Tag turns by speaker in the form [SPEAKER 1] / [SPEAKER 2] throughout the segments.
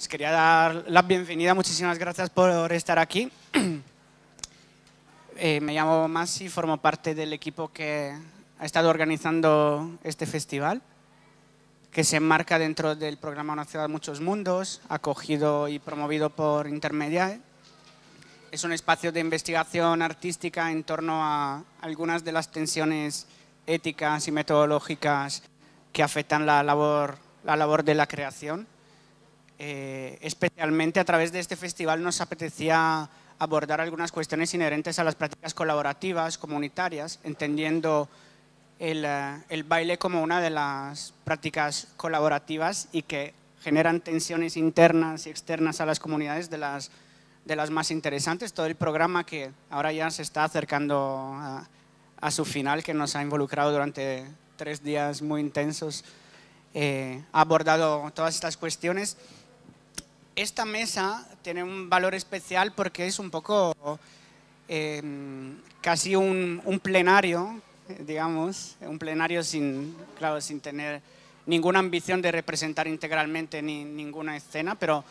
[SPEAKER 1] Pues quería dar la bienvenida, muchísimas gracias por estar aquí. Eh, me llamo Masi, formo parte del equipo que ha estado organizando este festival, que se enmarca dentro del programa Una ciudad muchos mundos, acogido y promovido por Intermediae. Es un espacio de investigación artística en torno a algunas de las tensiones éticas y metodológicas que afectan la labor, la labor de la creación eh, especialmente a través de este festival nos apetecía abordar algunas cuestiones inherentes a las prácticas colaborativas, comunitarias, entendiendo el, eh, el, baile como una de las prácticas colaborativas y que generan tensiones internas y externas a las comunidades de las, de las más interesantes. Todo el programa que ahora ya se está acercando a, su final, que nos ha involucrado durante tres días muy intensos, eh, ha abordado todas estas cuestiones esta mesa tiene un valor especial porque es un poco em, casi un, plenario, digamos, un plenario sin, claro, sin tener ninguna ambición de representar integralmente ninguna escena, pero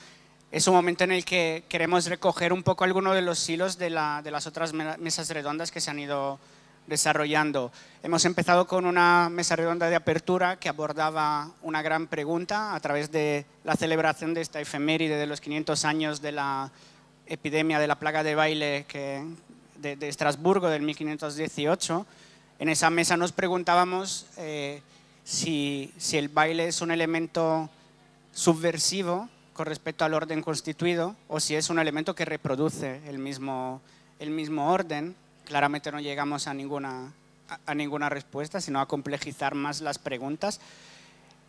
[SPEAKER 1] es un momento en el que queremos recoger un poco algunos de los hilos de las otras mesas redondas que se han ido desarrollando. Hemos empezado con una mesa redonda de apertura que abordaba una gran pregunta a través de la celebración de esta efeméride de los 500 años de la epidemia de la plaga de baile que, de, Estrasburgo del 1518. En esa mesa nos preguntábamos eh, si, si el baile es un elemento subversivo con respecto al orden constituido o si es un elemento que reproduce el mismo, el mismo orden claramente no llegamos a ninguna, respuesta, sino a complejizar más las preguntas.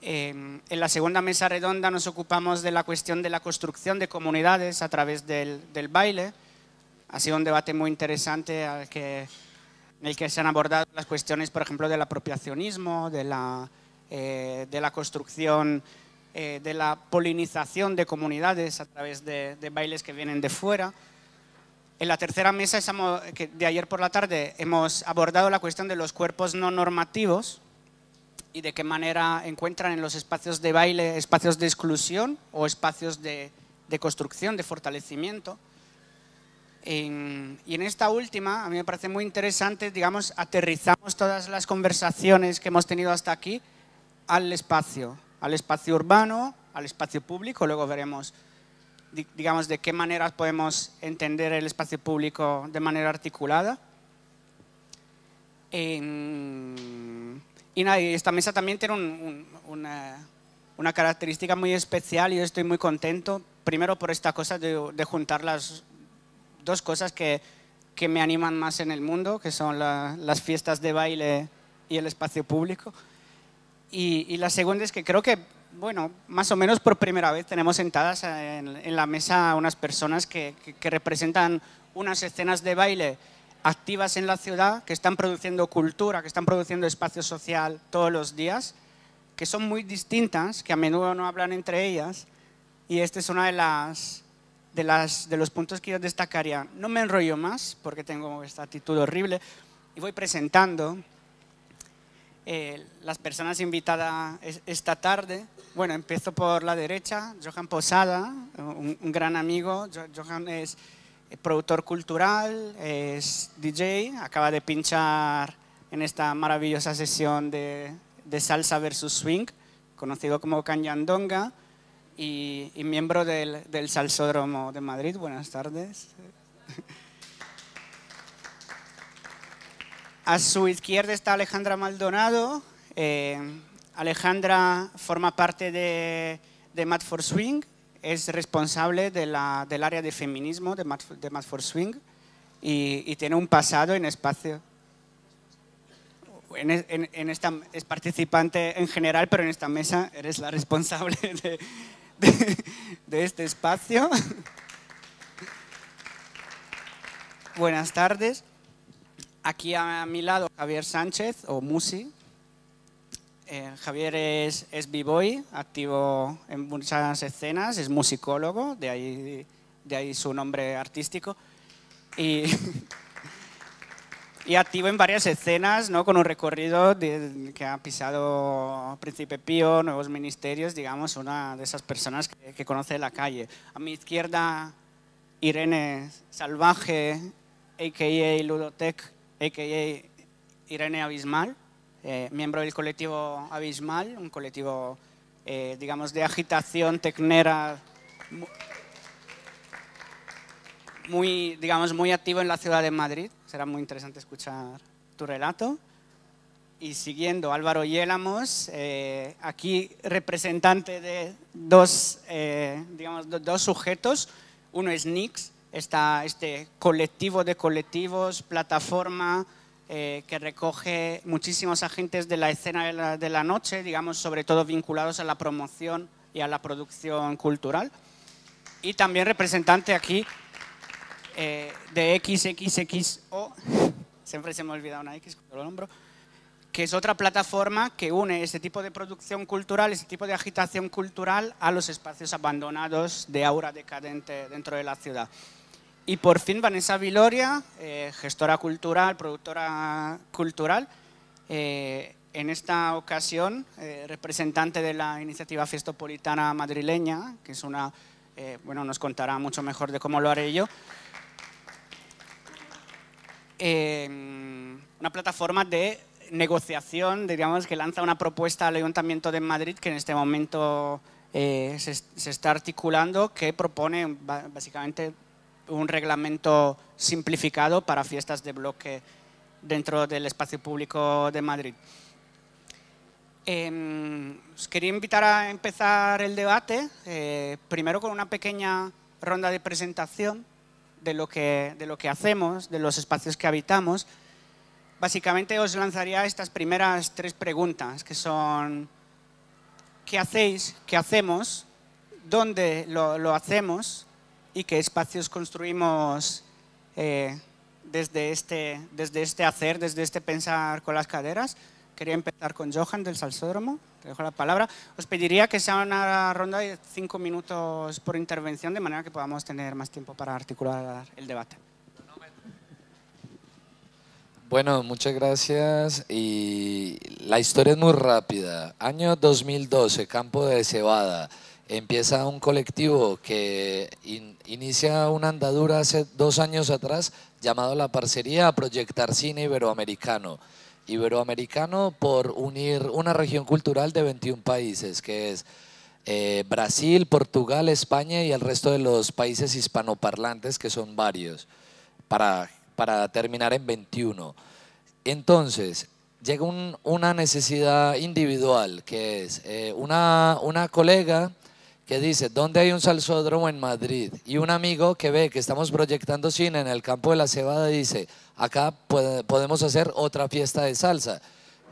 [SPEAKER 1] Eh, en la segunda mesa redonda nos ocupamos de la cuestión de la construcción de comunidades a través del, baile. Ha sido un debate muy interesante en el que se han abordado las cuestiones, por ejemplo, del apropiacionismo, de la, eh, construcción, eh, de la polinización de comunidades a través de bailes que vienen de fuera. En la tercera mesa de ayer por la tarde hemos abordado la cuestión de los cuerpos no normativos y de qué manera encuentran en los espacios de baile espacios de exclusión o espacios de, construcción, de fortalecimiento. y en esta última, a mí me parece muy interesante, digamos, aterrizamos todas las conversaciones que hemos tenido hasta aquí al espacio, al espacio urbano, al espacio público, luego veremos digamos, de qué maneras podemos entender el espacio público de manera articulada. Em, y esta mesa también tiene una, característica muy especial y yo estoy muy contento, primero por esta cosa de, juntar las dos cosas que, que, me animan más en el mundo, que son las fiestas de baile y el espacio público. y la segunda es que creo que bueno, más o menos por primera vez tenemos sentadas en, la mesa unas personas que, representan unas escenas de baile activas en la ciudad, que están produciendo cultura, que están produciendo espacio social todos los días, que son muy distintas, que a menudo no hablan entre ellas, y este es uno de, las, de los puntos que yo destacaría. No me enrollo más, porque tengo esta actitud horrible, y voy presentando eh, las personas invitadas esta tarde. Bueno, empiezo por la derecha, Johan Posada, un, gran amigo. Johan es eh, productor cultural, es DJ, acaba de pinchar en esta maravillosa sesión de, salsa versus swing, conocido como Canyandonga, y, y miembro del, del Salsódromo de Madrid. Buenas tardes. A su izquierda está Alejandra Maldonado. Eh, Alejandra forma parte de, de for Swing, es responsable del área de feminismo de Mad for Swing y, tiene un pasado en espacio. En, esta, es participante en general, pero en esta mesa eres la responsable de este espacio. Buenas tardes. Aquí a mi lado Javier Sánchez, o Musi. Eh, Javier es, es b-boy, activo en muchas escenas, es musicólogo, de ahí, de ahí su nombre artístico. Y, activo en varias escenas, con un recorrido que ha pisado Príncipe Pío, Nuevos Ministerios, digamos, una de esas personas que, que conoce la calle. A mi izquierda, Irene Salvaje, a.k.a. Ludotech, a.k.a. Irene Abismal, eh, miembro del colectivo Abismal, un colectivo, eh, digamos, de agitación tecnera muy, digamos, muy activo en la ciudad de Madrid. Será muy interesante escuchar tu relato. Y siguiendo, Álvaro Yélamos, eh, aquí representante de dos, digamos, dos sujetos. Uno es Nix, esta, este colectivo de colectivos, plataforma eh, que recoge muchísimos agentes de la escena de la, noche, digamos, sobre todo vinculados a la promoción y a la producción cultural. Y también representante aquí eh, de XXXO, siempre se me olvidado una X que es otra plataforma que une ese tipo de producción cultural, ese tipo de agitación cultural a los espacios abandonados de aura decadente dentro de la ciudad. Y por fin Vanessa Viloria, eh, gestora cultural, productora cultural, eh, en esta ocasión eh, representante de la iniciativa Fiestopolitana Madrileña, que es una, bueno, nos contará mucho mejor de cómo lo haré yo. Em, una plataforma de negociación, diríamos que lanza una propuesta al Ayuntamiento de Madrid que en este momento se está articulando, que propone básicamente un reglamento simplificado para fiestas de bloque dentro del espacio público de Madrid. Em, os quería invitar a empezar el debate, eh, primero con una pequeña ronda de presentación de lo, que, de lo que hacemos, de los espacios que habitamos. Básicamente os lanzaría estas primeras tres preguntas, que son ¿qué hacéis? ¿Qué hacemos? ¿Dónde lo, lo hacemos? y qué espacios construimos eh, desde, este, desde este hacer, desde este pensar con las caderas. Quería empezar con Johan del Salsódromo, te dejo la palabra. Os pediría que sea una ronda de cinco minutos por intervención, de manera que podamos tener más tiempo para articular el debate.
[SPEAKER 2] Bueno, muchas gracias. Y la historia es muy rápida. Año 2012, campo de cebada empieza un colectivo que inicia una andadura hace dos años atrás llamado La Parcería a proyectar cine iberoamericano. Iberoamericano por unir una región cultural de 21 países, que es eh, Brasil, Portugal, España y el resto de los países hispanoparlantes, que son varios, para, para terminar en 21. Entonces, llega una necesidad individual, que es eh, una, una colega que dice, ¿dónde hay un salsódromo en Madrid? Y un amigo que ve que estamos proyectando cine en el campo de la cebada dice, acá podemos hacer otra fiesta de salsa,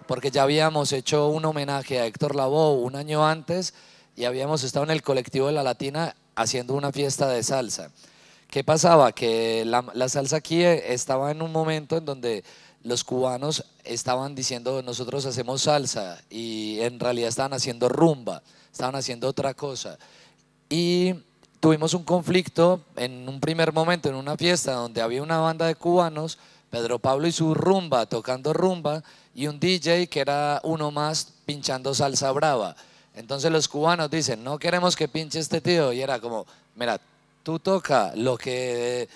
[SPEAKER 2] porque ya habíamos hecho un homenaje a Héctor Lavoe un año antes y habíamos estado en el colectivo de La Latina haciendo una fiesta de salsa. ¿Qué pasaba? Que la, la salsa aquí eh, estaba en un momento en donde los cubanos estaban diciendo, nosotros hacemos salsa y en realidad estaban haciendo rumba estaban haciendo otra cosa. Y tuvimos un conflicto en un primer momento, en una fiesta donde había una banda de cubanos, Pedro Pablo y su rumba, tocando rumba, y un DJ que era uno más pinchando salsa brava. Entonces los cubanos dicen, no queremos que pinche este tío. Y era como, mira, tú toca lo que,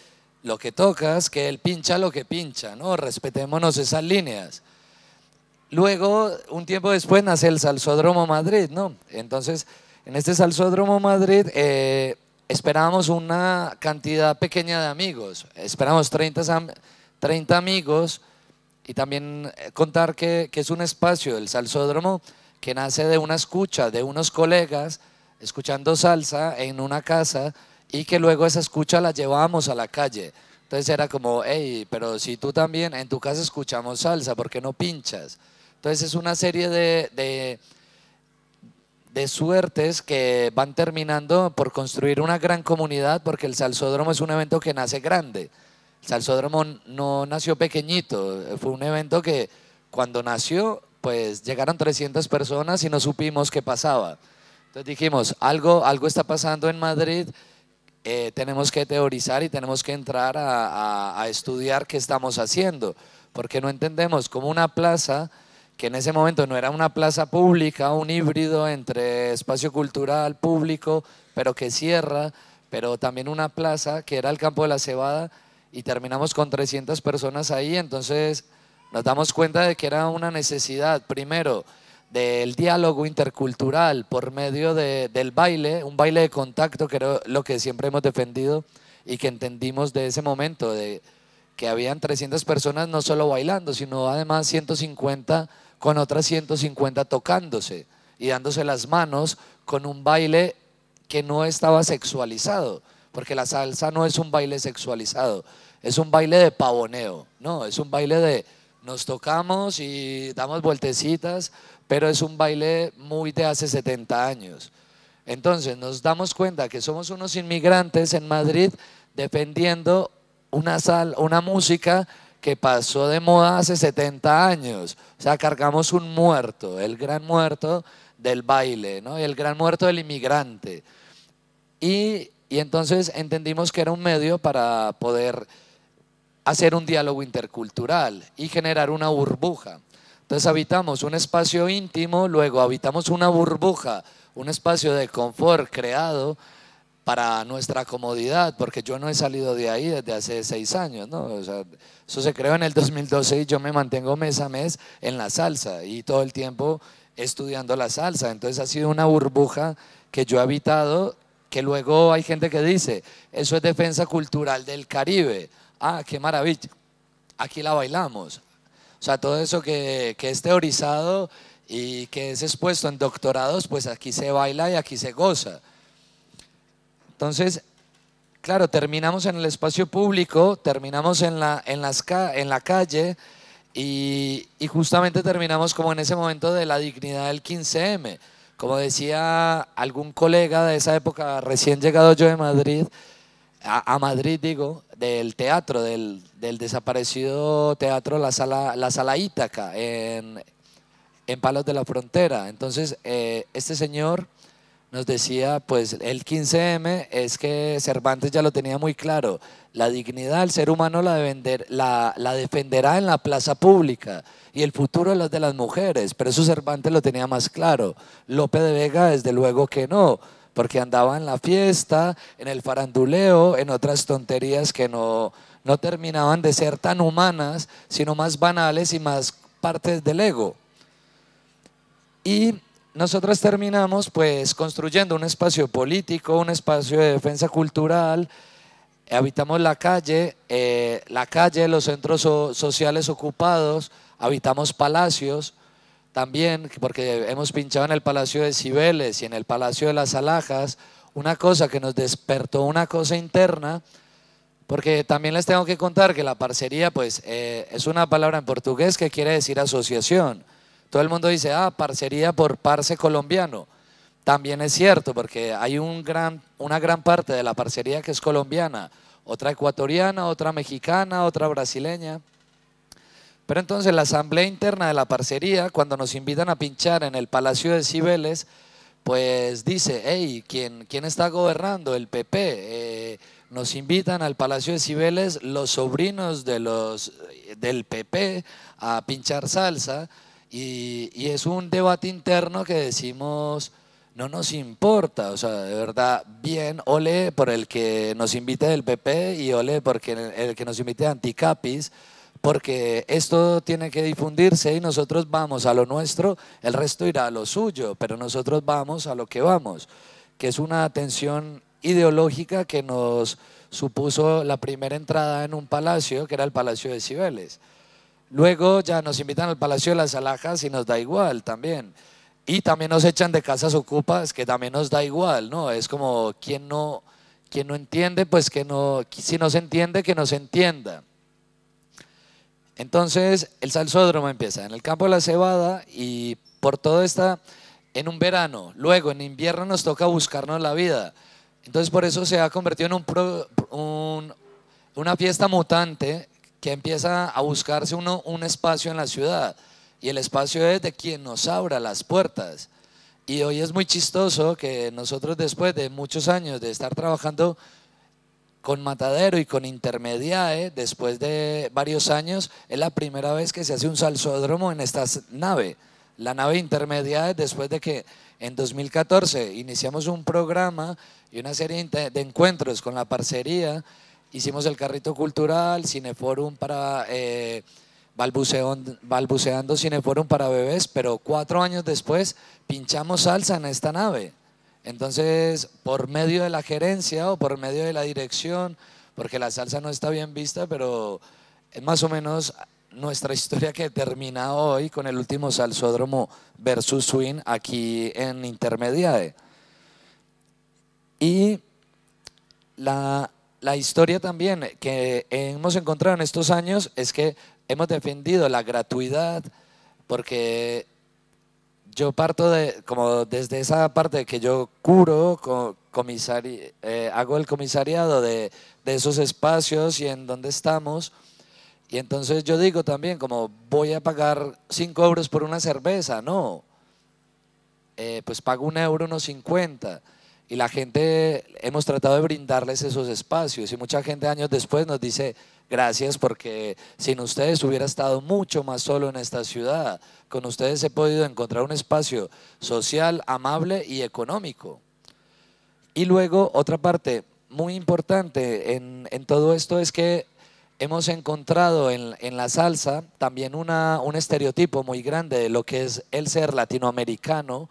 [SPEAKER 2] lo que tocas, que él pincha lo que pincha, ¿no? Respetémonos esas líneas. Luego, un tiempo después, nace el Salsódromo Madrid, ¿no? Entonces, en este Salsódromo Madrid eh, esperábamos una cantidad pequeña de amigos, esperábamos 30, 30 amigos y también eh, contar que, que, es un espacio, el Salsódromo, que nace de una escucha de unos colegas escuchando salsa en una casa y que luego esa escucha la llevábamos a la calle. Entonces era como, hey, pero si tú también en tu casa escuchamos salsa, ¿por qué no pinchas? Entonces es una serie de, de, suertes que van terminando por construir una gran comunidad porque el Salsódromo es un evento que nace grande. El Salsódromo no nació pequeñito, fue un evento que cuando nació pues llegaron 300 personas y no supimos qué pasaba. Entonces dijimos, algo, algo está pasando en Madrid, eh, tenemos que teorizar y tenemos que entrar a, a, a estudiar qué estamos haciendo, porque no entendemos cómo una plaza que en ese momento no era una plaza pública, un híbrido entre espacio cultural, público, pero que cierra, pero también una plaza que era el campo de la cebada y terminamos con 300 personas ahí, entonces nos damos cuenta de que era una necesidad, primero, del diálogo intercultural por medio del baile, un baile de contacto que era lo que siempre hemos defendido y que entendimos de ese momento, de que habían 300 personas no solo bailando, sino además 150 con otras 150 tocándose y dándose las manos con un baile que no estaba sexualizado, porque la salsa no es un baile sexualizado, es un baile de pavoneo, no, es un baile de nos tocamos y damos vueltecitas, pero es un baile muy de hace 70 años. Entonces nos damos cuenta que somos unos inmigrantes en Madrid defendiendo una, sal, una música que pasó de moda hace 70 años. O sea, cargamos un muerto, el gran muerto del baile, ¿no? el gran muerto del inmigrante. Y, y entonces entendimos que era un medio para poder hacer un diálogo intercultural y generar una burbuja. Entonces habitamos un espacio íntimo, luego habitamos una burbuja, un espacio de confort creado para nuestra comodidad, porque yo no he salido de ahí desde hace seis años, ¿no? O sea, eso se creó en el 2012 y yo me mantengo mes a mes en la salsa y todo el tiempo estudiando la salsa. Entonces ha sido una burbuja que yo he habitado, que luego hay gente que dice, eso es defensa cultural del Caribe. Ah, qué maravilla, aquí la bailamos. O sea, todo eso que, que es teorizado y que es expuesto en doctorados, pues aquí se baila y aquí se goza. Entonces, claro, terminamos en el espacio público, terminamos en la, en las, en la calle y, justamente terminamos como en ese momento de la dignidad del 15M. Como decía algún colega de esa época, recién llegado yo de Madrid, a, Madrid digo, del teatro, del, desaparecido teatro La Sala, la sala Ítaca, en, Palos de la Frontera. Entonces, eh, este señor nos decía, pues el 15M es que Cervantes ya lo tenía muy claro, la dignidad del ser humano la, defenderá en la plaza pública y el futuro es de las mujeres, pero eso Cervantes lo tenía más claro. Lope de Vega desde luego que no, porque andaba en la fiesta, en el faranduleo, en otras tonterías que no, no terminaban de ser tan humanas, sino más banales y más partes del ego. Y nosotras terminamos pues construyendo un espacio político, un espacio de defensa cultural, habitamos la calle, eh, la calle, los centros sociales ocupados, habitamos palacios también, porque hemos pinchado en el Palacio de Cibeles y en el Palacio de las Alhajas, una cosa que nos despertó, una cosa interna, porque también les tengo que contar que la parcería pues eh, es una palabra en portugués que quiere decir asociación. Todo el mundo dice, ah, parcería por parce colombiano. También es cierto, porque hay un gran, una gran parte de la parcería que es colombiana, otra ecuatoriana, otra mexicana, otra brasileña. Pero entonces la asamblea interna de la parcería, cuando nos invitan a pinchar en el Palacio de Cibeles, pues dice, hey, ¿quién, está gobernando? El PP. Eh, nos invitan al Palacio de Cibeles los sobrinos de los, del PP a pinchar salsa y, es un debate interno que decimos, no nos importa, o sea, de verdad, bien, ole por el que nos invite del PP y ole porque el que nos invite Anticapis, porque esto tiene que difundirse y nosotros vamos a lo nuestro, el resto irá a lo suyo, pero nosotros vamos a lo que vamos, que es una tensión ideológica que nos supuso la primera entrada en un palacio, que era el Palacio de Cibeles Luego ya nos invitan al Palacio de las Alhajas y nos da igual también. Y también nos echan de casas ocupas, que también nos da igual, ¿no? Es como, quien no, quien no entiende, pues que no, si no se entiende, que nos entienda. Entonces, el salsódromo empieza en el campo de la cebada y por todo está en un verano. Luego, en invierno, nos toca buscarnos la vida. Entonces, por eso se ha convertido en una fiesta mutante que empieza a buscarse uno un espacio en la ciudad y el espacio es de quien nos abra las puertas. Y hoy es muy chistoso que nosotros después de muchos años de estar trabajando con Matadero y con Intermediae, después de varios años, es la primera vez que se hace un salsódromo en esta nave. La nave Intermediae, después de que en 2014 iniciamos un programa y una serie de encuentros con la parcería Hicimos el carrito cultural, Cineforum para eh, balbuceando Cineforum para bebés, pero cuatro años después pinchamos salsa en esta nave. Entonces, por medio de la gerencia o por medio de la dirección, porque la salsa no está bien vista, pero es más o menos nuestra historia que termina hoy con el último Salsódromo versus Swing aquí en Intermediae. Y la la historia también que hemos encontrado en estos años es que hemos defendido la gratuidad porque yo parto de, como desde esa parte que yo curo, comisari, eh, hago el comisariado de, de esos espacios y en donde estamos. Y entonces yo digo también, como voy a pagar 5 euros por una cerveza, no. Eh, pues pago un euro, unos 50. Y la gente, hemos tratado de brindarles esos espacios y mucha gente años después nos dice, gracias porque sin ustedes hubiera estado mucho más solo en esta ciudad. Con ustedes he podido encontrar un espacio social, amable y económico. Y luego, otra parte muy importante en, todo esto es que hemos encontrado en, en la salsa también un estereotipo muy grande de lo que es el ser latinoamericano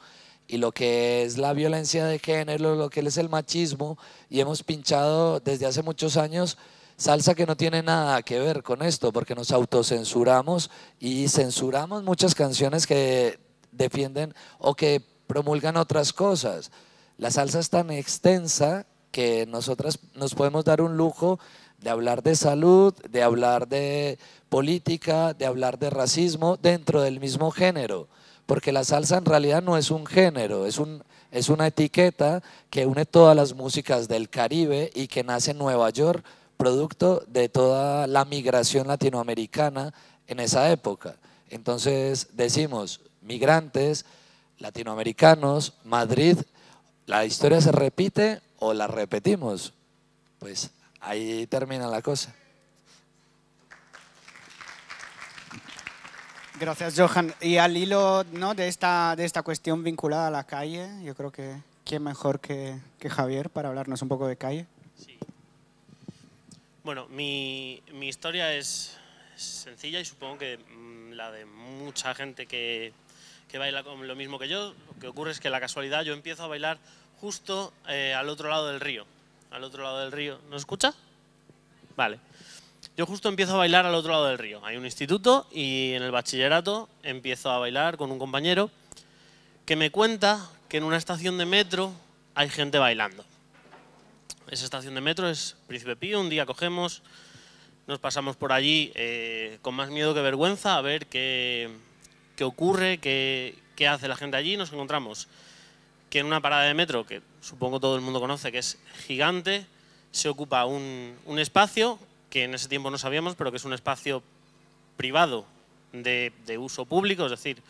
[SPEAKER 2] y lo que es la violencia de género, lo que es el machismo, y hemos pinchado desde hace muchos años salsa que no tiene nada que ver con esto, porque nos autocensuramos y censuramos muchas canciones que defienden o que promulgan otras cosas. La salsa es tan extensa que nosotras nos podemos dar un lujo de hablar de salud, de hablar de política, de hablar de racismo dentro del mismo género porque la salsa en realidad no es un género, es, un, es una etiqueta que une todas las músicas del Caribe y que nace en Nueva York, producto de toda la migración latinoamericana en esa época. Entonces decimos, migrantes, latinoamericanos, Madrid, ¿la historia se repite o la repetimos? Pues ahí termina la cosa.
[SPEAKER 1] Gracias, Johan. Y al hilo ¿no? de, esta, de esta cuestión vinculada a la calle, yo creo que quién mejor que, Javier para hablarnos un poco de calle. Sí.
[SPEAKER 3] Bueno, mi, mi historia es sencilla y supongo que mm, la de mucha gente que, baila con lo mismo que yo. Lo que ocurre es que la casualidad yo empiezo a bailar justo eh, al otro lado del río. Al otro lado del río. ¿No escucha? Vale. Yo justo empiezo a bailar al otro lado del río. Hay un instituto y en el bachillerato empiezo a bailar con un compañero que me cuenta que en una estación de metro hay gente bailando. Esa estación de metro es Príncipe Pío, un día cogemos, nos pasamos por allí eh, con más miedo que vergüenza a ver qué, ocurre, qué, hace la gente allí. Nos encontramos que en una parada de metro, que supongo todo el mundo conoce que es gigante, se ocupa un, un espacio que en ese tiempo no sabíamos, pero que es un espacio privado de, uso público, es decir,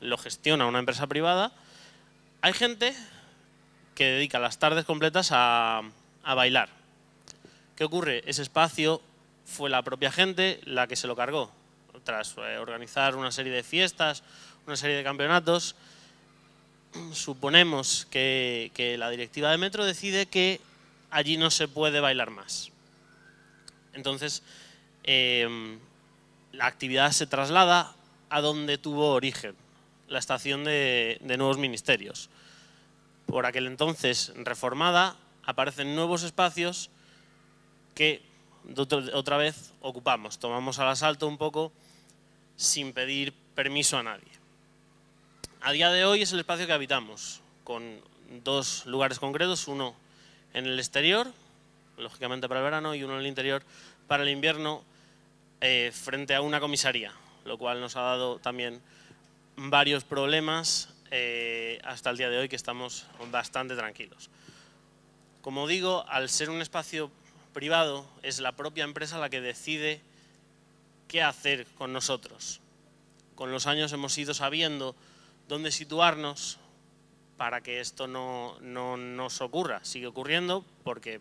[SPEAKER 3] lo gestiona una empresa privada. Hay gente que dedica las tardes completas a, bailar. ¿Qué ocurre? Ese espacio fue la propia gente la que se lo cargó. Tras eh, organizar una serie de fiestas, una serie de campeonatos, suponemos que, la directiva de Metro decide que allí no se puede bailar más. Entonces, em, la actividad se traslada a donde tuvo origen, la estación de nuevos ministerios. Por aquel entonces reformada, aparecen nuevos espacios que otra vez ocupamos, tomamos al asalto un poco sin pedir permiso a nadie. A día de hoy es el espacio que habitamos, con dos lugares concretos, uno en el exterior lógicamente para el verano, y uno en el interior para el invierno, eh, frente a una comisaría, lo cual nos ha dado también varios problemas eh, hasta el día de hoy que estamos bastante tranquilos. Como digo, al ser un espacio privado, es la propia empresa la que decide qué hacer con nosotros. Con los años hemos ido sabiendo dónde situarnos para que esto no, no nos ocurra. Sigue ocurriendo porque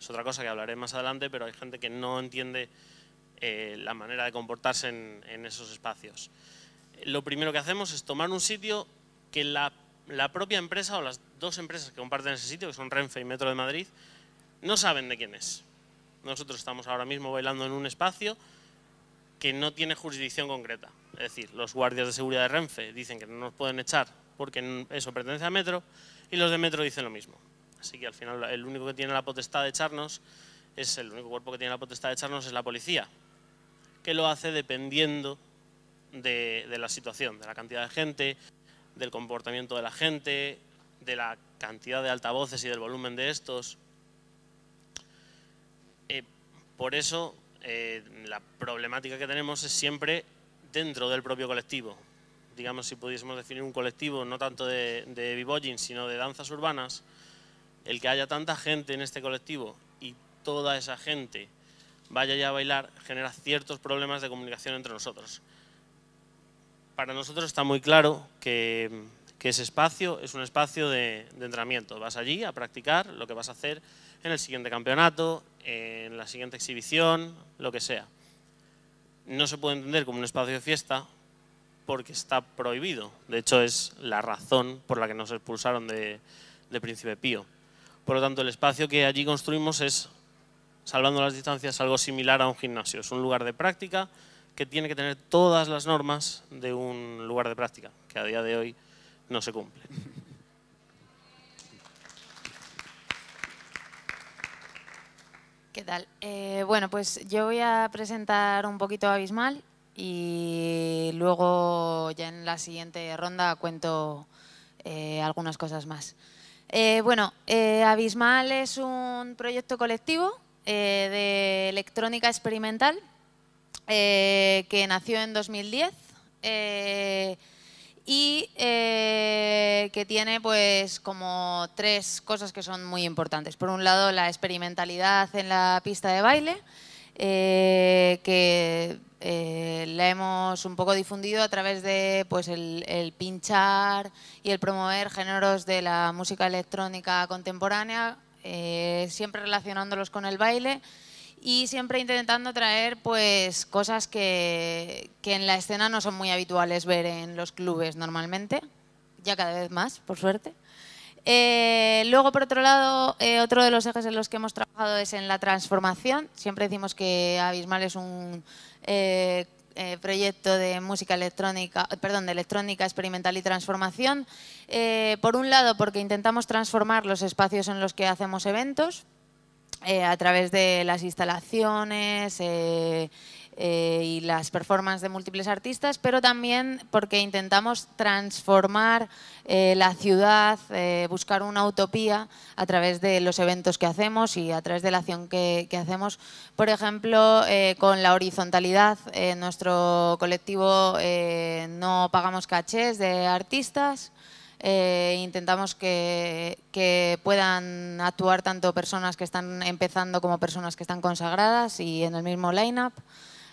[SPEAKER 3] es otra cosa que hablaré más adelante, pero hay gente que no entiende eh, la manera de comportarse en, esos espacios. Lo primero que hacemos es tomar un sitio que la, la, propia empresa o las dos empresas que comparten ese sitio, que son Renfe y Metro de Madrid, no saben de quién es. Nosotros estamos ahora mismo bailando en un espacio que no tiene jurisdicción concreta. Es decir, los guardias de seguridad de Renfe dicen que no nos pueden echar porque eso pertenece a Metro y los de Metro dicen lo mismo. Así que al final el único que tiene la potestad de echarnos es el único cuerpo que tiene la potestad de echarnos es la policía, que lo hace dependiendo de, la situación, de la cantidad de gente, del comportamiento de la gente, de la cantidad de altavoces y del volumen de estos. Eh, por eso eh, la problemática que tenemos es siempre dentro del propio colectivo. Digamos, si pudiésemos definir un colectivo no tanto de, de sino de danzas urbanas, el que haya tanta gente en este colectivo y toda esa gente vaya ya a bailar genera ciertos problemas de comunicación entre nosotros. Para nosotros está muy claro que, ese espacio es un espacio de, entrenamiento. Vas allí a practicar lo que vas a hacer en el siguiente campeonato, en la siguiente exhibición, lo que sea. No se puede entender como un espacio de fiesta porque está prohibido. De hecho, es la razón por la que nos expulsaron de, de Príncipe Pío. Por lo tanto, el espacio que allí construimos es, salvando las distancias, algo similar a un gimnasio. Es un lugar de práctica que tiene que tener todas las normas de un lugar de práctica, que a día de hoy no se cumple.
[SPEAKER 4] ¿Qué tal? Eh, bueno, pues yo voy a presentar un poquito Abismal y luego ya en la siguiente ronda cuento eh, algunas cosas más. Eh, bueno, eh, Abismal es un proyecto colectivo eh, de electrónica experimental que nació en 2010 y que tiene pues como tres cosas que son muy importantes. Por un lado, la experimentalidad en la pista de baile, que eh, la hemos un poco difundido a través de pues, el, pinchar y el promover géneros de la música electrónica contemporánea, eh, siempre relacionándolos con el baile y siempre intentando traer pues, cosas que, que en la escena no son muy habituales ver en los clubes normalmente, ya cada vez más, por suerte. Eh, luego, por otro lado, eh, otro de los ejes en los que hemos trabajado es en la transformación. Siempre decimos que Abismal es un eh, proyecto de música electrónica, perdón, de electrónica experimental y transformación. por un lado, porque intentamos transformar los espacios en los que hacemos eventos, a través de las instalaciones, eh, y las performances de múltiples artistas, pero también porque intentamos transformar eh, la ciudad, eh, buscar una utopía a través de los eventos que hacemos y a través de la acción que, hacemos. Por ejemplo, con la horizontalidad, en nuestro colectivo no pagamos cachés de artistas, intentamos que, que, puedan actuar tanto personas que están empezando como personas que están consagradas y en el mismo line-up.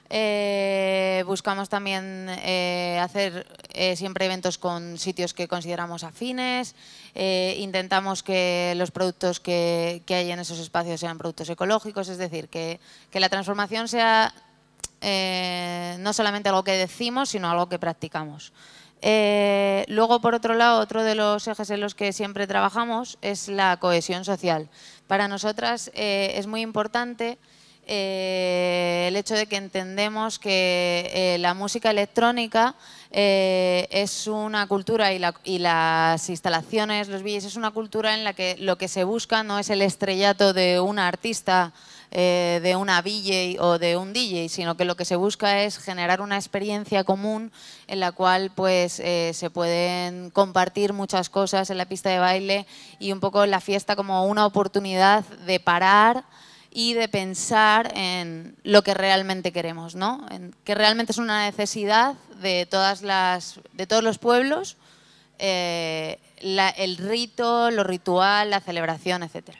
[SPEAKER 4] Eh, buscamos también eh, hacer eh, siempre eventos con sitios que consideramos afines. intentamos que los productos que, hay en esos espacios sean productos ecológicos, es decir, que, la transformación sea no solamente algo que decimos, sino algo que practicamos. luego, por otro lado, otro de los ejes en los que siempre trabajamos es la cohesión social. Para nosotras es muy importante eh, el hecho de que entendemos que eh, la música electrónica eh, es una cultura y, las instalaciones, los billets, es una cultura en la que lo que se busca no es el estrellato de un artista, de una DJ o de un DJ, sino que lo que se busca es generar una experiencia común en la cual pues se pueden compartir muchas cosas en la pista de baile y un poco la fiesta como una oportunidad de parar, y de pensar en lo que realmente queremos, ¿no? que realmente es una necesidad de, todas las, de todos los pueblos, eh, el rito, lo ritual, la celebración, etc.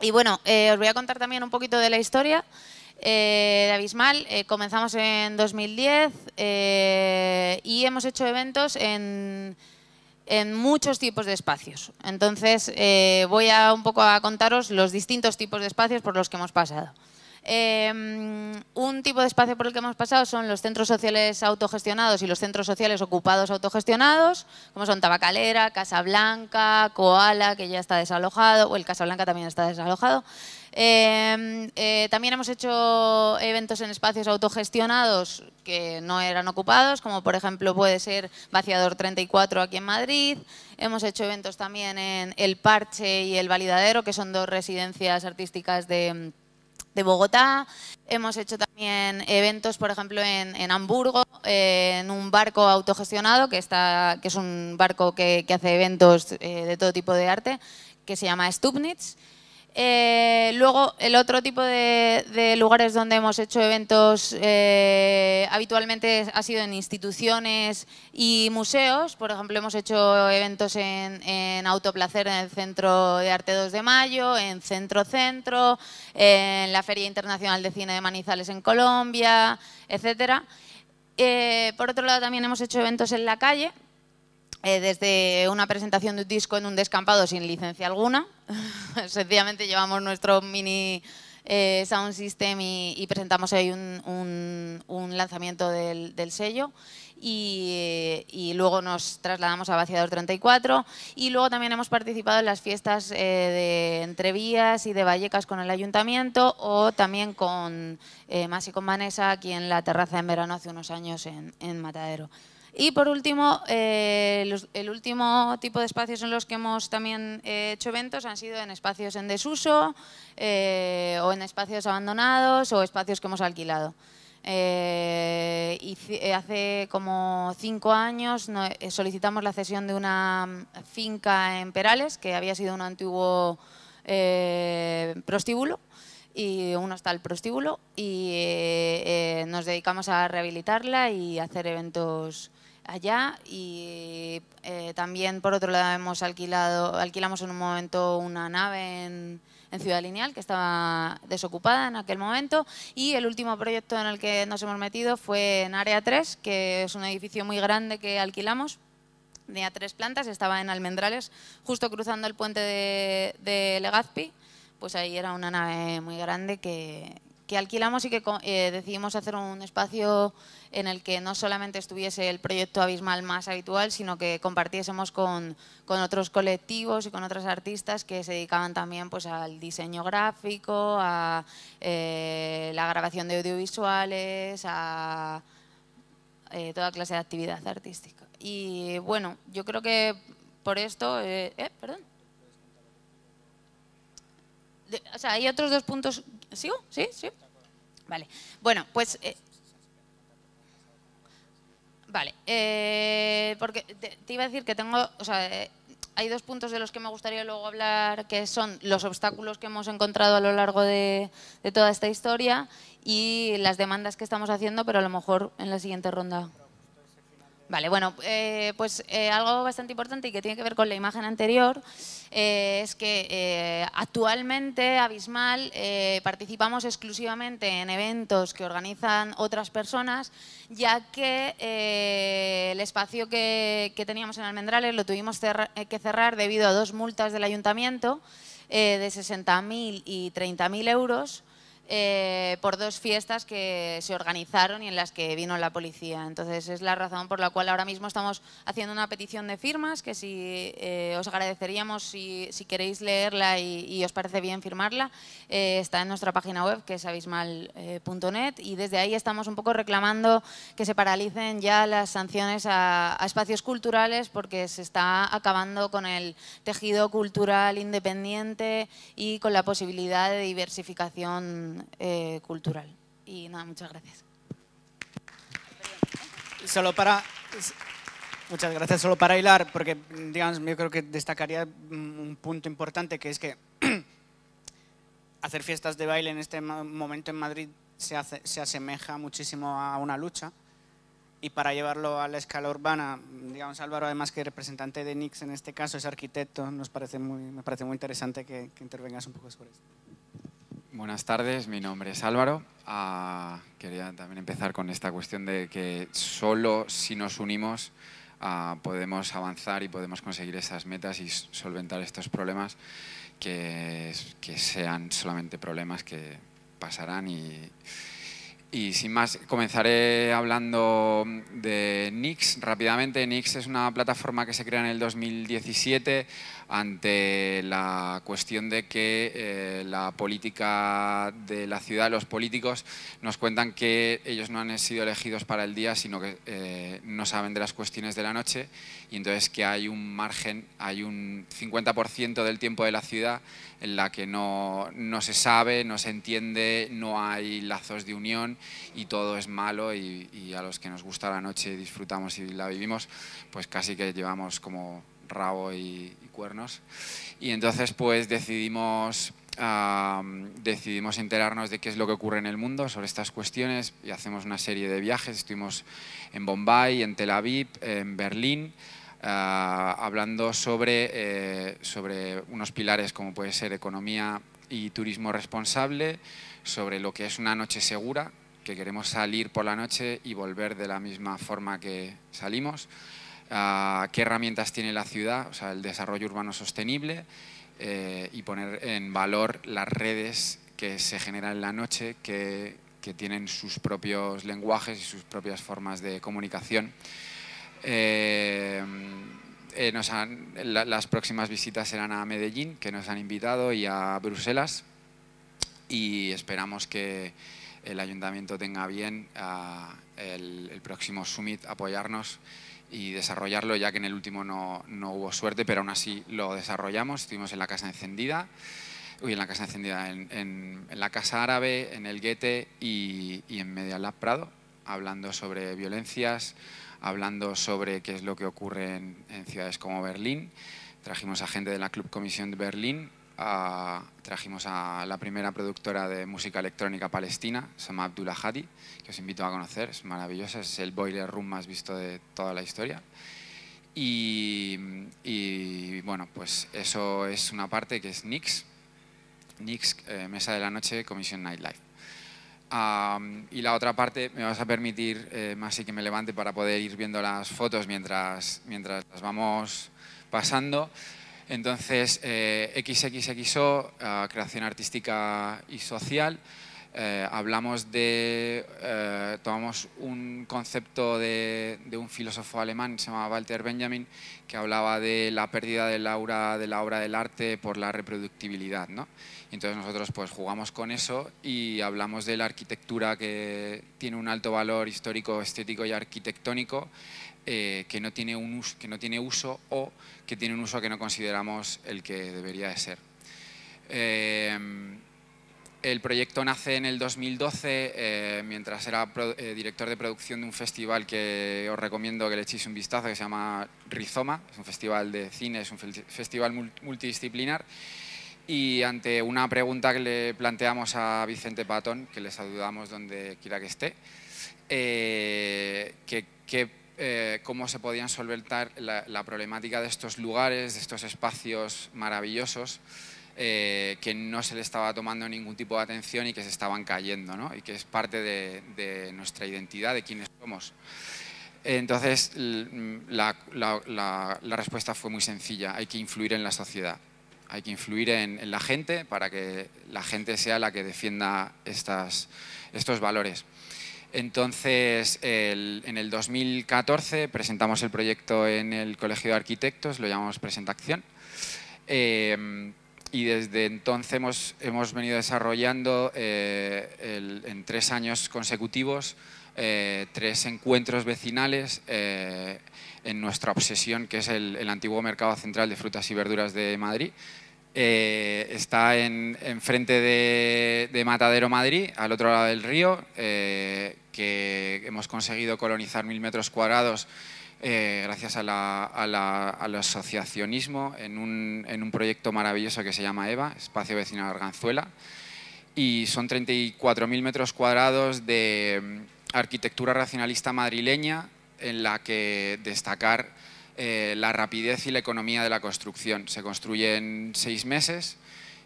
[SPEAKER 4] Y bueno, eh, os voy a contar también un poquito de la historia eh, de Abismal. comenzamos en 2010 y hemos hecho eventos en en muchos tipos de espacios. Entonces, eh, voy a un poco a contaros los distintos tipos de espacios por los que hemos pasado. Em, un tipo de espacio por el que hemos pasado son los centros sociales autogestionados y los centros sociales ocupados autogestionados, como son Tabacalera, Casa Blanca, Koala, que ya está desalojado, o el Casa Blanca también está desalojado. Em, eh, también hemos hecho eventos en espacios autogestionados que no eran ocupados, como por ejemplo puede ser Vaciador 34 aquí en Madrid. Hemos hecho eventos también en El Parche y El Validadero, que son dos residencias artísticas de de Bogotá. Hemos hecho también eventos, por ejemplo, en, Hamburgo, eh, en un barco autogestionado, que, está, que es un barco que, hace eventos eh, de todo tipo de arte, que se llama Stubnitz. Eh, luego, el otro tipo de, lugares donde hemos hecho eventos eh, habitualmente ha sido en instituciones y museos. Por ejemplo, hemos hecho eventos en, Autoplacer, en el Centro de Arte 2 de Mayo, en Centro Centro, en la Feria Internacional de Cine de Manizales en Colombia, etc. Eh, por otro lado, también hemos hecho eventos en la calle, eh, desde una presentación de un disco en un descampado sin licencia alguna. Sencillamente llevamos nuestro mini eh, sound system y, presentamos ahí un, lanzamiento del, sello. Eh, y, luego nos trasladamos a Vaciador 34 y luego también hemos participado en las fiestas de Entrevías y de Vallecas con el Ayuntamiento o también con eh, y con Vanessa aquí en la terraza en verano hace unos años en Matadero. Y por último, eh, el último tipo de espacios en los que hemos también eh, hecho eventos han sido en espacios en desuso eh, o en espacios abandonados o espacios que hemos alquilado. hace como cinco años solicitamos la cesión de una mm, finca en Perales, que había sido un antiguo prostíbulo y un hostal prostíbulo y nos dedicamos a rehabilitarla y hacer eventos allá y eh, también por otro lado hemos alquilado, alquilamos en un momento una nave en, Ciudad Lineal que estaba desocupada en aquel momento y el último proyecto en el que nos hemos metido fue en Área 3 que es un edificio muy grande que alquilamos tenía tres plantas, estaba en Almendrales justo cruzando el puente de, de Legazpi pues ahí era una nave muy grande que, que alquilamos y que eh, decidimos hacer un espacio en el que no solamente estuviese el proyecto Abismal más habitual, sino que compartiésemos con, otros colectivos y con otras artistas que se dedicaban también pues, al diseño gráfico, a eh, la grabación de audiovisuales, a eh, toda clase de actividad artística. Y bueno, yo creo que por esto... eh, perdón. o sea, hay otros dos puntos. ¿Sigo? ¿Sí? ¿Sí? Vale. Bueno, pues... Eh, vale, eh, porque te, iba a decir que tengo, o sea, eh, hay dos puntos de los que me gustaría luego hablar, que son los obstáculos que hemos encontrado a lo largo de toda esta historia y las demandas que estamos haciendo, pero a lo mejor en la siguiente ronda. Vale, bueno, eh, pues eh, algo bastante importante y que tiene que ver con la imagen anterior eh, es que actualmente Abismal participamos exclusivamente en eventos que organizan otras personas, ya que el espacio que, teníamos en Almendrales lo tuvimos que cerrar debido a dos multas del ayuntamiento de 60.000 y 30.000 euros eh, por dos fiestas que se organizaron y en las que vino la policía. Entonces es la razón por la cual ahora mismo estamos haciendo una petición de firmas que si eh, os agradeceríamos si, queréis leerla y, os parece bien firmarla, eh, está en nuestra página web que es abismal.net y desde ahí estamos un poco reclamando que se paralicen ya las sanciones a, a espacios culturales porque se está acabando con el tejido cultural independiente y con la posibilidad de diversificación eh, cultural.
[SPEAKER 1] Y nada, muchas gracias. Solo para... Muchas gracias. Solo para hilar, porque digamos, yo creo que destacaría un punto importante, que es que hacer fiestas de baile en este momento en Madrid se, asemeja muchísimo a una lucha y para llevarlo a la escala urbana, digamos Álvaro, además que representante de Nix en este caso es arquitecto, nos parece muy, me parece muy interesante que, que intervengas un poco sobre esto.
[SPEAKER 5] Buenas tardes, mi nombre es Álvaro. Ah, quería también empezar con esta cuestión de que solo si nos unimos ah, podemos avanzar y podemos conseguir esas metas y solventar estos problemas que, sean solamente problemas que pasarán y, y sin más, comenzaré hablando de Nix rápidamente. Nix es una plataforma que se crea en el 2017 ante la cuestión de que eh, la política de la ciudad, los políticos nos cuentan que ellos no han sido elegidos para el día, sino que eh, no saben de las cuestiones de la noche y entonces que hay un margen, hay un 50% del tiempo de la ciudad en la que no, no, se sabe, no se entiende, no hay lazos de unión y todo es malo y, y a los que nos gusta la noche, disfrutamos y la vivimos, pues casi que llevamos como rabo y, cuernos. Y entonces pues decidimos, decidimos enterarnos de qué es lo que ocurre en el mundo sobre estas cuestiones y hacemos una serie de viajes. Estuvimos en Bombay, en Tel Aviv, en Berlín. Ah, hablando sobre, eh, sobre unos pilares como puede ser economía y turismo responsable, sobre lo que es una noche segura, que queremos salir por la noche y volver de la misma forma que salimos, qué herramientas tiene la ciudad, o sea, el desarrollo urbano sostenible eh, y poner en valor las redes que se generan en la noche, que, tienen sus propios lenguajes y sus propias formas de comunicación. Eh, eh, las próximas visitas serán a Medellín, que nos han invitado, y a Bruselas. Y esperamos que el ayuntamiento tenga bien ah, el próximo summit apoyarnos y desarrollarlo, ya que en el último no, no hubo suerte, pero aún así lo desarrollamos. Estuvimos en la Casa Encendida, uy, en la Casa Encendida, en, la Casa Árabe, en el Guete y, en Media Lab Prado, hablando sobre violencias, hablando sobre qué es lo que ocurre en ciudades como Berlín. Trajimos a gente de la Club Comisión de Berlín Ah, trajimos a la primera productora de música electrónica palestina, Sama Abdullah Hadi, que os invito a conocer, es maravillosa, es el boiler room más visto de toda la historia. Y, bueno, pues eso es una parte que es Nix, Nix, eh, Mesa de la Noche, Comisión Nightlife. y la otra parte, me vas a permitir, eh, más y que me levante para poder ir viendo las fotos mientras, mientras las vamos pasando. Entonces, eh, XXXO, eh, creación artística y social, eh, hablamos de, tomamos un concepto de, un filósofo alemán, se llamaba Walter Benjamin, que hablaba de la pérdida del aura de la obra del arte por la reproductibilidad. ¿no? Entonces nosotros pues jugamos con eso y hablamos de la arquitectura que tiene un alto valor histórico, estético y arquitectónico eh, que, no tiene un uso, que no tiene uso o que tiene un uso que no consideramos el que debería de ser. Em, el proyecto nace en el 2012 eh, mientras era eh, director de producción de un festival que os recomiendo que le echéis un vistazo que se llama Rizoma, es un festival de cine, es un festival multidisciplinar y ante una pregunta que le planteamos a Vicente Patón, que le saludamos donde quiera que esté, que eh, cómo se podían solventar la, problemática de estos lugares, de estos espacios maravillosos, eh, que no se le estaba tomando ningún tipo de atención y que se estaban cayendo, ¿no? y que es parte de, nuestra identidad, de quiénes somos. Entonces, la, respuesta fue muy sencilla, hay que influir en la sociedad, hay que influir en, la gente para que la gente sea la que defienda estos valores. Entonces, en el 2014 presentamos el proyecto en el Colegio de Arquitectos, lo llamamos presentación eh, y desde entonces hemos, venido desarrollando eh, en tres años consecutivos eh, tres encuentros vecinales en nuestra obsesión, que es el, antiguo mercado central de frutas y verduras de Madrid, está enfrente de, Matadero Madrid, al otro lado del río, que hemos conseguido colonizar mil metros cuadrados eh, gracias al asociacionismo en un, proyecto maravilloso que se llama EVA, Espacio Vecinal Arganzuela, y son 34.000 metros cuadrados de mm, arquitectura racionalista madrileña en la que destacar eh, la rapidez y la economía de la construcción. Se construye en seis meses,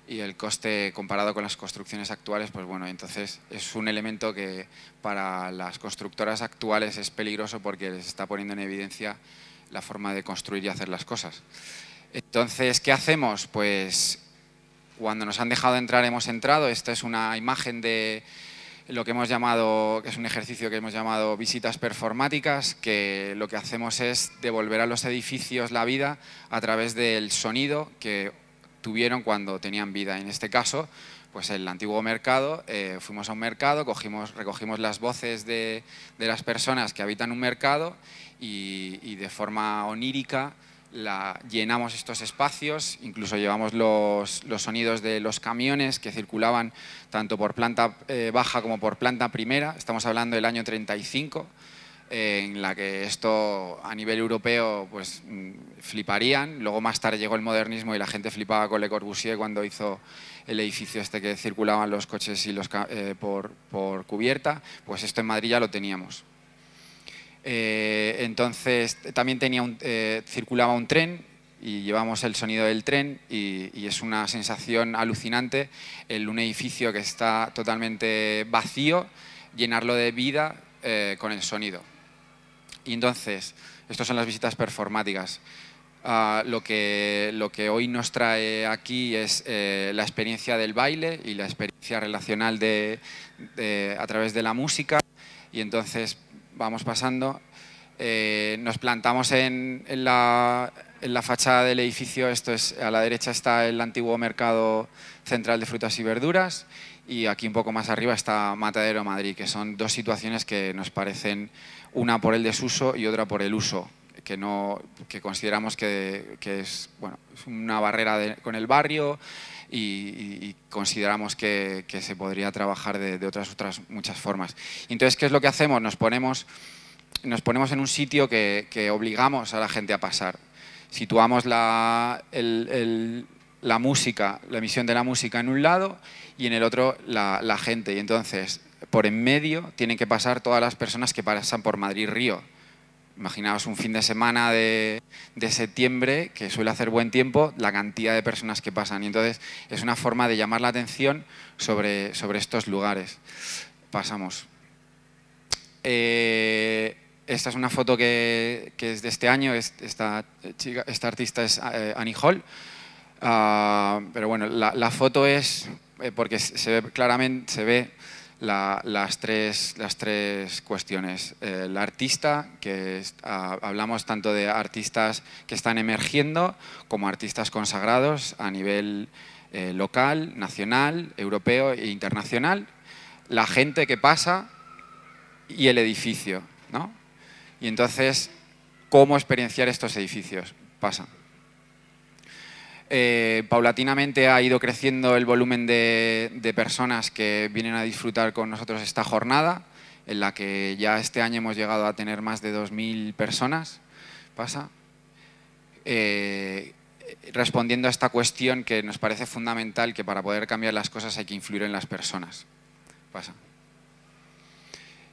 [SPEAKER 5] y el coste comparado con las construcciones actuales, pues bueno, entonces es un elemento que para las constructoras actuales es peligroso porque les está poniendo en evidencia la forma de construir y hacer las cosas. Entonces, ¿qué hacemos? Pues cuando nos han dejado entrar hemos entrado. Esta es una imagen de lo que hemos llamado, que es un ejercicio que hemos llamado visitas performáticas, que lo que hacemos es devolver a los edificios la vida a través del sonido que tuvieron cuando tenían vida. En este caso, pues el antiguo mercado, eh, fuimos a un mercado, recogimos las voces de, las personas que habitan un mercado y, de forma onírica llenamos estos espacios, incluso llevamos los, sonidos de los camiones que circulaban tanto por planta eh, baja como por planta primera, estamos hablando del año 35, en la que esto a nivel europeo pues mm, fliparían. Luego más tarde llegó el modernismo y la gente flipaba con Le Corbusier cuando hizo el edificio este que circulaban los coches y los, eh, por, cubierta. Pues esto en Madrid ya lo teníamos. Eh, entonces también tenía un, eh, circulaba un tren y llevamos el sonido del tren y, es una sensación alucinante el, un edificio que está totalmente vacío, llenarlo de vida con el sonido. Y entonces, estas son las visitas performáticas. Ah, lo, que, lo que hoy nos trae aquí es eh, la experiencia del baile y la experiencia relacional de, a través de la música. Y entonces vamos pasando. Eh, nos plantamos en, la, fachada del edificio. Esto es, a la derecha está el antiguo mercado central de frutas y verduras. Y aquí un poco más arriba está Matadero Madrid, que son dos situaciones que nos parecen una por el desuso y otra por el uso, que, no, que consideramos que, es bueno, una barrera con el barrio y, consideramos que, se podría trabajar de, otras, otras muchas formas. Entonces, ¿qué es lo que hacemos? Nos ponemos, nos ponemos en un sitio que, obligamos a la gente a pasar. Situamos la, la música, la emisión de la música en un lado y en el otro la, la gente. Y entonces por en medio tienen que pasar todas las personas que pasan por Madrid-Río. Imaginaos un fin de semana de, septiembre, que suele hacer buen tiempo, la cantidad de personas que pasan. Y entonces es una forma de llamar la atención sobre, sobre estos lugares. Pasamos. Eh, esta es una foto que, es de este año. Esta, esta artista es eh, Annie Hall. Ah, pero bueno, la, foto es, eh, porque se ve claramente, se ve las, tres, las tres cuestiones. El artista, que ah, hablamos tanto de artistas que están emergiendo como artistas consagrados a nivel eh, local, nacional, europeo e internacional. La gente que pasa y el edificio. Y entonces, ¿cómo experienciar estos edificios? Pasa. Eh, paulatinamente ha ido creciendo el volumen de, personas que vienen a disfrutar con nosotros esta jornada, en la que ya este año hemos llegado a tener más de 2.000 personas. Pasa. Eh, respondiendo a esta cuestión que nos parece fundamental, que para poder cambiar las cosas hay que influir en las personas. Pasa.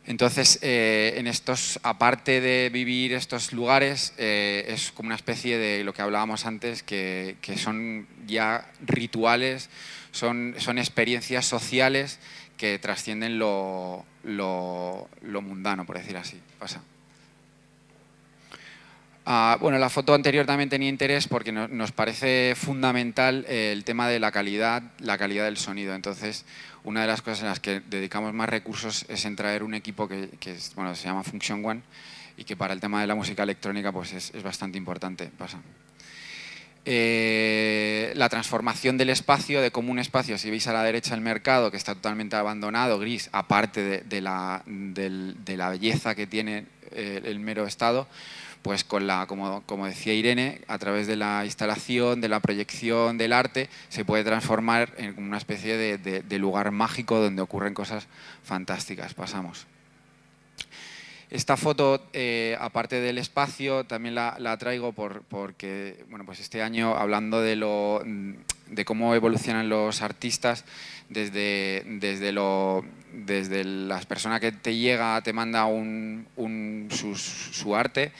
[SPEAKER 5] Entonces, eh, en estos, aparte de vivir estos lugares, eh, es como una especie de lo que hablábamos antes, que, son ya rituales, son, son experiencias sociales que trascienden lo, lo, lo mundano, por decir así. Pasa. Ah, bueno, la foto anterior también tenía interés porque nos parece fundamental eh, el tema de la calidad, la calidad del sonido. Entonces, una de las cosas en las que dedicamos más recursos es en traer un equipo que, se llama Function One y que para el tema de la música electrónica pues es, bastante importante. Eh, la transformación del espacio, de común espacio, si veis a la derecha el mercado, que está totalmente abandonado, gris, aparte de, la, belleza que tiene eh, el mero estado, pues con la, como, decía Irene, a través de la instalación, de la proyección, del arte, se puede transformar en una especie de, lugar mágico donde ocurren cosas fantásticas. Pasamos. Esta foto, eh, aparte del espacio, también la, traigo porque bueno, pues este año, hablando de, lo, de cómo evolucionan los artistas, desde, desde, lo, desde las personas que te llega, te manda un, su arte,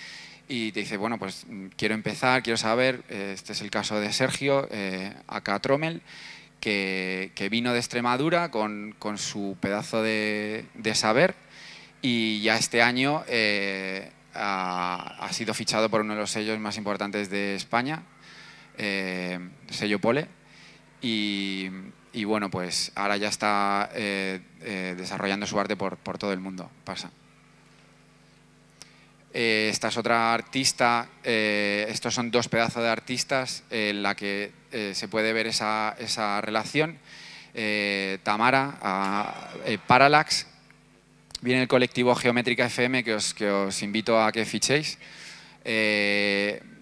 [SPEAKER 5] y te dice, bueno, pues mm, quiero empezar, quiero saber, eh, este es el caso de Sergio, eh, acá que, vino de Extremadura con, su pedazo de, saber y ya este año eh, ha, sido fichado por uno de los sellos más importantes de España, eh, sello Pole, y, bueno, pues ahora ya está desarrollando su arte por, por todo el mundo, pasa. Eh, esta es otra artista, eh, estos son dos pedazos de artistas en la que eh, se puede ver esa, relación. Tamara, Parallax, viene el colectivo Geométrica FM que os, que os invito a que fichéis.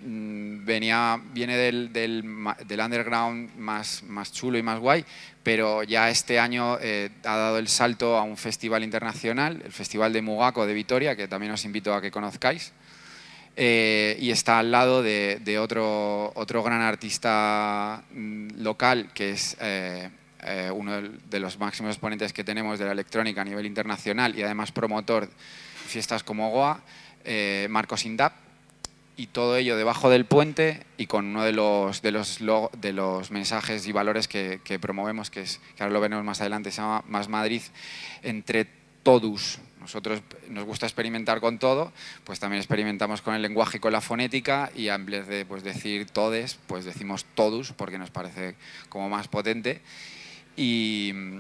[SPEAKER 5] Mm, venía, viene del, underground más, chulo y más guay, pero ya este año eh, ha dado el salto a un festival internacional, el Festival de Mugaco de Vitoria, que también os invito a que conozcáis, eh, y está al lado de, otro, gran artista mm, local, que es eh, uno de los máximos exponentes que tenemos de la electrónica a nivel internacional y además promotor de fiestas como Goa, Marcos Indap y todo ello debajo del puente y con uno de los, de los, de los mensajes y valores que, promovemos, que, que ahora lo veremos más adelante, se llama Más Madrid, entre todos. Nosotros nos gusta experimentar con todo, pues también experimentamos con el lenguaje y con la fonética y en vez de pues, decir todes, pues decimos todos porque nos parece como más potente. Y mm,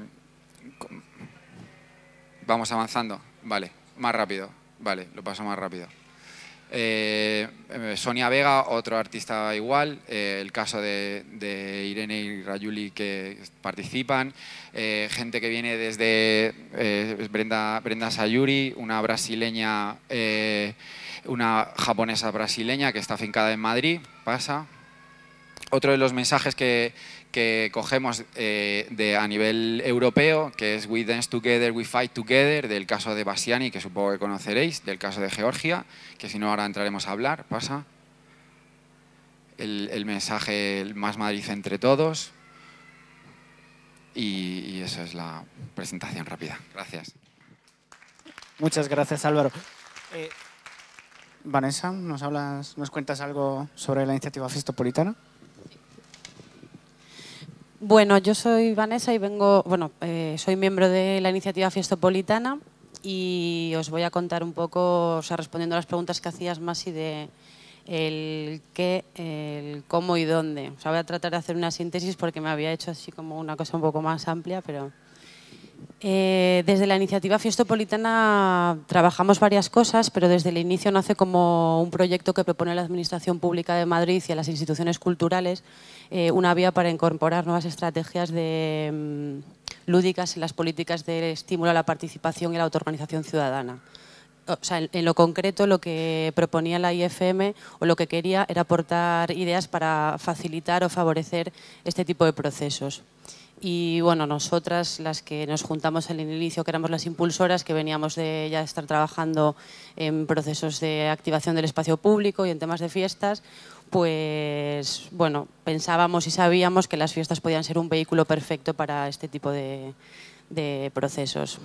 [SPEAKER 5] vamos avanzando, vale, más rápido, vale, lo paso más rápido. Eh, eh, Sonia Vega, otro artista igual, eh, el caso de, Irene y Rayuli que participan, gente que viene desde Brenda, Brenda, Sayuri, una brasileña, una japonesa brasileña que está afincada en Madrid, pasa. Otro de los mensajes que, que cogemos eh, de, a nivel europeo, que es We Dance Together, We Fight Together, del caso de Bassiani, que supongo que conoceréis, del caso de Georgia, que si no ahora entraremos a hablar, pasa. El, mensaje Más Madrid entre todos. Y, esa es la presentación rápida. Gracias.
[SPEAKER 1] Muchas gracias, Álvaro. Eh, Vanessa, ¿nos, hablas, ¿nos cuentas algo sobre la iniciativa festopolitana?
[SPEAKER 6] Bueno, yo soy Vanessa y vengo, bueno, eh, soy miembro de la iniciativa Fiestopolitana y os voy a contar un poco, o sea, respondiendo a las preguntas que hacías más y de el qué, el cómo y dónde. O sea, voy a tratar de hacer una síntesis porque me había hecho así como una cosa un poco más amplia, pero... Eh, desde la iniciativa Fiestopolitana trabajamos varias cosas, pero desde el inicio nace como un proyecto que propone la Administración Pública de Madrid y a las instituciones culturales eh, una vía para incorporar nuevas estrategias de, mm, lúdicas en las políticas de estímulo a la participación y la autoorganización ciudadana. en, lo concreto lo que proponía la IFM o lo que quería era aportar ideas para facilitar o favorecer este tipo de procesos. Y bueno, nosotras, las que nos juntamos al inicio, que éramos las impulsoras, que veníamos de ya estar trabajando en procesos de activación del espacio público y en temas de fiestas, pues bueno, pensábamos y sabíamos que las fiestas podían ser un vehículo perfecto para este tipo de, procesos.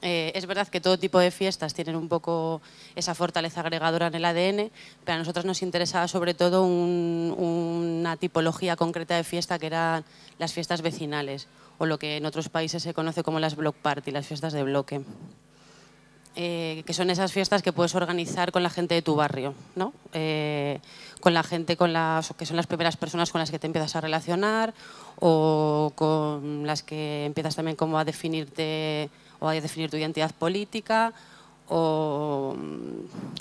[SPEAKER 6] Eh, es verdad que todo tipo de fiestas tienen un poco esa fortaleza agregadora en el ADN, pero a nosotros nos interesaba sobre todo una tipología concreta de fiesta que eran las fiestas vecinales o lo que en otros países se conoce como las block party, las fiestas de bloque. Eh, que son esas fiestas que puedes organizar con la gente de tu barrio, ¿no? Eh, con la gente con las, que son las primeras personas con las que te empiezas a relacionar o con las que empiezas también como a definirte o a definir tu identidad política o,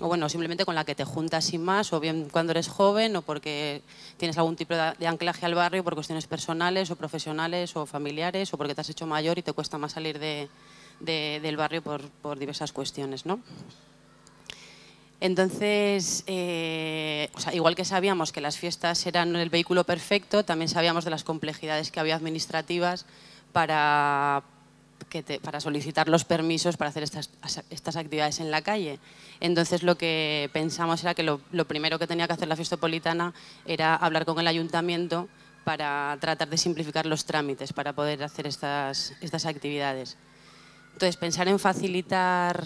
[SPEAKER 6] bueno, simplemente con la que te juntas sin más, o bien cuando eres joven, o porque tienes algún tipo de anclaje al barrio por cuestiones personales o profesionales o familiares, o porque te has hecho mayor y te cuesta más salir de, del barrio por, diversas cuestiones. ¿no? Entonces, eh, igual que sabíamos que las fiestas eran el vehículo perfecto, también sabíamos de las complejidades que había administrativas para, para solicitar los permisos para hacer estas, actividades en la calle. Entonces lo que pensamos era que lo, primero que tenía que hacer la fiesta politana era hablar con el ayuntamiento para tratar de simplificar los trámites para poder hacer estas, estas actividades. Entonces, pensar en facilitar,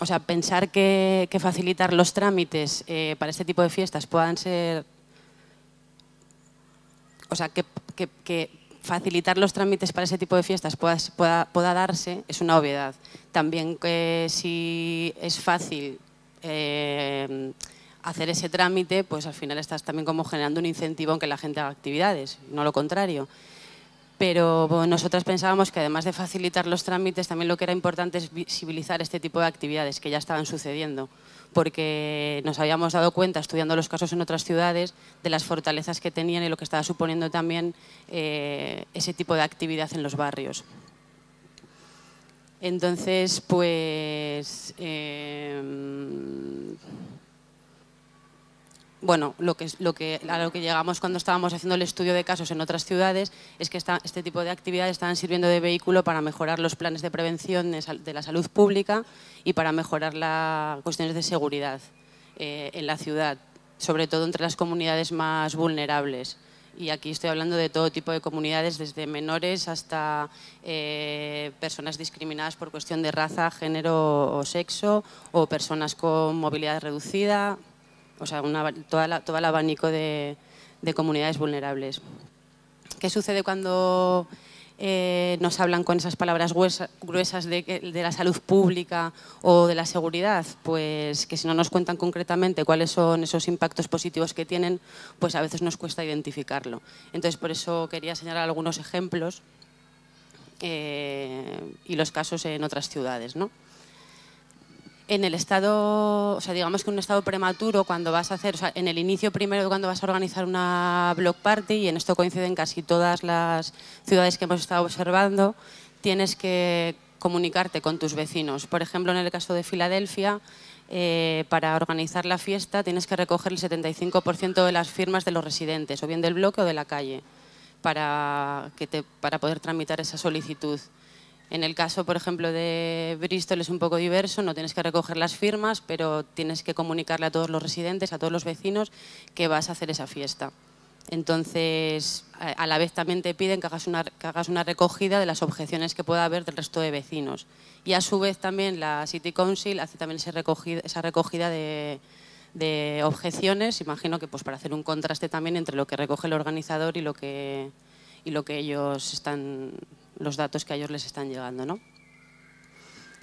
[SPEAKER 6] o sea, pensar que, facilitar los trámites eh, para este tipo de fiestas puedan ser, o sea, que, facilitar los trámites para ese tipo de fiestas pueda, darse es una obviedad. También que si es fácil eh, hacer ese trámite, pues al final estás también como generando un incentivo en que la gente haga actividades, no lo contrario pero nosotras pensábamos que además de facilitar los trámites, también lo que era importante es visibilizar este tipo de actividades que ya estaban sucediendo, porque nos habíamos dado cuenta, estudiando los casos en otras ciudades, de las fortalezas que tenían y lo que estaba suponiendo también eh, ese tipo de actividad en los barrios. Entonces, pues... Em, bueno, lo que, a lo que llegamos cuando estábamos haciendo el estudio de casos en otras ciudades es que este tipo de actividades estaban sirviendo de vehículo para mejorar los planes de prevención de, la salud pública y para mejorar las cuestiones de seguridad eh, en la ciudad, sobre todo entre las comunidades más vulnerables. Y aquí estoy hablando de todo tipo de comunidades, desde menores hasta eh, personas discriminadas por cuestión de raza, género o sexo, o personas con movilidad reducida, o sea, todo el abanico de, comunidades vulnerables. ¿Qué sucede cuando eh, nos hablan con esas palabras gruesas de, la salud pública o de la seguridad? Pues que si no nos cuentan concretamente cuáles son esos impactos positivos que tienen, pues a veces nos cuesta identificarlo. Entonces, por eso quería señalar algunos ejemplos eh, y los casos en otras ciudades, ¿no? en el estado, o sea, digamos que un estado prematuro, cuando vas a hacer, o sea, en el inicio primero, cuando vas a organizar una block party, y en esto coinciden casi todas las ciudades que hemos estado observando, tienes que comunicarte con tus vecinos. Por ejemplo, en el caso de Filadelfia, eh, para organizar la fiesta tienes que recoger el 75% de las firmas de los residentes, o bien del bloque o de la calle, para, que te, para poder tramitar esa solicitud. En el caso, por ejemplo, de Bristol es un poco diverso, no tienes que recoger las firmas, pero tienes que comunicarle a todos los residentes, a todos los vecinos, que vas a hacer esa fiesta. Entonces, a la vez también te piden que hagas, una, que hagas una recogida de las objeciones que pueda haber del resto de vecinos. Y a su vez también la City Council hace también ese recogida, esa recogida de, de objeciones, imagino que pues para hacer un contraste también entre lo que recoge el organizador y lo que, y lo que ellos están los datos que a ellos les están llegando, ¿no?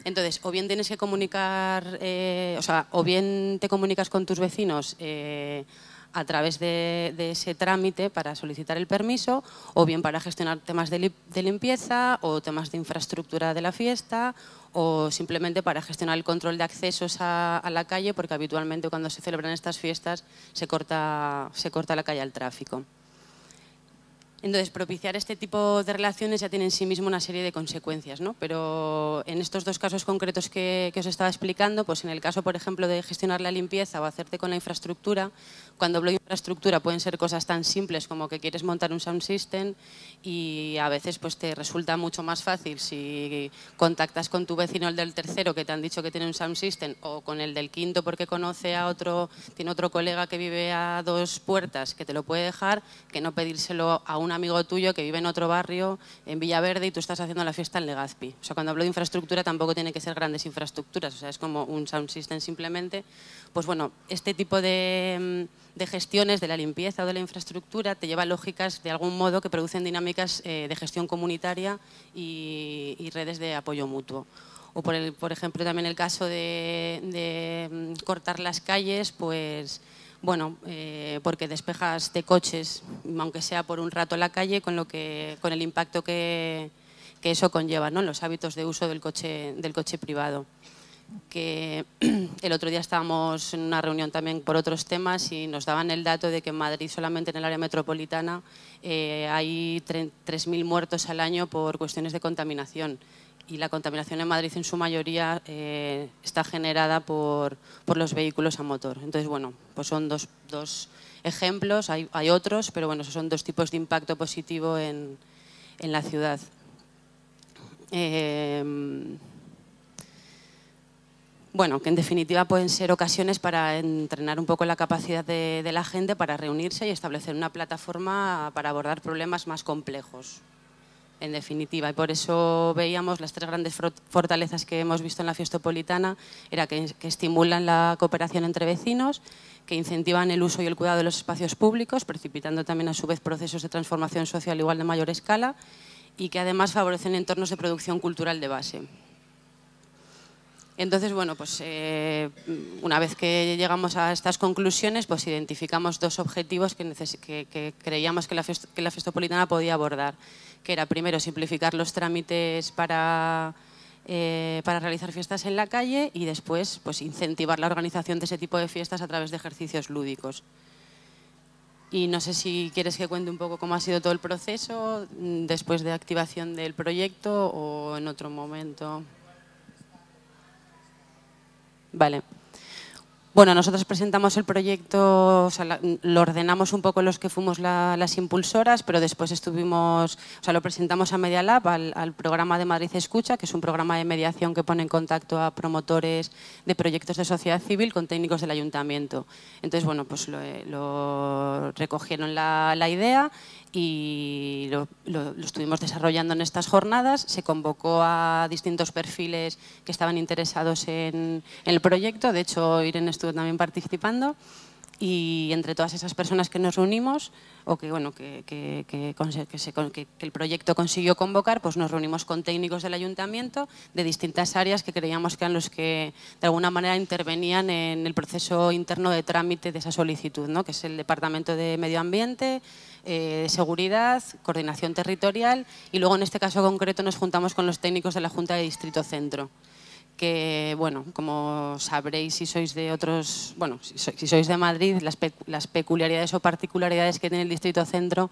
[SPEAKER 6] Entonces, o bien tienes que comunicar, eh, o sea, o bien te comunicas con tus vecinos eh, a través de, ese trámite para solicitar el permiso, o bien para gestionar temas de, limpieza o temas de infraestructura de la fiesta, o simplemente para gestionar el control de accesos a, la calle, porque habitualmente cuando se celebran estas fiestas se corta, se corta la calle al tráfico. Entonces, propiciar este tipo de relaciones ya tiene en sí mismo una serie de consecuencias, ¿no? Pero en estos dos casos concretos que, os estaba explicando, pues en el caso, por ejemplo, de gestionar la limpieza o hacerte con la infraestructura, cuando hablo de infraestructura pueden ser cosas tan simples como que quieres montar un sound system y a veces pues te resulta mucho más fácil si contactas con tu vecino el del tercero que te han dicho que tiene un sound system o con el del quinto porque conoce a otro, tiene otro colega que vive a dos puertas que te lo puede dejar, que no pedírselo a una amigo tuyo que vive en otro barrio, en Villaverde, y tú estás haciendo la fiesta en Legazpi. O sea, cuando hablo de infraestructura tampoco tiene que ser grandes infraestructuras, o sea, es como un sound system simplemente. Pues bueno, este tipo de, mm, gestiones de la limpieza o de la infraestructura te lleva a lógicas de algún modo que producen dinámicas eh, de gestión comunitaria y, redes de apoyo mutuo o por, el, por ejemplo también el caso de, de, mm, cortar las calles, pues bueno, eh, porque despejas de coches, aunque sea por un rato la calle, con, lo que, con el impacto que, eso conlleva, ¿no? los hábitos de uso del coche, del coche privado. el otro día estábamos en una reunión también por otros temas y nos daban el dato de que en Madrid, solamente en el área metropolitana, eh, hay 3.000 muertos al año por cuestiones de contaminación y la contaminación en Madrid en su mayoría eh, está generada por, los vehículos a motor. Entonces, bueno, pues son dos, ejemplos, hay, otros, pero bueno, esos son dos tipos de impacto positivo en, la ciudad. Eh, bueno, que en definitiva pueden ser ocasiones para entrenar un poco la capacidad de, de la gente para reunirse y establecer una plataforma para abordar problemas más complejos en definitiva. Y por eso veíamos las tres grandes fortalezas que hemos visto en la Fiestopolitana, era que, estimulan la cooperación entre vecinos, que incentivan el uso y el cuidado de los espacios públicos, precipitando también a su vez procesos de transformación social igual de mayor escala y que además favorecen entornos de producción cultural de base. Entonces, bueno, pues eh, una vez que llegamos a estas conclusiones, pues identificamos dos objetivos que, creíamos que la, que la podía abordar que era primero simplificar los trámites para, eh, para realizar fiestas en la calle y después pues, incentivar la organización de ese tipo de fiestas a través de ejercicios lúdicos. Y no sé si quieres que cuente un poco cómo ha sido todo el proceso mm, después de activación del proyecto o en otro momento. Vale. Bueno, nosotros presentamos el proyecto, o sea, lo ordenamos un poco los que fuimos las impulsoras, pero después estuvimos, o sea, lo presentamos a Media Lab, al, programa de Madrid Escucha, que es un programa de mediación que pone en contacto a promotores de proyectos de sociedad civil con técnicos del ayuntamiento. Entonces, bueno, pues lo, eh, recogieron la, idea y lo, estuvimos desarrollando en estas jornadas. Se convocó a distintos perfiles que estaban interesados en, en el proyecto. De hecho, Irene estuvo también participando y entre todas esas personas que nos unimos o que, el proyecto consiguió convocar, pues nos reunimos con técnicos del ayuntamiento de distintas áreas que creíamos que eran los que de alguna manera intervenían en el proceso interno de trámite de esa solicitud, ¿no? que es el Departamento de Medio Ambiente, eh, Seguridad, Coordinación Territorial y luego en este caso concreto nos juntamos con los técnicos de la Junta de Distrito Centro que, bueno, como sabréis si sois de otros, bueno, si, sois de Madrid, las, peculiaridades o particularidades que tiene el distrito centro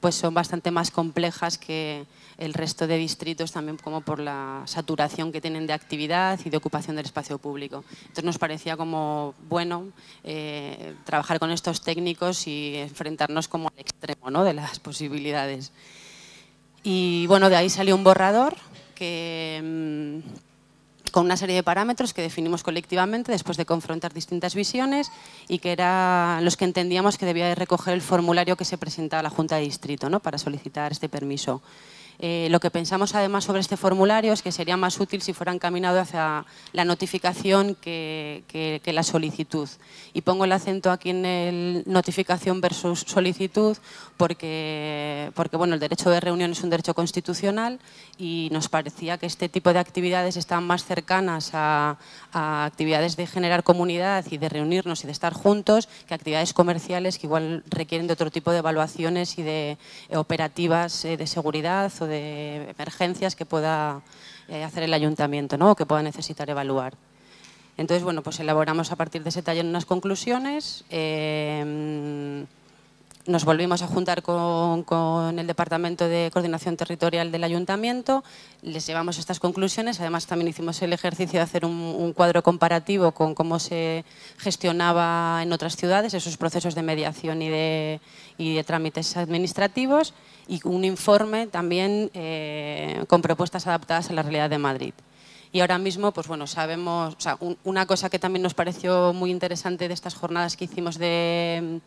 [SPEAKER 6] pues son bastante más complejas que el resto de distritos, también como por la saturación que tienen de actividad y de ocupación del espacio público. Entonces nos parecía como bueno eh, trabajar con estos técnicos y enfrentarnos como al extremo ¿no? de las posibilidades. Y bueno, de ahí salió un borrador que... Mm, con una serie de parámetros que definimos colectivamente después de confrontar distintas visiones y que eran los que entendíamos que debía recoger el formulario que se presentaba a la Junta de Distrito ¿no? para solicitar este permiso. Eh, lo que pensamos además sobre este formulario es que sería más útil si fuera encaminado hacia la notificación que, la solicitud. Y pongo el acento aquí en el notificación versus solicitud porque, bueno, el derecho de reunión es un derecho constitucional y nos parecía que este tipo de actividades están más cercanas a, actividades de generar comunidad y de reunirnos y de estar juntos que actividades comerciales que igual requieren de otro tipo de evaluaciones y de eh, operativas eh, de seguridad de emergencias que pueda eh, hacer el ayuntamiento ¿no? o que pueda necesitar evaluar. Entonces, bueno, pues elaboramos a partir de ese taller unas conclusiones. Em, nos volvimos a juntar con, el Departamento de Coordinación Territorial del Ayuntamiento, les llevamos estas conclusiones, además también hicimos el ejercicio de hacer un, cuadro comparativo con cómo se gestionaba en otras ciudades esos procesos de mediación y de, y de trámites administrativos y un informe también eh, con propuestas adaptadas a la realidad de Madrid. Y ahora mismo, pues bueno, sabemos, o sea, una cosa que también nos pareció muy interesante de estas jornadas que hicimos de,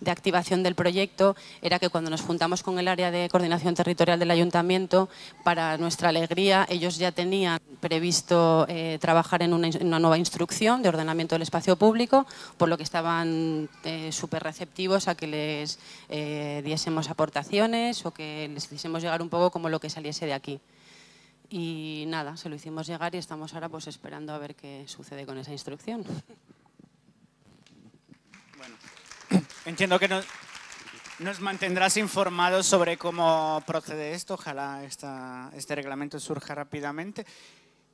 [SPEAKER 6] de activación del proyecto era que cuando nos juntamos con el área de coordinación territorial del ayuntamiento, para nuestra alegría, ellos ya tenían previsto eh, trabajar en una, nueva instrucción de ordenamiento del espacio público, por lo que estaban eh, súper receptivos a que les eh, diésemos aportaciones o que les hiciésemos llegar un poco como lo que saliese de aquí. Y nada, se lo hicimos llegar y estamos ahora pues esperando a ver qué sucede con esa
[SPEAKER 1] instrucción. Entiendo que nos mantendrás informados sobre cómo procede esto. Ojalá este reglamento surja rápidamente.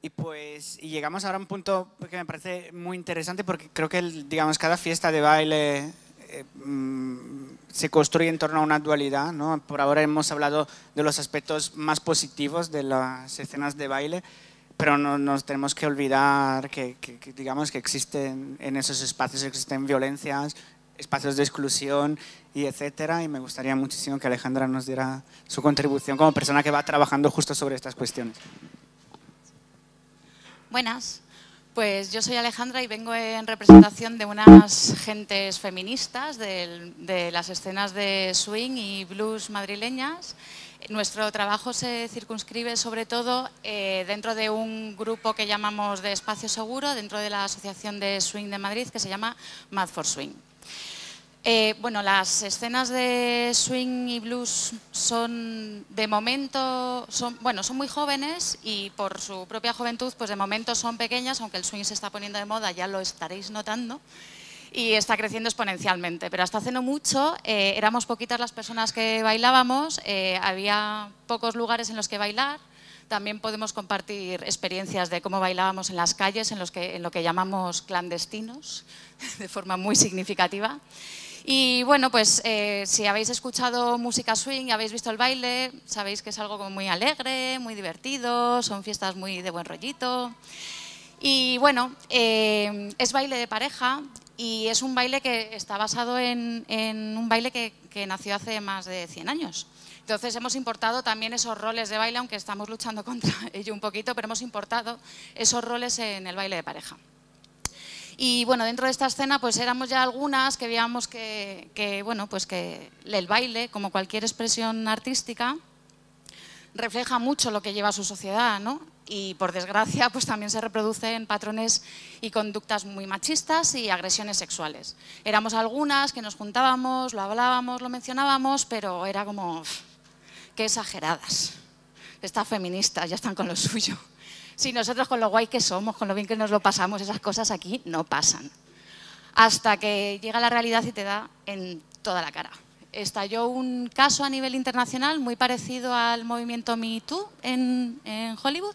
[SPEAKER 1] Y pues llegamos ahora a un punto que me parece muy interesante porque creo que digamos cada fiesta de baile eh, mm, se construye en torno a una dualidad. ¿no? Por ahora hemos hablado de los aspectos más positivos de las escenas de baile, pero no nos tenemos que olvidar que, que digamos que existen en esos espacios existen violencias, espacios de exclusión y etcétera. Y me gustaría muchísimo que Alejandra nos diera su contribución como persona que va trabajando justo sobre estas cuestiones.
[SPEAKER 7] Buenas. Pues yo soy Alejandra y vengo en representación de unas gentes feministas de, las escenas de swing y blues madrileñas. Nuestro trabajo se circunscribe sobre todo eh, dentro de un grupo que llamamos de Espacio Seguro, dentro de la Asociación de Swing de Madrid, que se llama Mad for Swing. Eh, bueno, las escenas de swing y blues son de momento, son, bueno, son muy jóvenes y por su propia juventud, pues de momento son pequeñas, aunque el swing se está poniendo de moda, ya lo estaréis notando, y está creciendo exponencialmente. Pero hasta hace no mucho eh, éramos poquitas las personas que bailábamos, eh, había pocos lugares en los que bailar, también podemos compartir experiencias de cómo bailábamos en las calles, en, los que, en lo que llamamos clandestinos, de forma muy significativa. Y bueno, pues eh, si habéis escuchado música swing y habéis visto el baile, sabéis que es algo muy alegre, muy divertido, son fiestas muy de buen rollito. Y bueno, eh, es baile de pareja y es un baile que está basado en, un baile que, que, nació hace más de 100 años. Entonces hemos importado también esos roles de baile, aunque estamos luchando contra ello un poquito, pero hemos importado esos roles en el baile de pareja. Y bueno, dentro de esta escena pues éramos ya algunas que veíamos que, bueno, pues que el baile, como cualquier expresión artística, refleja mucho lo que lleva a su sociedad, ¿no? Y por desgracia, pues también se reproducen patrones y conductas muy machistas y agresiones sexuales. Éramos algunas que nos juntábamos, lo hablábamos, lo mencionábamos, pero era como, qué exageradas. Estas feministas ya están con lo suyo. Si nosotros con lo guay que somos, con lo bien que nos lo pasamos, esas cosas aquí no pasan. Hasta que llega la realidad y te da en toda la cara. Estalló un caso a nivel internacional muy parecido al movimiento Me Too en, Hollywood.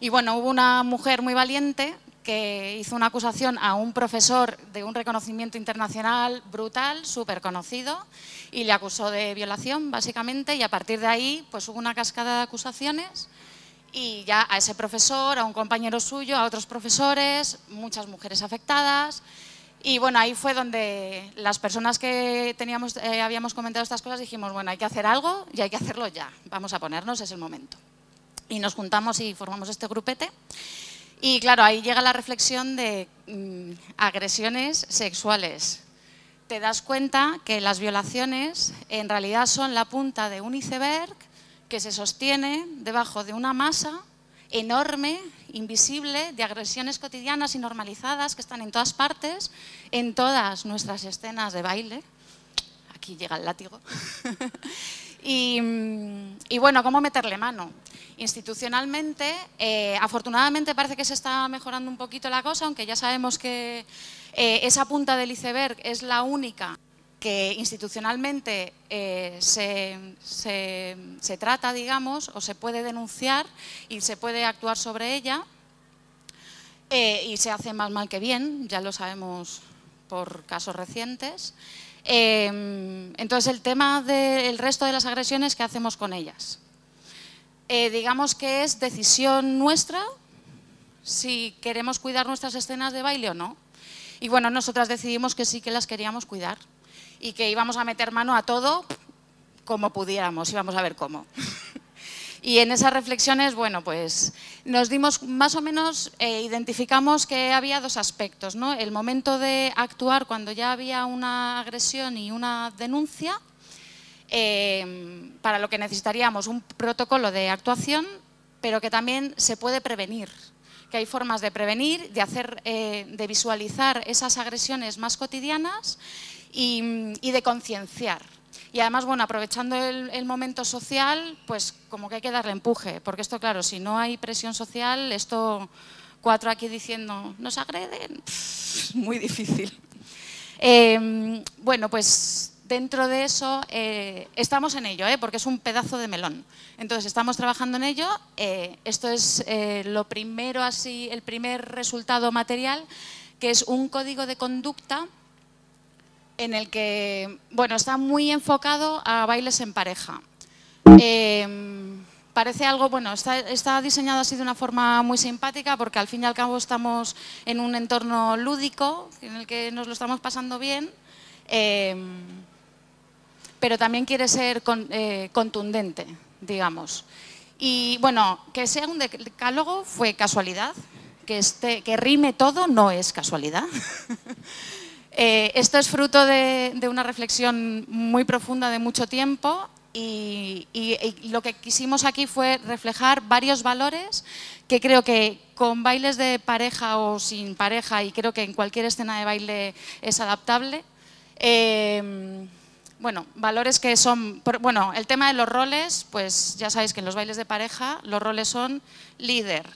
[SPEAKER 7] Y bueno, hubo una mujer muy valiente que hizo una acusación a un profesor de un reconocimiento internacional brutal, súper conocido, y le acusó de violación, básicamente, y a partir de ahí pues, hubo una cascada de acusaciones y ya a ese profesor, a un compañero suyo, a otros profesores, muchas mujeres afectadas. Y bueno, ahí fue donde las personas que teníamos, eh, habíamos comentado estas cosas dijimos, bueno, hay que hacer algo y hay que hacerlo ya, vamos a ponernos, es el momento. Y nos juntamos y formamos este grupete. Y claro, ahí llega la reflexión de mm, agresiones sexuales. Te das cuenta que las violaciones en realidad son la punta de un iceberg que se sostiene debajo de una masa enorme, invisible, de agresiones cotidianas y normalizadas que están en todas partes, en todas nuestras escenas de baile. Aquí llega el látigo. y, bueno, ¿cómo meterle mano? Institucionalmente, eh, afortunadamente parece que se está mejorando un poquito la cosa, aunque ya sabemos que eh, esa punta del iceberg es la única que institucionalmente eh, se, trata, digamos, o se puede denunciar y se puede actuar sobre ella eh, y se hace más mal que bien, ya lo sabemos por casos recientes. Eh, entonces, el tema del resto de las agresiones, ¿qué hacemos con ellas? digamos que es decisión nuestra si queremos cuidar nuestras escenas de baile o no. Y bueno, nosotras decidimos que sí que las queríamos cuidar y que íbamos a meter mano a todo como pudiéramos, íbamos a ver cómo. y en esas reflexiones, bueno, pues nos dimos más o menos, eh, identificamos que había dos aspectos, ¿no? El momento de actuar cuando ya había una agresión y una denuncia, em, para lo que necesitaríamos un protocolo de actuación, pero que también se puede prevenir, que hay formas de prevenir, de, hacer, eh, de visualizar esas agresiones más cotidianas y, de concienciar. Y además, bueno, aprovechando el, momento social, pues como que hay que darle empuje, porque esto, claro, si no hay presión social, esto cuatro aquí diciendo, nos agreden, es muy difícil. Em, bueno, pues dentro de eso eh, estamos en ello, eh, porque es un pedazo de melón. Entonces estamos trabajando en ello. Eh, esto es eh, lo primero así, el primer resultado material, que es un código de conducta en el que, bueno, está muy enfocado a bailes en pareja. Em, parece algo, bueno, está, diseñado así de una forma muy simpática porque al fin y al cabo estamos en un entorno lúdico en el que nos lo estamos pasando bien, em, pero también quiere ser eh, contundente, digamos. Y bueno, que sea un decálogo fue casualidad, que, que rime todo no es casualidad. Eh, esto es fruto de, una reflexión muy profunda de mucho tiempo y, lo que quisimos aquí fue reflejar varios valores que creo que con bailes de pareja o sin pareja y creo que en cualquier escena de baile es adaptable. Em, bueno, valores que son, bueno, el tema de los roles, pues ya sabéis que en los bailes de pareja los roles son líder,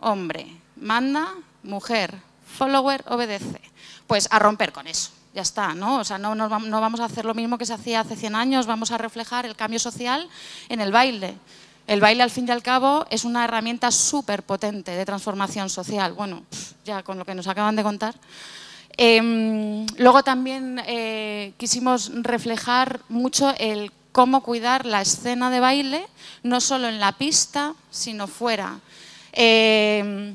[SPEAKER 7] hombre, manda, mujer, follower, obedece pues a romper con eso. Ya está, ¿no? O sea, no, no, vamos a hacer lo mismo que se hacía hace 100 años, vamos a reflejar el cambio social en el baile. El baile, al fin y al cabo, es una herramienta súper potente de transformación social. Bueno, ya con lo que nos acaban de contar. Em, luego también eh, quisimos reflejar mucho el cómo cuidar la escena de baile, no solo en la pista, sino fuera. Em,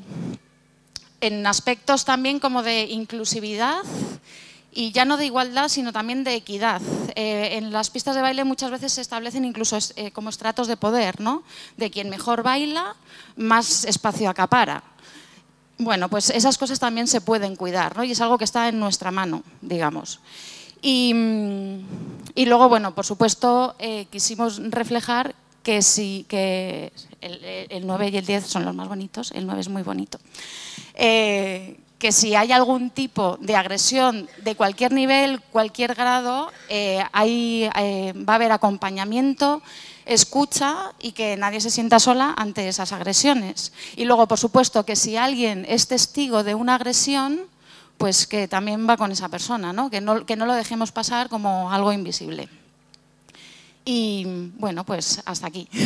[SPEAKER 7] en aspectos también como de inclusividad y ya no de igualdad, sino también de equidad. Eh, en las pistas de baile muchas veces se establecen incluso eh, como estratos de poder, ¿no? De quien mejor baila, más espacio acapara. Bueno, pues esas cosas también se pueden cuidar, ¿no? Y es algo que está en nuestra mano, digamos. Y, y luego, bueno, por supuesto, eh, quisimos reflejar que sí, que el, el 9 y el 10 son los más bonitos, el 9 es muy bonito. Eh, que si hay algún tipo de agresión de cualquier nivel, cualquier grado, eh, eh, va a haber acompañamiento, escucha y que nadie se sienta sola ante esas agresiones. Y luego, por supuesto, que si alguien es testigo de una agresión, pues que también va con esa persona, no, que no lo dejemos pasar como algo invisible. Y bueno, pues hasta aquí.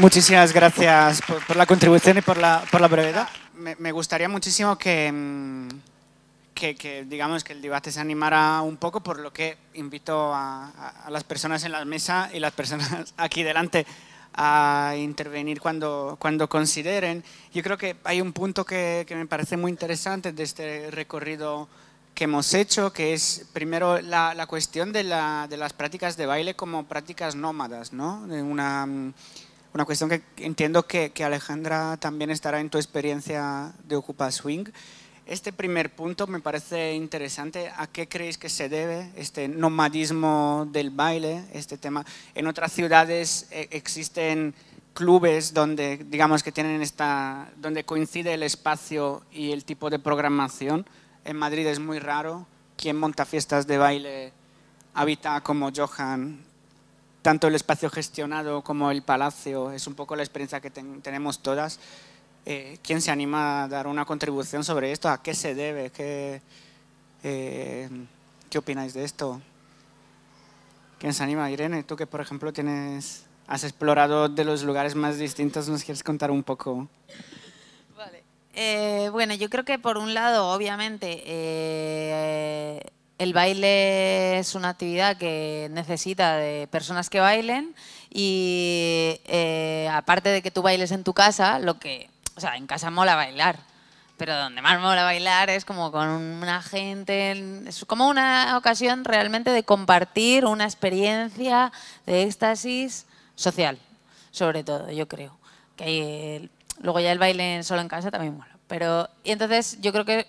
[SPEAKER 1] Muchísimas gracias por, la contribución y por la, brevedad. Me, gustaría muchísimo mm, que, que, digamos, que el debate se animara un poco, por lo que invito a, las personas en la mesa y las personas aquí delante a intervenir cuando, cuando consideren. Yo creo que hay un punto que, me parece muy interesante de este recorrido que hemos hecho, que es primero la, la cuestión de, la, de, las prácticas de baile como prácticas nómadas, ¿no? una, mm, una cuestión que entiendo que, Alejandra también estará en tu experiencia de Ocupa Swing. Este primer punto me parece interesante. ¿A qué creéis que se debe este nomadismo del baile, este tema? En otras ciudades eh, existen clubes donde, digamos, que tienen esta, donde coincide el espacio y el tipo de programación. En Madrid es muy raro. ¿Quién monta fiestas de baile? Habita como Johan tanto el espacio gestionado como el palacio, es un poco la experiencia que tenemos todas. Eh, ¿Quién se anima a dar una contribución sobre esto? ¿A qué se debe? ¿Qué, eh, ¿qué opináis de esto? ¿Quién se anima? Irene, tú que por ejemplo tienes, has explorado de los lugares más distintos, ¿nos quieres contar un poco?
[SPEAKER 4] Vale. Eh, bueno, yo creo que por un lado, obviamente, el baile es una actividad que necesita de personas que bailen y eh, aparte de que tú bailes en tu casa, lo que, o sea, en casa mola bailar, pero donde más mola bailar es como con una gente, es como una ocasión realmente de compartir una experiencia de éxtasis social, sobre todo, yo creo. Que luego ya el baile solo en casa también mola. Pero, y entonces yo creo que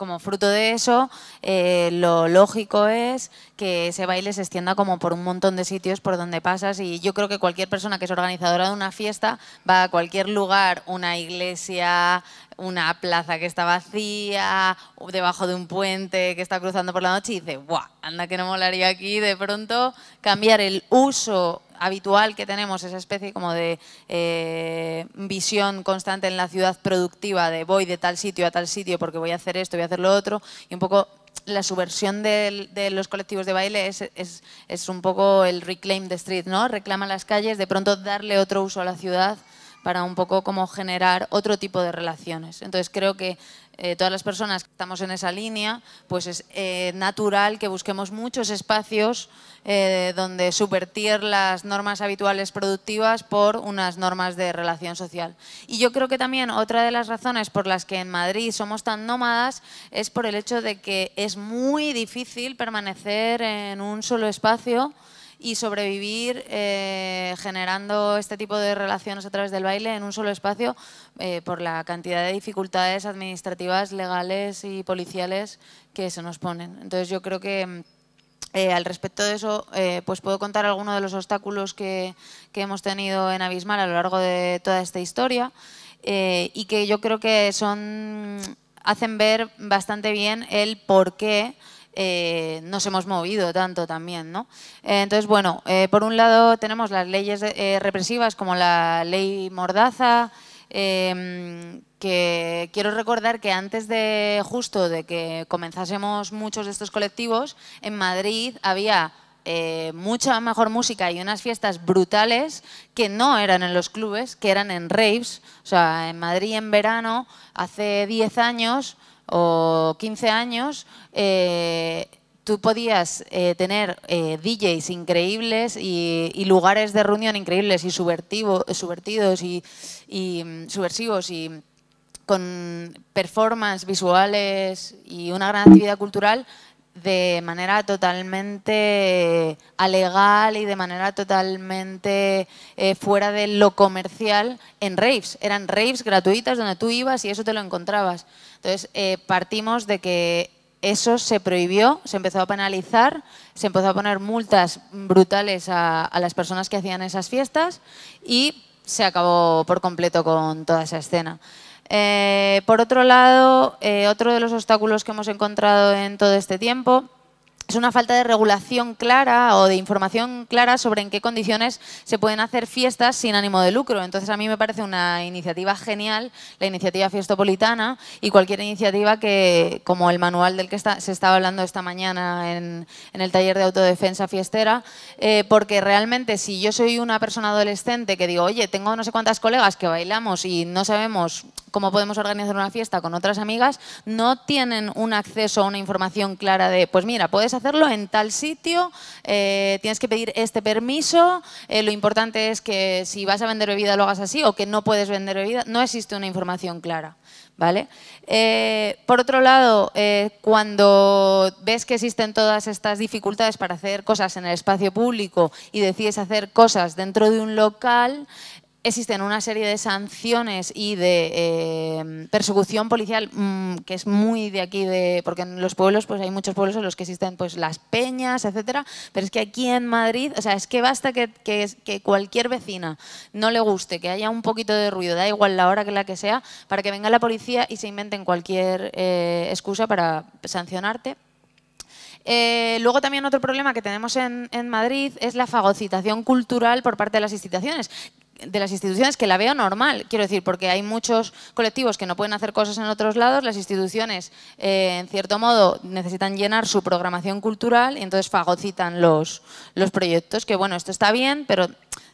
[SPEAKER 4] como fruto de eso, eh, lo lógico es que ese baile se extienda como por un montón de sitios por donde pasas y yo creo que cualquier persona que es organizadora de una fiesta va a cualquier lugar, una iglesia, una plaza que está vacía, debajo de un puente que está cruzando por la noche y dice, ¡buah! Anda que no molaría aquí de pronto cambiar el uso habitual que tenemos, esa especie como de eh, visión constante en la ciudad productiva de voy de tal sitio a tal sitio porque voy a hacer esto, voy a hacer lo otro, y un poco la subversión de, los colectivos de baile es, es, es, un poco el reclaim the street, ¿no? Reclama las calles, de pronto darle otro uso a la ciudad para un poco como generar otro tipo de relaciones. Entonces creo que eh, todas las personas que estamos en esa línea, pues es eh, natural que busquemos muchos espacios eh, donde subvertir las normas habituales productivas por unas normas de relación social. Y yo creo que también otra de las razones por las que en Madrid somos tan nómadas es por el hecho de que es muy difícil permanecer en un solo espacio y sobrevivir eh, generando este tipo de relaciones a través del baile en un solo espacio eh, por la cantidad de dificultades administrativas, legales y policiales que se nos ponen. Entonces yo creo que... Eh, al respecto de eso, pues puedo contar algunos de los obstáculos que, hemos tenido en Abismal a lo largo de toda esta historia y que yo creo que son hacen ver bastante bien el por qué eh, nos hemos movido tanto también. ¿no? Eh, entonces, bueno, eh, por un lado tenemos las leyes represivas como la ley Mordaza, em, que quiero recordar que antes de justo de que comenzásemos muchos de estos colectivos, en Madrid había mucha mejor música y unas fiestas brutales que no eran en los clubes, que eran en raves. O sea, en Madrid en verano, hace 10 años, o 15 años, eh, tú podías eh, tener eh, DJs increíbles y, lugares de reunión increíbles y subvertidos y, mm, subversivos y con performance visuales y una gran actividad cultural de manera totalmente eh, alegal y de manera totalmente eh, fuera de lo comercial en raves. Eran raves gratuitas donde tú ibas y eso te lo encontrabas. Entonces, eh, partimos de que eso se prohibió, se empezó a penalizar, se empezó a poner multas brutales a, a las personas que hacían esas fiestas y se acabó por completo con toda esa escena. Eh, por otro lado, eh, otro de los obstáculos que hemos encontrado en todo este tiempo es una falta de regulación clara o de información clara sobre en qué condiciones se pueden hacer fiestas sin ánimo de lucro. Entonces a mí me parece una iniciativa genial, la iniciativa Fiestopolitana y cualquier iniciativa que, como el manual del que se estaba hablando esta mañana en, el taller de autodefensa fiestera, eh, porque realmente si yo soy una persona adolescente que digo, oye, tengo no sé cuántas colegas que bailamos y no sabemos cómo podemos organizar una fiesta con otras amigas, no tienen un acceso a una información clara de, pues mira, puedes hacerlo en tal sitio, eh, tienes que pedir este permiso, eh, lo importante es que si vas a vender bebida lo hagas así o que no puedes vender bebida, no existe una información clara. ¿Vale? Eh, por otro lado, cuando ves que existen todas estas dificultades para hacer cosas en el espacio público y decides hacer cosas dentro de un local, existen una serie de sanciones y de eh, persecución policial mm, que es muy de aquí de porque en los pueblos pues hay muchos pueblos en los que existen pues las peñas etcétera pero es que aquí en Madrid o sea es que basta que, que, cualquier vecina no le guste que haya un poquito de ruido da igual la hora que la que sea para que venga la policía y se inventen cualquier eh, excusa para sancionarte eh, luego también otro problema que tenemos en, en Madrid es la fagocitación cultural por parte de las instituciones de las instituciones que la veo normal, quiero decir, porque hay muchos colectivos que no pueden hacer cosas en otros lados, las instituciones, eh, en cierto modo, necesitan llenar su programación cultural y entonces fagocitan los, los proyectos, que bueno, esto está bien, pero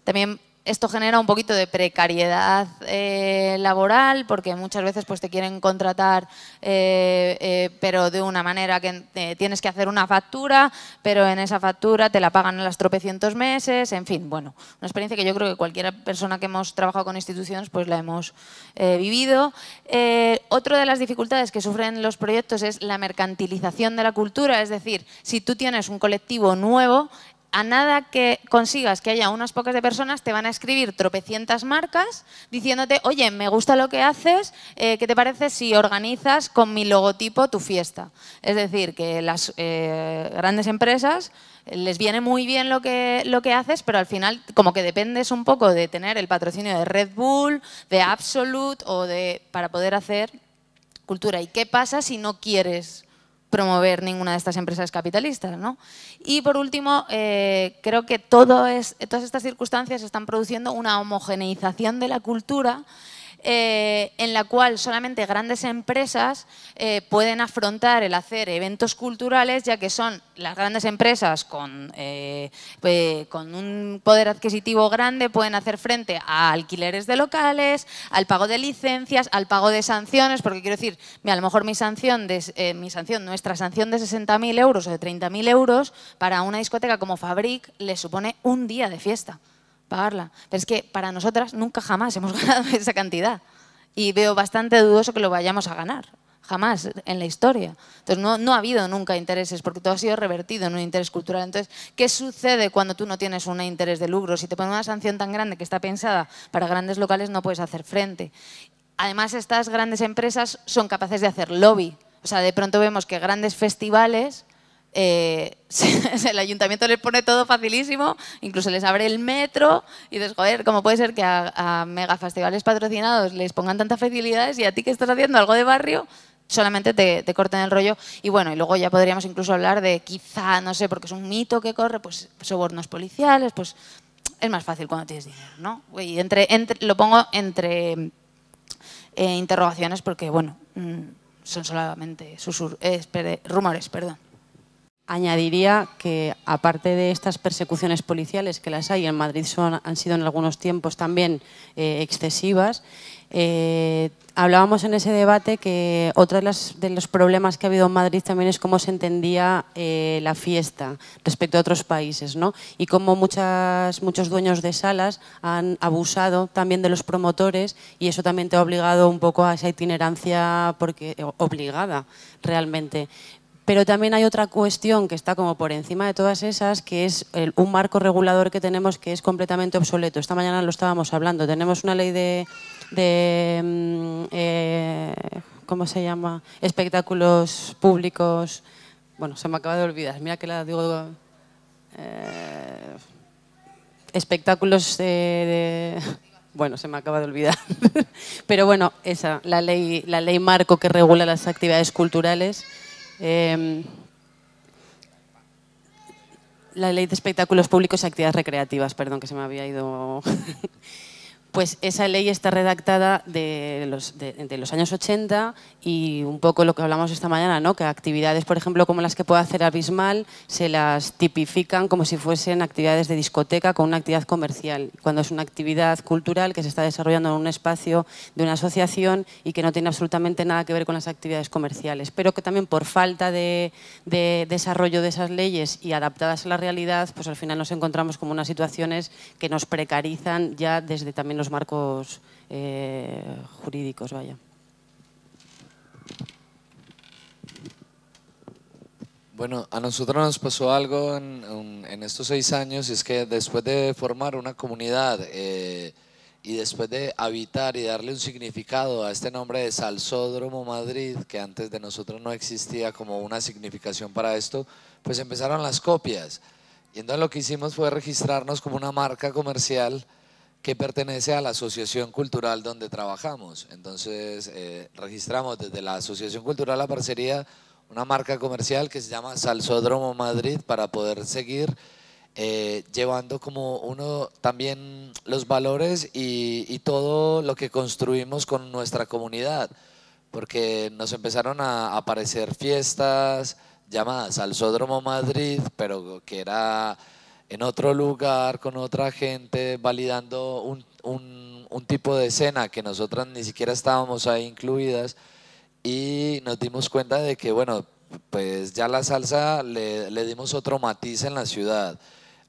[SPEAKER 4] también esto genera un poquito de precariedad eh, laboral porque muchas veces pues, te quieren contratar eh, eh, pero de una manera que tienes que hacer una factura, pero en esa factura te la pagan a las tropecientos meses, en fin, bueno, una experiencia que yo creo que cualquier persona que hemos trabajado con instituciones pues la hemos vivido. otra de las dificultades que sufren los proyectos es la mercantilización de la cultura, es decir, si tú tienes un colectivo nuevo, a nada que consigas que haya unas pocas de personas, te van a escribir tropecientas marcas diciéndote, oye, me gusta lo que haces, eh, ¿qué te parece si organizas con mi logotipo tu fiesta? Es decir, que las eh, grandes empresas eh, les viene muy bien lo que, lo que haces, pero al final como que dependes un poco de tener el patrocinio de Red Bull, de Absolute o de para poder hacer cultura. ¿Y qué pasa si no quieres promover ninguna de estas empresas capitalistas. ¿no? Y por último, eh, creo que todo es, todas estas circunstancias están produciendo una homogeneización de la cultura eh, en la cual solamente grandes empresas eh, pueden afrontar el hacer eventos culturales, ya que son las grandes empresas eh, con, un poder adquisitivo grande pueden hacer frente a alquileres de locales, al pago de licencias, al pago de sanciones, porque quiero decir, a lo mejor mi sanción, mi sanción nuestra sanción de 60.000 euros o de 30.000 euros para una discoteca como Fabric le supone un día de fiesta pagarla. Pero es que para nosotras nunca jamás hemos ganado esa cantidad. Y veo bastante dudoso que lo vayamos a ganar, jamás en la historia. Entonces no, no ha habido nunca intereses porque todo ha sido revertido en un interés cultural. Entonces, ¿qué sucede cuando tú no tienes un interés de lucro? Si te ponen una sanción tan grande que está pensada para grandes locales no puedes hacer frente. Además, estas grandes empresas son capaces de hacer lobby. O sea, de pronto vemos que grandes festivales eh, el ayuntamiento les pone todo facilísimo, incluso les abre el metro y dices, joder, ¿cómo puede ser que a, megafestivales patrocinados les pongan tantas facilidades y a ti que estás haciendo algo de barrio solamente te, corten el rollo. Y bueno, y luego ya podríamos incluso hablar de quizá, no sé, porque es un mito que corre, pues sobornos policiales, pues es más fácil cuando tienes dinero, ¿no? Y entre, entre, lo pongo entre eh, interrogaciones porque, bueno, mm, son solamente susur,
[SPEAKER 6] eh, rumores, perdón. Añadiría que, aparte de estas persecuciones policiales que las hay en Madrid, son, han sido en algunos tiempos también eh, excesivas, eh, hablábamos en ese debate que otro de, los problemas que ha habido en Madrid también es cómo se entendía eh, la fiesta respecto a otros países, ¿no? Y cómo muchas, muchos dueños de salas han abusado también de los promotores y eso también te ha obligado un poco a esa itinerancia porque, obligada realmente. Pero también hay otra cuestión que está como por encima de todas esas, que es un marco regulador que tenemos que es completamente obsoleto. Esta mañana lo estábamos hablando. Tenemos una ley de, mm, eh, ¿cómo se llama? Espectáculos públicos. Bueno, se me acaba de olvidar. Mira que la digo. Eh, espectáculos de, bueno, se me acaba de olvidar. Pero bueno, esa, la ley, la ley marco que regula las actividades culturales Em, la ley de espectáculos públicos y actividades recreativas, perdón, que se me había ido. pues esa ley está redactada de los, años 80 y un poco lo que hablamos esta mañana, ¿no? que actividades, por ejemplo, como las que puede hacer Abismal, se las tipifican como si fuesen actividades de discoteca con una actividad comercial, cuando es una actividad cultural que se está desarrollando en un espacio de una asociación y que no tiene absolutamente nada que ver con las actividades comerciales, pero que también por falta de, desarrollo de esas leyes y adaptadas a la realidad, pues al final nos encontramos como unas situaciones que nos precarizan ya desde también los marcos eh, jurídicos, vaya.
[SPEAKER 2] Bueno, a nosotros nos pasó algo en, estos seis años y es que después de formar una comunidad eh, y después de habitar y darle un significado a este nombre de Salsódromo Madrid, que antes de nosotros no existía como una significación para esto, pues empezaron las copias. Y entonces lo que hicimos fue registrarnos como una marca comercial que pertenece a la asociación cultural donde trabajamos. Entonces, eh, registramos desde la Asociación Cultural La Parcería una marca comercial que se llama Salsódromo Madrid para poder seguir eh, llevando como uno también los valores y, y, todo lo que construimos con nuestra comunidad, porque nos empezaron a aparecer fiestas llamadas Salsódromo Madrid, pero que era en otro lugar, con otra gente, validando un, un, tipo de escena que nosotras ni siquiera estábamos ahí incluidas y nos dimos cuenta de que, bueno, pues ya la salsa le, le, dimos otro matiz en la ciudad.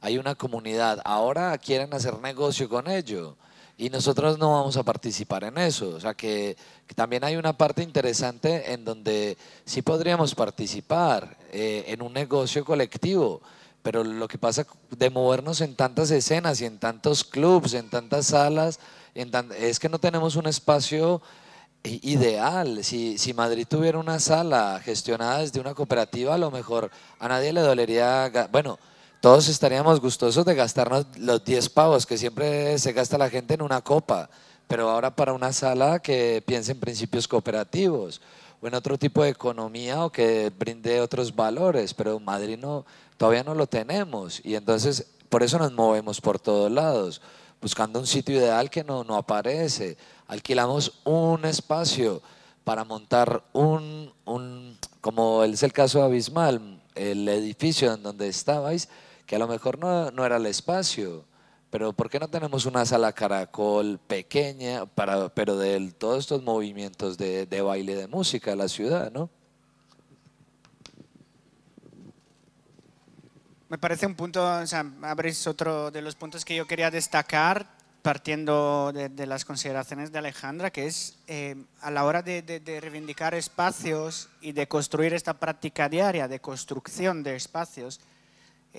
[SPEAKER 2] Hay una comunidad, ahora quieren hacer negocio con ello y nosotros no vamos a participar en eso. O sea que, también hay una parte interesante en donde sí podríamos participar eh, en un negocio colectivo pero lo que pasa de movernos en tantas escenas y en tantos clubs, en tantas salas, es que no tenemos un espacio ideal. Si, si, Madrid tuviera una sala gestionada desde una cooperativa, a lo mejor a nadie le dolería, bueno, todos estaríamos gustosos de gastarnos los 10 pavos que siempre se gasta la gente en una copa, pero ahora para una sala que piense en principios cooperativos o en otro tipo de economía o que brinde otros valores, pero Madrid no, todavía no lo tenemos y entonces por eso nos movemos por todos lados, buscando un sitio ideal que no, aparece. Alquilamos un espacio para montar un, como es el caso de Abismal, el edificio en donde estabais, que a lo mejor no, no era el espacio pero ¿por qué no tenemos una sala caracol pequeña, para, pero de todos estos movimientos de, baile de música en la ciudad, no?
[SPEAKER 1] Me parece un punto, o sea, abres otro de los puntos que yo quería destacar partiendo de, las consideraciones de Alejandra, que es eh, a la hora de reivindicar espacios y de construir esta práctica diaria de construcción de espacios,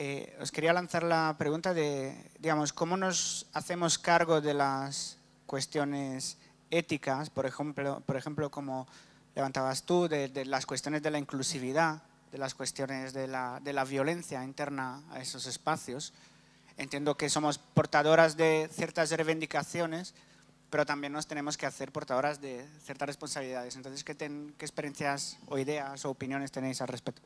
[SPEAKER 1] eh, os quería lanzar la pregunta de, digamos, ¿cómo nos hacemos cargo de las cuestiones éticas, por ejemplo, por ejemplo como levantabas tú, de, las cuestiones de la inclusividad, de las cuestiones de la, violencia interna a esos espacios? Entiendo que somos portadoras de ciertas reivindicaciones, pero también nos tenemos que hacer portadoras de ciertas responsabilidades. Entonces, ¿qué, qué experiencias o ideas o opiniones tenéis al respecto?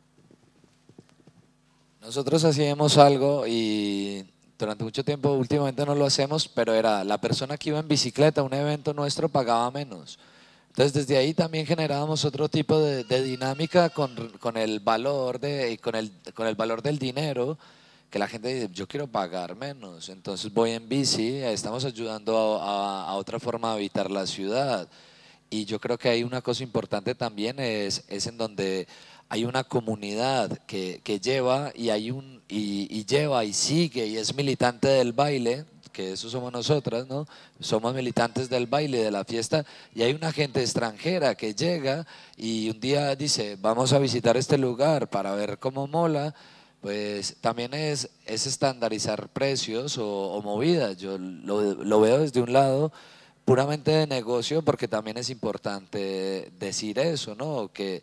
[SPEAKER 2] Nosotros hacíamos algo y durante mucho tiempo últimamente no lo hacemos, pero era la persona que iba en bicicleta a un evento nuestro pagaba menos. Entonces desde ahí también generábamos otro tipo de, dinámica con, el valor de, con, el, con el valor del dinero, que la gente dice, yo quiero pagar menos, entonces voy en bici, estamos ayudando a, otra forma de habitar la ciudad. Y yo creo que hay una cosa importante también, es, es en donde hay una comunidad que, que lleva y, hay un, y, lleva y sigue y es militante del baile, que eso somos nosotras, ¿no? Somos militantes del baile, de la fiesta, y hay una gente extranjera que llega y un día dice, vamos a visitar este lugar para ver cómo mola, pues también es, es estandarizar precios o, movidas. Yo lo, lo veo desde un lado puramente de negocio porque también es importante decir eso, ¿no? Que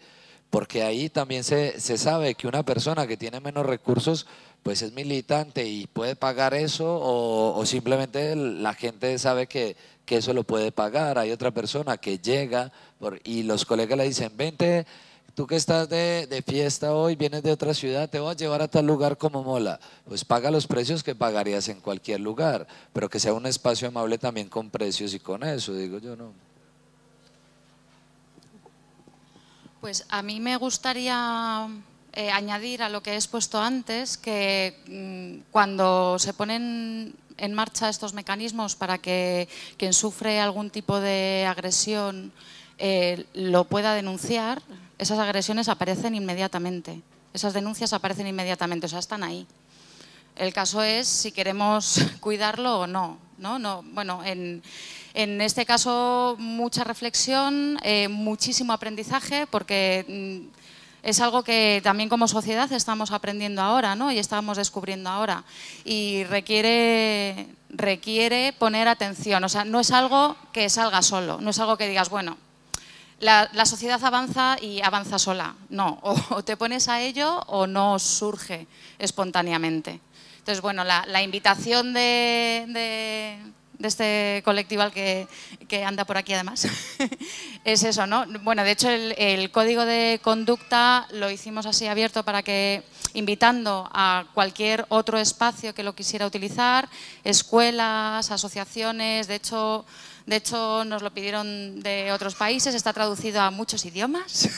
[SPEAKER 2] porque ahí también se, se, sabe que una persona que tiene menos
[SPEAKER 8] recursos
[SPEAKER 2] pues es militante y puede pagar eso o, simplemente la gente sabe que, eso lo puede pagar. Hay otra persona que llega por, y los colegas le dicen, vente, tú que estás de, fiesta hoy, vienes de otra ciudad, te voy a llevar a tal lugar como mola. Pues paga los precios que pagarías en cualquier lugar, pero que sea un espacio amable también con precios y con eso, digo yo
[SPEAKER 8] no.
[SPEAKER 7] Pues a mí me gustaría eh, añadir a lo que he expuesto antes que mm, cuando se ponen en marcha estos mecanismos para que quien sufre algún tipo de agresión eh, lo pueda denunciar, esas agresiones aparecen inmediatamente. Esas denuncias aparecen inmediatamente, o sea, están ahí. El caso es si queremos cuidarlo o no. ¿no? no bueno, en, en este caso, mucha reflexión, eh, muchísimo aprendizaje, porque mm, es algo que también como sociedad estamos aprendiendo ahora y estamos descubriendo ahora. Y requiere, requiere poner atención, o sea, no es algo que salga solo, no es algo que digas, bueno, la, sociedad avanza y avanza sola. No, o, te pones a ello o no surge espontáneamente. Entonces, bueno, la, invitación de de este colectivo al que, anda por aquí además, es eso, ¿no? Bueno, de hecho el, el, código de conducta lo hicimos así abierto para que, invitando a cualquier otro espacio que lo quisiera utilizar, escuelas, asociaciones, de hecho, de hecho nos lo pidieron de otros países, está traducido a muchos idiomas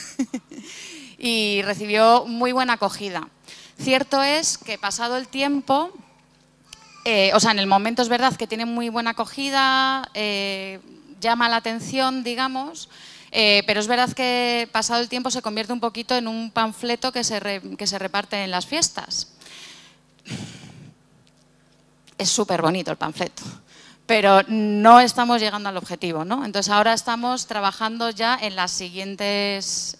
[SPEAKER 7] y recibió muy buena acogida. Cierto es que pasado el tiempo, eh, o sea, en el momento es verdad que tiene muy buena acogida, eh, llama la atención, digamos, eh, pero es verdad que pasado el tiempo se convierte un poquito en un panfleto que se, que se reparte en las fiestas. Es súper bonito el panfleto, pero no estamos llegando al objetivo, ¿no? Entonces ahora estamos trabajando ya en los siguientes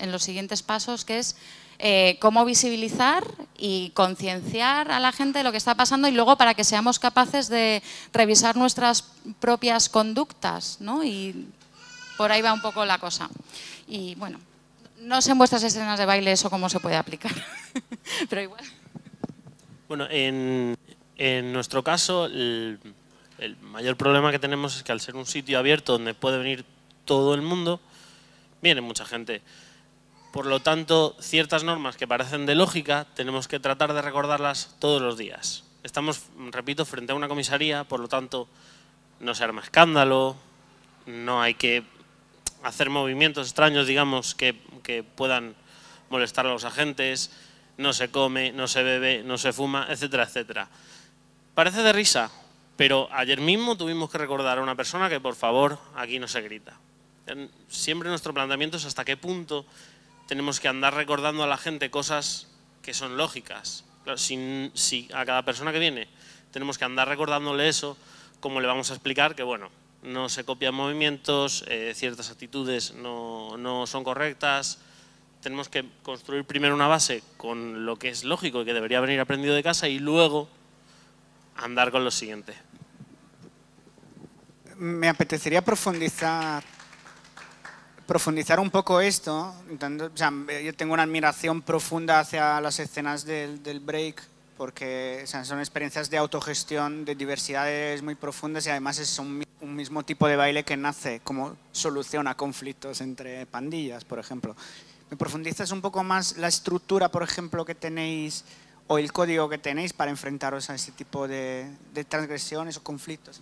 [SPEAKER 7] pasos, que es eh, cómo visibilizar y concienciar a la gente de lo que está pasando y luego para que seamos capaces de revisar nuestras propias conductas, ¿no? Y por ahí va un poco la cosa. Y bueno, no sé en vuestras escenas de baile eso cómo se puede aplicar, pero igual.
[SPEAKER 3] Bueno, en, en nuestro caso, el, el, mayor problema que tenemos es que al ser un sitio abierto donde puede venir todo el mundo, viene mucha gente. Por lo tanto, ciertas normas que parecen de lógica tenemos que tratar de recordarlas todos los días. Estamos, repito, frente a una comisaría, por lo tanto, no se arma escándalo, no hay que hacer movimientos extraños, digamos, que, que puedan molestar a los agentes, no se come, no se bebe, no se fuma, etcétera, etcétera. Parece de risa, pero ayer mismo tuvimos que recordar a una persona que, por favor, aquí no se grita. Siempre nuestro planteamiento es hasta qué punto tenemos que andar recordando a la gente cosas que son lógicas. Claro, si, si, a cada persona que viene tenemos que andar recordándole eso, ¿cómo le vamos a explicar que, bueno, no se copian movimientos, eh, ciertas actitudes no, no son correctas? Tenemos que construir primero una base con lo que es lógico y que debería venir aprendido de casa y luego andar con lo siguiente.
[SPEAKER 1] Me apetecería profundizar profundizar un poco esto, yo tengo una admiración profunda hacia las escenas del, break, porque son experiencias de autogestión, de diversidades muy profundas y además es un, mismo tipo de baile que nace como solución a conflictos entre pandillas, por ejemplo. ¿Me profundizas un poco más la estructura, por ejemplo, que tenéis o el código que tenéis para enfrentaros a ese tipo de transgresiones o conflictos?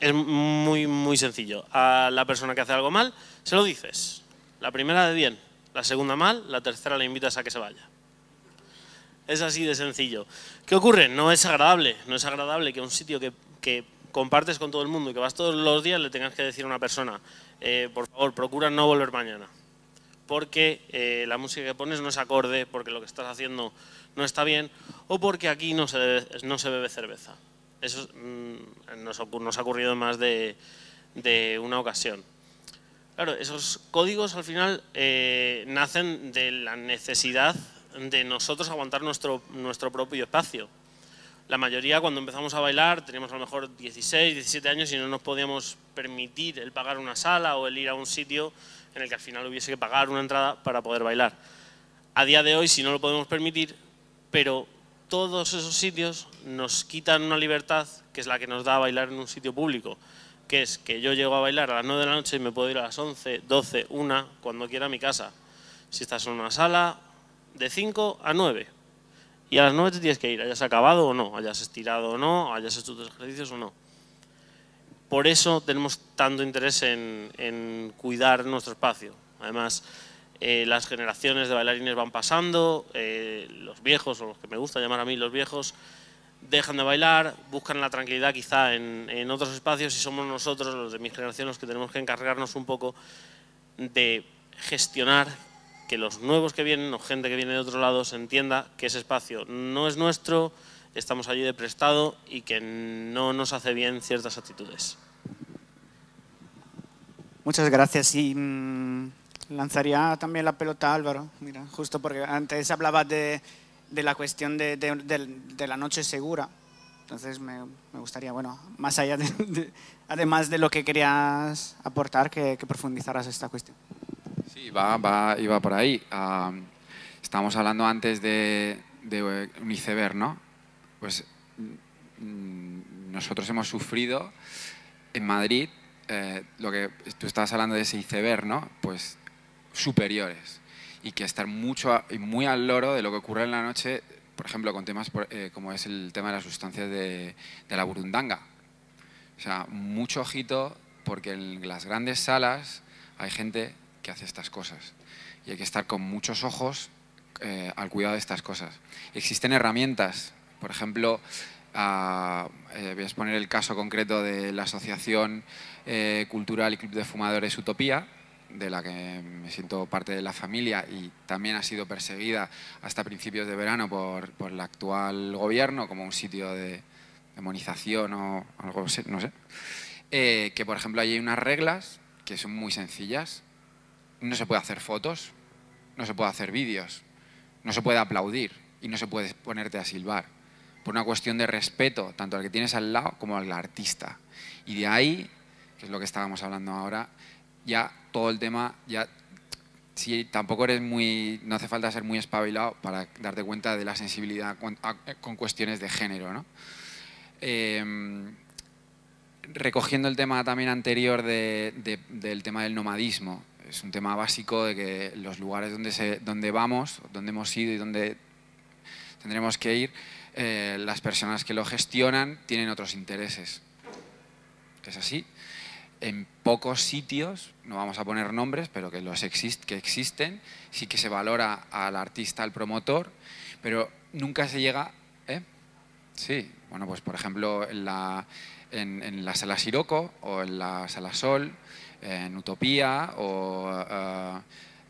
[SPEAKER 3] es muy, muy sencillo. A la persona que hace algo mal, se lo dices. La primera de bien, la segunda mal, la tercera le invitas a que se vaya. Es así de sencillo. ¿Qué ocurre? No es agradable. No es agradable que un sitio que, compartes con todo el mundo y que vas todos los días le tengas que decir a una persona, eh, por favor, procura no volver mañana. Porque eh, la música que pones no es acorde, porque lo que estás haciendo no está bien, o porque aquí no se, no se bebe cerveza. Eso mm, nos, ha ocurrido más de, una ocasión. Claro, esos códigos al final eh, nacen de la necesidad de nosotros aguantar nuestro, nuestro propio espacio. La mayoría cuando empezamos a bailar teníamos a lo mejor 16, 17 años y no nos podíamos permitir el pagar una sala o el ir a un sitio en el que al final hubiese que pagar una entrada para poder bailar. A día de hoy, si no lo podemos permitir, pero todos esos sitios nos quitan una libertad que es la que nos da bailar en un sitio público, que es que yo llego a bailar a las 9 de la noche y me puedo ir a las 11, 12, 1, cuando quiera a mi casa. Si estás en una sala, de 5 a 9. Y a las 9 te tienes que ir, hayas acabado o no, hayas estirado o no, hayas hecho tus ejercicios o no. Por eso tenemos tanto interés en, cuidar nuestro espacio. Además, eh, las generaciones de bailarines van pasando, eh, los viejos, o los que me gusta llamar a mí los viejos, dejan de bailar, buscan la tranquilidad quizá en, otros espacios y somos nosotros, los de mi generación, los que tenemos que encargarnos un poco de gestionar que los nuevos que vienen o gente que viene de otro lado entienda que ese espacio no es nuestro, estamos allí de prestado y que no nos hace bien ciertas actitudes.
[SPEAKER 1] Muchas gracias y mm, lanzaría también la pelota a Álvaro, mira, justo porque antes hablabas de de la cuestión de, de, la noche segura. Entonces me, gustaría, bueno, más allá de, además de lo que querías aportar, que, profundizaras esta cuestión.
[SPEAKER 5] Sí, va, va, iba por ahí. Ah, estamos estábamos hablando antes de, un iceberg, ¿no? Pues mm, nosotros hemos sufrido en Madrid eh, lo que tú estabas hablando de ese iceberg, ¿no? Pues superiores y que estar mucho muy al loro de lo que ocurre en la noche, por ejemplo, con temas eh, como es el tema de las sustancias de, la burundanga. O sea, mucho ojito porque en las grandes salas hay gente que hace estas cosas y hay que estar con muchos ojos eh, al cuidado de estas cosas. Existen herramientas, por ejemplo, ah, eh, voy a exponer el caso concreto de la Asociación Cultural y Club de Fumadores Utopía, de la que me siento parte de la familia y también ha sido perseguida hasta principios de verano por, por el actual gobierno como un sitio de demonización o algo así, no sé. Eh, que por ejemplo hay unas reglas que son muy sencillas. No se puede hacer fotos, no se puede hacer vídeos, no se puede aplaudir y no se puede ponerte a silbar. Por una cuestión de respeto, tanto al que tienes al lado como al artista. Y de ahí, que es lo que estábamos hablando ahora, ya todo el tema, ya si tampoco eres muy, no hace falta ser muy espabilado para darte cuenta de la sensibilidad con, cuestiones de género. Em, recogiendo el tema también anterior del tema del nomadismo, es un tema básico de que los lugares donde, se, donde vamos, donde hemos ido y donde tendremos que ir, eh, las personas que lo gestionan tienen otros intereses. ¿Es así? en pocos sitios, no vamos a poner nombres, pero que los que existen, sí que se valora al artista, al promotor, pero nunca se llega... ¿eh? Sí, bueno, pues por ejemplo en la, en, la sala Siroco o en la sala Sol, en Utopía o... Eh,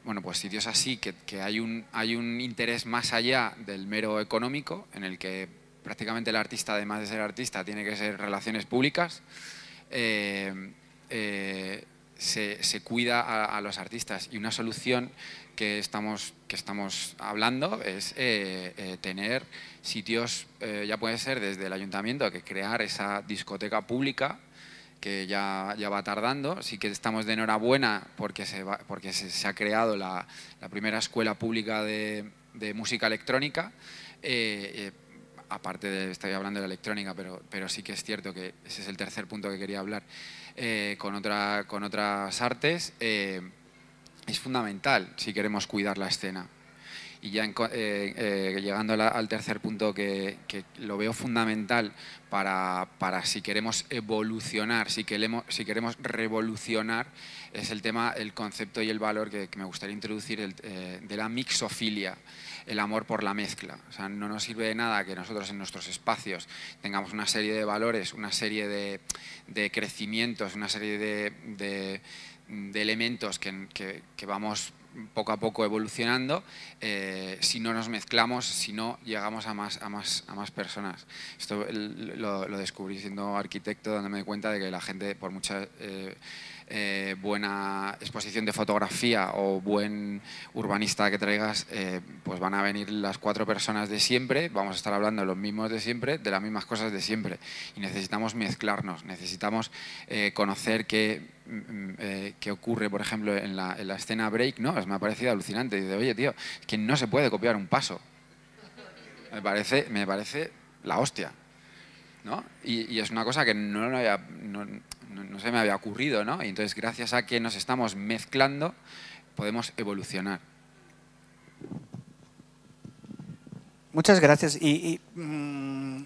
[SPEAKER 5] bueno, pues sitios así, que, hay, un, hay un interés más allá del mero económico, en el que prácticamente el artista, además de ser artista, tiene que ser relaciones públicas, eh, eh, se, cuida a, los artistas. Y una solución que estamos, que estamos hablando es eh, eh, tener sitios, ya puede ser desde el ayuntamiento, que crear esa discoteca pública que ya, ya va tardando. Sí que estamos de enhorabuena porque se, porque se, ha creado la, primera escuela pública de, música electrónica, aparte de, estoy hablando de la electrónica, pero, pero sí que es cierto que ese es el tercer punto que quería hablar, eh, con, otra, con otras artes, eh, es fundamental si queremos cuidar la escena. Y ya eh, eh, llegando al tercer punto que, lo veo fundamental para, si queremos evolucionar, si queremos, si queremos revolucionar, es el tema, el concepto y el valor que, me gustaría introducir eh, de la mixofilia, el amor por la mezcla. O sea, no nos sirve de nada que nosotros en nuestros espacios tengamos una serie de valores, una serie de, crecimientos, una serie de, elementos que, que, que vamos poco a poco evolucionando eh, si no nos mezclamos, si no llegamos a más, a más, a más personas. Esto lo, descubrí siendo arquitecto, dándome cuenta de que la gente, por mucha... Eh, eh, buena exposición de fotografía o buen urbanista que traigas, eh, pues van a venir las cuatro personas de siempre, vamos a estar hablando de los mismos de siempre, de las mismas cosas de siempre. Y necesitamos mezclarnos, necesitamos eh, conocer qué, mm, mm, qué, ocurre, por ejemplo, en la, escena break, ¿no? me ha parecido alucinante. Dice, oye, tío, es que no se puede copiar un paso. Me parece, me parece la hostia. ¿No? Y, es una cosa que no, no, había, no, no, se me había ocurrido, ¿no? Y entonces, gracias a que nos estamos mezclando, podemos evolucionar.
[SPEAKER 1] Muchas gracias. Y, mm,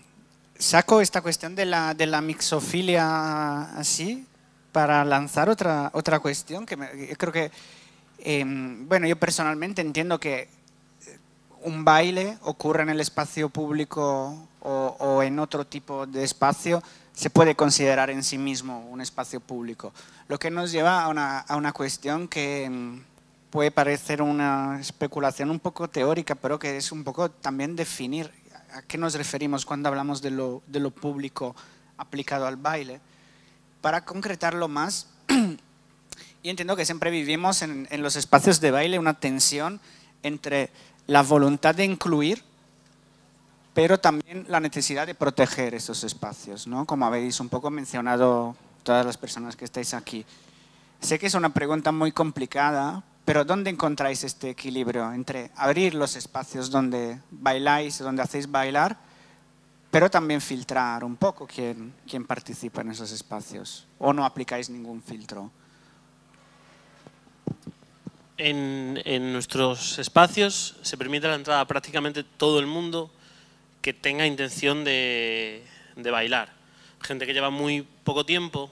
[SPEAKER 1] saco esta cuestión de la, mixofilia así para lanzar otra, otra cuestión que yo creo que, em, bueno, yo personalmente entiendo que eh, un baile ocurre en el espacio público o en otro tipo de espacio se puede considerar en sí mismo un espacio público. Lo que nos lleva a una, cuestión que mm, puede parecer una especulación un poco teórica, pero que es un poco también definir a qué nos referimos cuando hablamos de lo, público aplicado al baile. Para concretarlo más, y entiendo que siempre vivimos en los espacios de baile una tensión entre la voluntad de incluir pero también la necesidad de proteger esos espacios, Como habéis un poco mencionado todas las personas que estáis aquí. Sé que es una pregunta muy complicada, pero ¿dónde encontráis este equilibrio entre abrir los espacios donde bailáis, donde hacéis bailar, pero también filtrar un poco quién, quién participa en esos espacios? ¿O no aplicáis ningún filtro?
[SPEAKER 3] En, en nuestros espacios se permite la entrada a prácticamente todo el mundo que tenga intención de, bailar. Gente que lleva muy poco tiempo,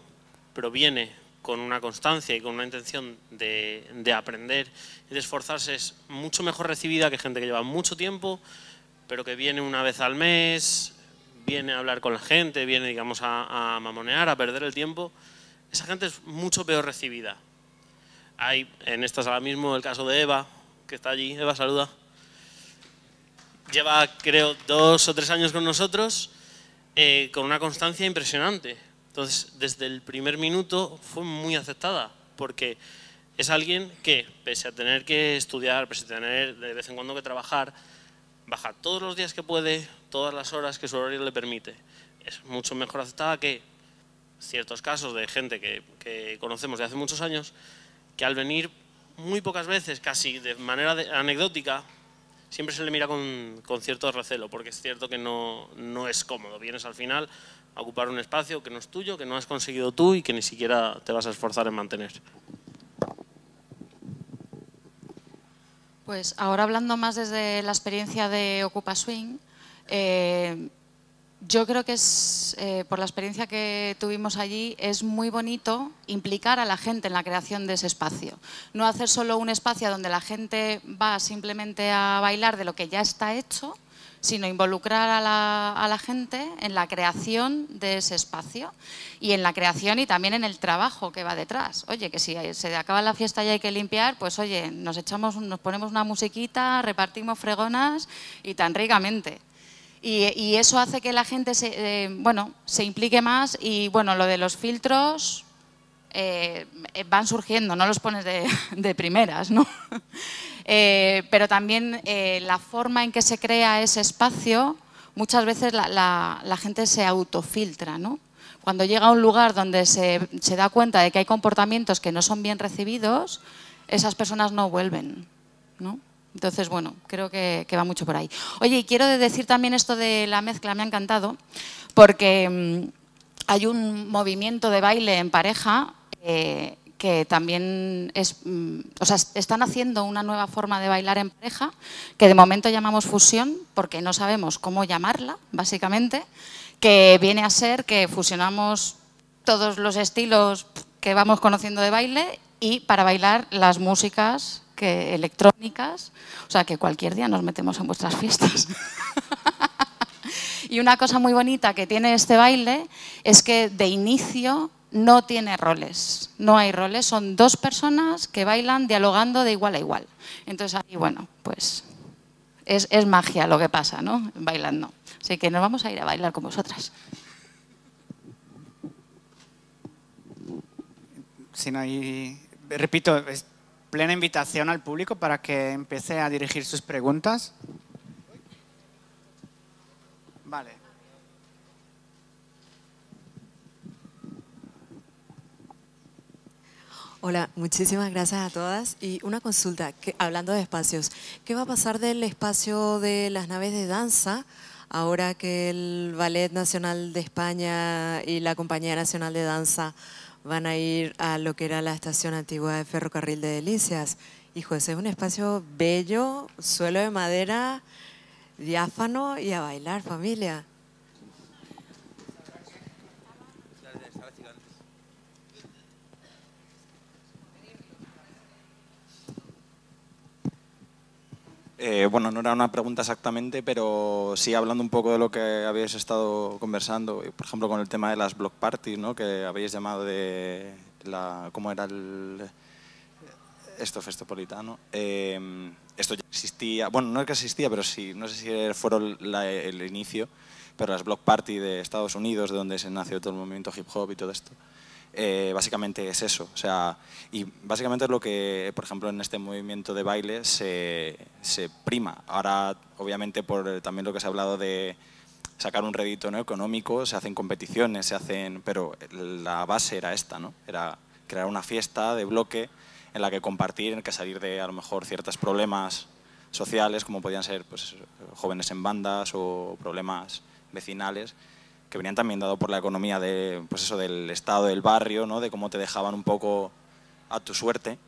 [SPEAKER 3] pero viene con una constancia y con una intención de, aprender y de esforzarse es mucho mejor recibida que gente que lleva mucho tiempo, pero que viene una vez al mes, viene a hablar con la gente, viene, digamos, a, a mamonear, a perder el tiempo. Esa gente es mucho peor recibida. Hay en estas ahora mismo el caso de Eva, que está allí. Eva, saluda lleva, creo, dos o tres años con nosotros, eh, con una constancia impresionante. Entonces, desde el primer minuto fue muy aceptada, porque es alguien que, pese a tener que estudiar, pese a tener de vez en cuando que trabajar, baja todos los días que puede, todas las horas que su horario le permite. Es mucho mejor aceptada que ciertos casos de gente que, que conocemos de hace muchos años, que al venir muy pocas veces, casi de manera anecdótica, siempre se le mira con, cierto recelo, porque es cierto que no, es cómodo. Vienes al final a ocupar un espacio que no es tuyo, que no has conseguido tú y que ni siquiera te vas a esforzar en mantener.
[SPEAKER 7] Pues ahora hablando más desde la experiencia de Ocupa Swing, eh, yo creo que es, eh, por la experiencia que tuvimos allí, es muy bonito implicar a la gente en la creación de ese espacio. No hacer solo un espacio donde la gente va simplemente a bailar de lo que ya está hecho, sino involucrar a la, gente en la creación de ese espacio y en la creación y también en el trabajo que va detrás. Oye, que si se acaba la fiesta y hay que limpiar, pues oye, nos, echamos, nos ponemos una musiquita, repartimos fregonas y tan ricamente. Y, eso hace que la gente se, eh, bueno, se implique más y bueno, lo de los filtros eh, van surgiendo, no los pones de, primeras, ¿no? Eh, pero también la forma en que se crea ese espacio, muchas veces la, gente se autofiltra, ¿no? Cuando llega a un lugar donde se, se da cuenta de que hay comportamientos que no son bien recibidos, esas personas no vuelven, ¿no? Entonces, bueno, creo que, va mucho por ahí. Oye, y quiero decir también esto de la mezcla, me ha encantado, porque mm, hay un movimiento de baile en pareja eh, que también es, mm, o sea, están haciendo una nueva forma de bailar en pareja, que de momento llamamos fusión, porque no sabemos cómo llamarla, básicamente, que viene a ser que fusionamos todos los estilos que vamos conociendo de baile y para bailar las músicas que electrónicas, o sea que cualquier día nos metemos en vuestras fiestas. y una cosa muy bonita que tiene este baile es que de inicio no tiene roles, no hay roles, son dos personas que bailan dialogando de igual a igual. Entonces ahí, bueno, pues es, magia lo que pasa, ¿no? Bailando. Así que nos vamos a ir a bailar con vosotras.
[SPEAKER 1] Si no repito, plena invitación al público para que empiece a dirigir sus preguntas. Vale.
[SPEAKER 9] Hola, muchísimas gracias a todas. Y una consulta, que, hablando de espacios, ¿qué va a pasar del espacio de las naves de danza ahora que el Ballet Nacional de España y la Compañía Nacional de Danza van a ir a lo que era la estación antigua de ferrocarril de Delicias. Hijo, ese es un espacio bello, suelo de madera, diáfano y a bailar familia.
[SPEAKER 10] Eh, bueno, no era una pregunta exactamente, pero sí hablando un poco de lo que habéis estado conversando, por ejemplo, con el tema de las block parties, ¿no? que habéis llamado de la, cómo era el esto festopolitano. Eh, esto ya existía, bueno, no es que existía, pero sí, no sé si fueron el inicio, pero las block parties de Estados Unidos, de donde se nació todo el movimiento hip hop y todo esto. Eh, básicamente es eso. O sea, y básicamente es lo que, por ejemplo, en este movimiento de baile se, prima. Ahora, obviamente, por también lo que se ha hablado de sacar un rédito ¿no? económico, se hacen competiciones, se hacen... Pero la base era esta, ¿no? Era crear una fiesta de bloque en la que compartir, en la que salir de, a lo mejor, ciertos problemas sociales, como podían ser pues, jóvenes en bandas o problemas vecinales, que venían también dado por la economía de, pues eso, del estado del barrio, ¿no? de cómo te dejaban un poco a tu suerte.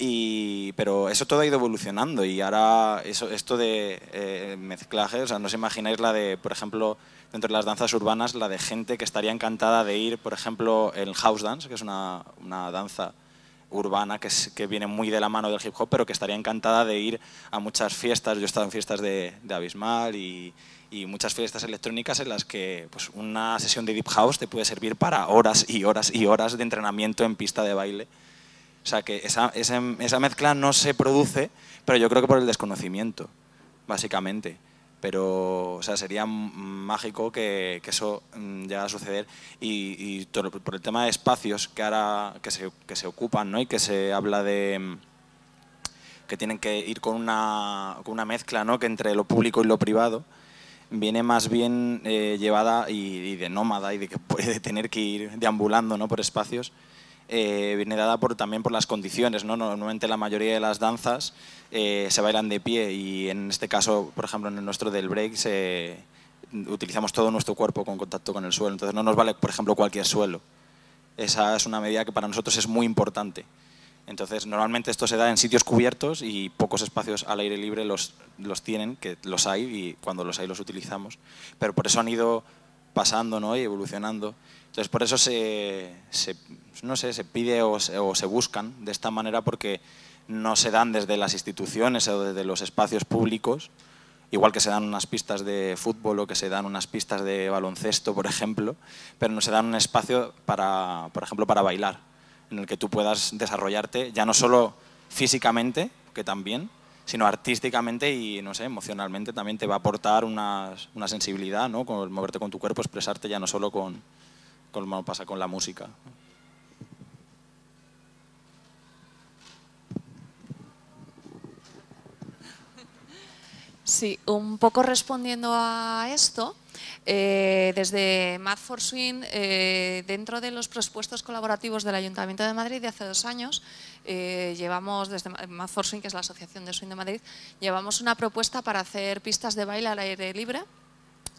[SPEAKER 10] Y, pero eso todo ha ido evolucionando y ahora eso, esto de eh, mezclajes mezclaje, o sea, no os imagináis la de, por ejemplo, dentro de las danzas urbanas, la de gente que estaría encantada de ir, por ejemplo, el house dance, que es una, una danza urbana que, es, que viene muy de la mano del hip hop, pero que estaría encantada de ir a muchas fiestas. Yo he estado en fiestas de, de Abismal y, y muchas fiestas electrónicas en las que pues, una sesión de Deep House te puede servir para horas y horas y horas de entrenamiento en pista de baile. O sea que esa, esa, mezcla no se produce, pero yo creo que por el desconocimiento, básicamente. Pero o sea, sería mágico que, que eso mm, llegara a suceder. Y, y todo, por el tema de espacios que ahora que se, que se ocupan ¿no? y que se habla de, mm, que tienen que ir con una, con una mezcla ¿no? que entre lo público y lo privado, viene más bien eh, llevada y, de nómada y de que puede tener que ir deambulando ¿no? por espacios, eh, viene dada por, también por las condiciones. ¿no? Normalmente la mayoría de las danzas eh, se bailan de pie y en este caso, por ejemplo, en el nuestro del break utilizamos todo nuestro cuerpo con contacto con el suelo. Entonces no nos vale, por ejemplo, cualquier suelo. Esa es una medida que para nosotros es muy importante. Entonces, normalmente esto se da en sitios cubiertos y pocos espacios al aire libre los, los tienen, que los hay y cuando los hay los utilizamos. Pero por eso han ido pasando ¿no? y evolucionando. Entonces, por eso se, no sé, se pide o se, o se buscan de esta manera porque no se dan desde las instituciones o desde los espacios públicos, igual que se dan unas pistas de fútbol o que se dan unas pistas de baloncesto, por ejemplo, pero no se dan un espacio para, por ejemplo, para bailar en el que tú puedas desarrollarte, ya no solo físicamente, que también, sino artísticamente y, no sé, emocionalmente también te va a aportar una, sensibilidad, ¿no? Con moverte con tu cuerpo, expresarte ya no solo con, con pasa con la música.
[SPEAKER 11] Sí, un poco respondiendo a esto, eh, desde Math for Swing, eh, dentro de los presupuestos colaborativos del Ayuntamiento de Madrid de hace dos años, eh, llevamos desde Math for Swing, que es la Asociación de Swing de Madrid, llevamos una propuesta para hacer pistas de baile al aire libre,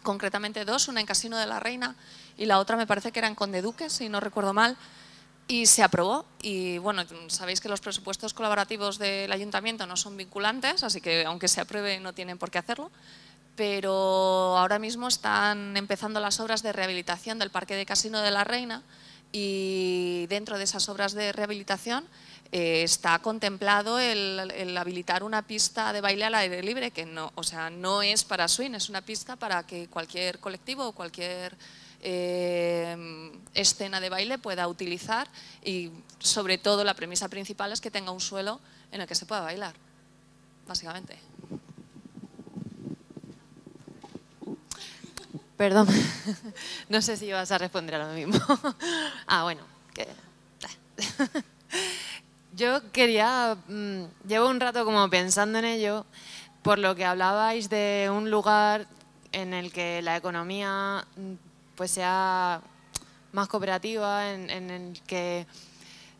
[SPEAKER 11] concretamente dos, una en Casino de la Reina y la otra me parece que eran en Conde Duque, si no recuerdo mal, y se aprobó. Y bueno, sabéis que los presupuestos colaborativos del ayuntamiento no son vinculantes, así que aunque se apruebe no tienen por qué hacerlo pero ahora mismo están empezando las obras de rehabilitación del Parque de Casino de la Reina y dentro de esas obras de rehabilitación eh, está contemplado el, habilitar una pista de baile al aire libre, que no, o sea, no es para swing, es una pista para que cualquier colectivo o cualquier eh, escena de baile pueda utilizar y sobre todo la premisa principal es que tenga un suelo en el que se pueda bailar, básicamente.
[SPEAKER 9] Perdón, no sé si vas a responder a lo mismo. Ah, bueno. Yo quería, mm, llevo un rato como pensando en ello, por lo que hablabais de un lugar en el que la economía mm, pues sea más cooperativa, en, el que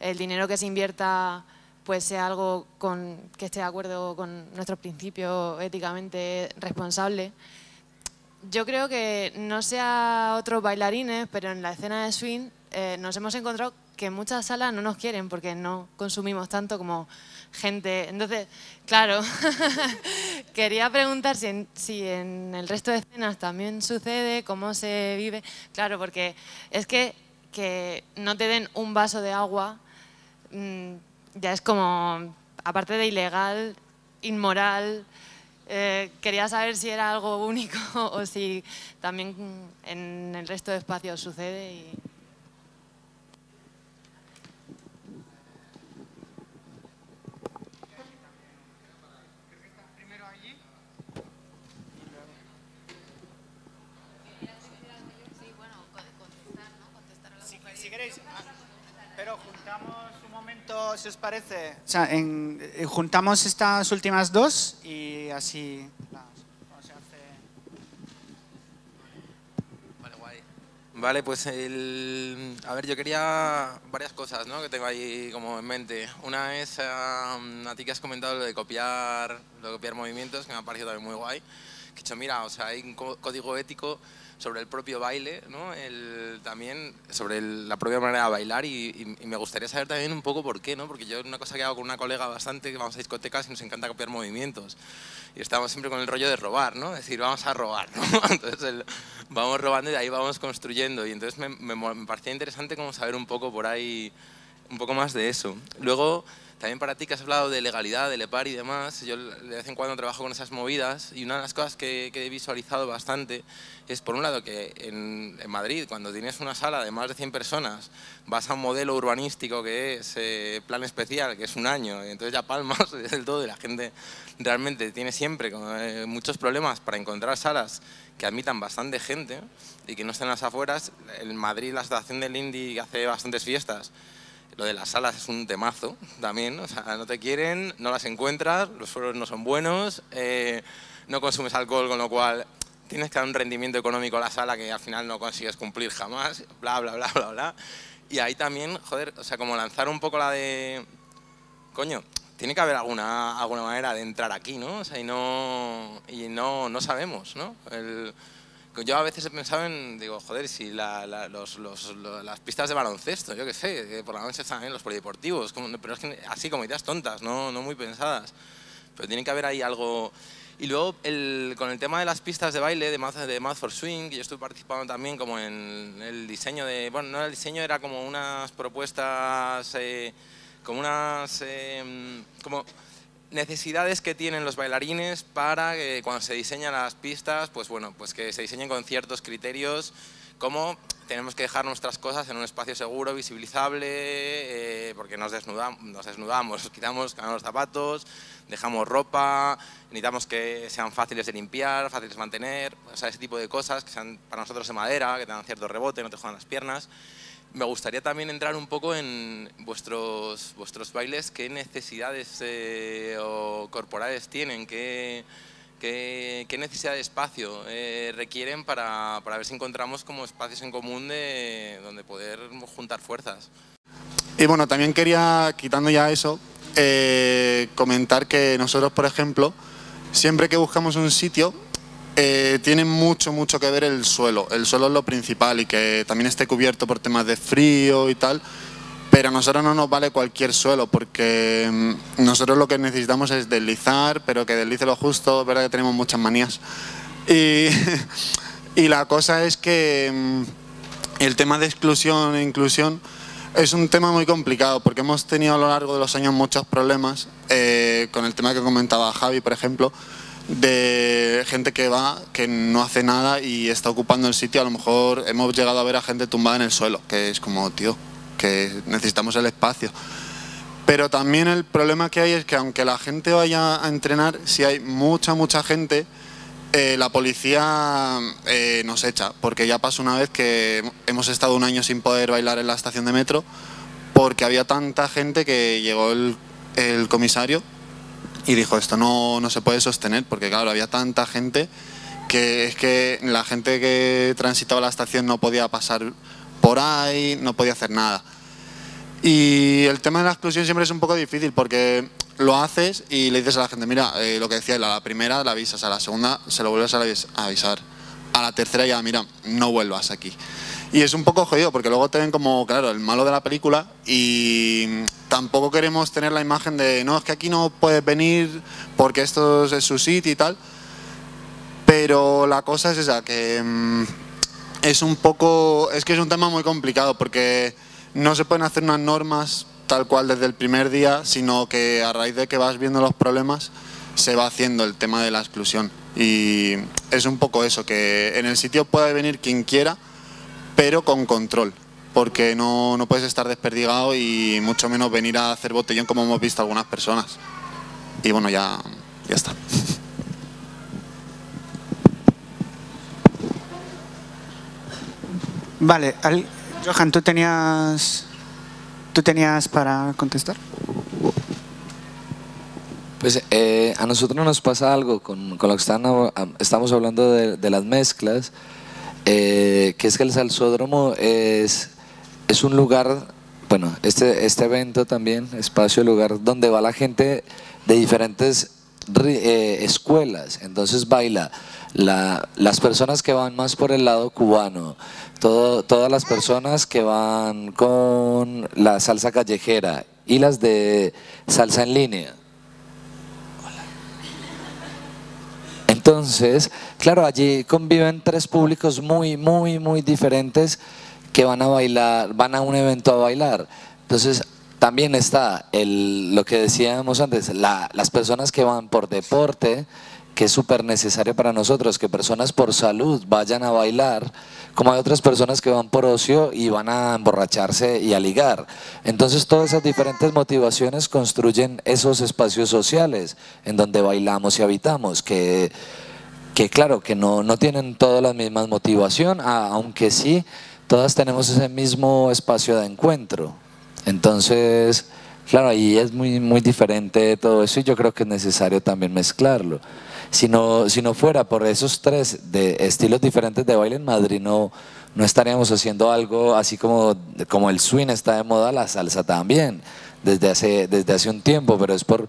[SPEAKER 9] el dinero que se invierta pues sea algo con, que esté de acuerdo con nuestros principios éticamente responsable. Yo creo que no sea otros bailarines, pero en la escena de swing eh, nos hemos encontrado que muchas salas no nos quieren porque no consumimos tanto como gente. Entonces, claro, quería preguntar si en, el resto de escenas también sucede, cómo se vive. Claro, porque es que, no te den un vaso de agua mm, ya es como, aparte de ilegal, inmoral, eh, quería saber si era algo único o si también en el resto de espacios sucede. Y...
[SPEAKER 1] si os parece, o sea, eh, juntamos estas últimas dos y así... se hace... Vale, guay.
[SPEAKER 12] Vale, pues a ver, yo quería varias cosas ¿no? que tengo ahí como en mente. Una es, eh, a ti que has comentado lo de copiar, lo de copiar movimientos, que me ha parecido también muy guay. Que he dicho, mira, o sea, hay un código ético sobre el propio baile, ¿no? el, también sobre la propia manera de bailar y, me gustaría saber también un poco por qué, ¿no? porque yo una cosa que hago con una colega bastante, que vamos a discotecas y nos encanta copiar movimientos y estamos siempre con el rollo de robar, ¿no? es decir, vamos a robar, entonces vamos robando y de ahí vamos construyendo y entonces me, me parecía interesante como saber un poco por ahí, un poco más de eso. Luego... También para ti que has hablado de legalidad, de LEPAR y demás, yo de vez en cuando trabajo con esas movidas y una de las cosas que, he visualizado bastante es, por un lado, que en, Madrid, cuando tienes una sala de más de 100 personas, vas a un modelo urbanístico que es eh, plan especial, que es un año, y entonces ya palmas del todo y la gente realmente tiene siempre eh, muchos problemas para encontrar salas que admitan bastante gente y que no estén las afueras. En Madrid la estación del Indie hace bastantes fiestas lo de las salas es un temazo también, o sea, no te quieren, no las encuentras, los suelos no son buenos, eh, no consumes alcohol, con lo cual tienes que dar un rendimiento económico a la sala que al final no consigues cumplir jamás, bla, bla, bla, bla, bla. Y ahí también, joder, o sea, como lanzar un poco la de... Coño, tiene que haber alguna, alguna manera de entrar aquí, ¿no? O sea, y no, y no, no sabemos, ¿no? yo a veces he pensado en, digo, joder, si las pistas de baloncesto, yo qué sé, por la noche están en los polideportivos, pero es que así como ideas tontas, no, no muy pensadas. Pero tiene que haber ahí algo... Y luego con el tema de las pistas de baile de Math, de Math for Swing, yo estuve participando también como en el diseño de... Bueno, no era el diseño, era como unas propuestas, eh, como unas... Eh, como necesidades que tienen los bailarines para que eh, cuando se diseñan las pistas, pues bueno, pues que se diseñen con ciertos criterios como tenemos que dejar nuestras cosas en un espacio seguro, visibilizable, eh, porque nos desnudamos, nos desnudamos, nos quitamos, los zapatos, dejamos ropa, necesitamos que sean fáciles de limpiar, fáciles de mantener, o sea, ese tipo de cosas que sean para nosotros de madera, que tengan cierto rebote, no te jodan las piernas. Me gustaría también entrar un poco en vuestros, vuestros bailes, qué necesidades eh, corporales tienen, qué, necesidad de espacio eh, requieren para, ver si encontramos como espacios en común de, donde poder juntar fuerzas.
[SPEAKER 13] Y bueno, también quería, quitando ya eso, eh, comentar que nosotros, por ejemplo, siempre que buscamos un sitio, eh, tiene mucho, mucho que ver el suelo. El suelo es lo principal y que también esté cubierto por temas de frío y tal. Pero a nosotros no nos vale cualquier suelo porque mm, nosotros lo que necesitamos es deslizar, pero que deslice lo justo. Es verdad que tenemos muchas manías. Y, la cosa es que mm, el tema de exclusión e inclusión es un tema muy complicado porque hemos tenido a lo largo de los años muchos problemas eh, con el tema que comentaba Javi, por ejemplo de gente que va, que no hace nada y está ocupando el sitio. A lo mejor hemos llegado a ver a gente tumbada en el suelo, que es como, tío, que necesitamos el espacio. Pero también el problema que hay es que aunque la gente vaya a entrenar, si hay mucha, mucha gente, eh, la policía eh, nos echa, porque ya pasó una vez que hemos estado un año sin poder bailar en la estación de metro, porque había tanta gente que llegó el comisario y dijo, esto no, se puede sostener porque claro, había tanta gente que es que la gente que transitaba la estación no podía pasar por ahí, no podía hacer nada. Y el tema de la exclusión siempre es un poco difícil porque lo haces y le dices a la gente, mira, eh, lo que decía, a la primera la avisas, a la segunda se lo vuelves a avisar, a la tercera ya, mira, no vuelvas aquí. Y es un poco jodido porque luego te ven como, claro, el malo de la película y tampoco queremos tener la imagen de, no, es que aquí no puedes venir porque esto es su sitio y tal. Pero la cosa es esa, que mm, es un poco, es que es un tema muy complicado porque no se pueden hacer unas normas tal cual desde el primer día, sino que a raíz de que vas viendo los problemas se va haciendo el tema de la exclusión. Y es un poco eso, que en el sitio puede venir quien quiera, pero con control, porque no, no puedes estar desperdigado y mucho menos venir a hacer botellón como hemos visto algunas personas. Y bueno, ya, ya está.
[SPEAKER 1] Vale, Johan, ¿tú tenías, ¿tú tenías para contestar?
[SPEAKER 2] Pues eh, a nosotros nos pasa algo con, con lo que están, estamos hablando de, de las mezclas. Eh, que es que el salsódromo es, es un lugar, bueno, este, este evento también, espacio, lugar donde va la gente de diferentes eh, escuelas, entonces baila la, las personas que van más por el lado cubano, todas las personas que van con la salsa callejera y las de salsa en línea. Entonces, claro, allí conviven tres públicos muy, muy, muy diferentes que van a bailar, van a un evento a bailar. Entonces, también está lo que decíamos antes, las personas que van por deporte, que es súper necesario para nosotros, que personas por salud vayan a bailar como hay otras personas que van por ocio y van a emborracharse y a ligar. Entonces todas esas diferentes motivaciones construyen esos espacios sociales en donde bailamos y habitamos, que, claro, que no, tienen todas las mismas motivaciones, aunque sí, todas tenemos ese mismo espacio de encuentro. Entonces, claro, ahí es muy diferente todo eso y yo creo que es necesario también mezclarlo. Si no, si no fuera por esos tres de estilos diferentes de baile en Madrid, no, estaríamos haciendo algo así como, como el swing está de moda, la salsa también, desde hace, desde hace un tiempo, pero es por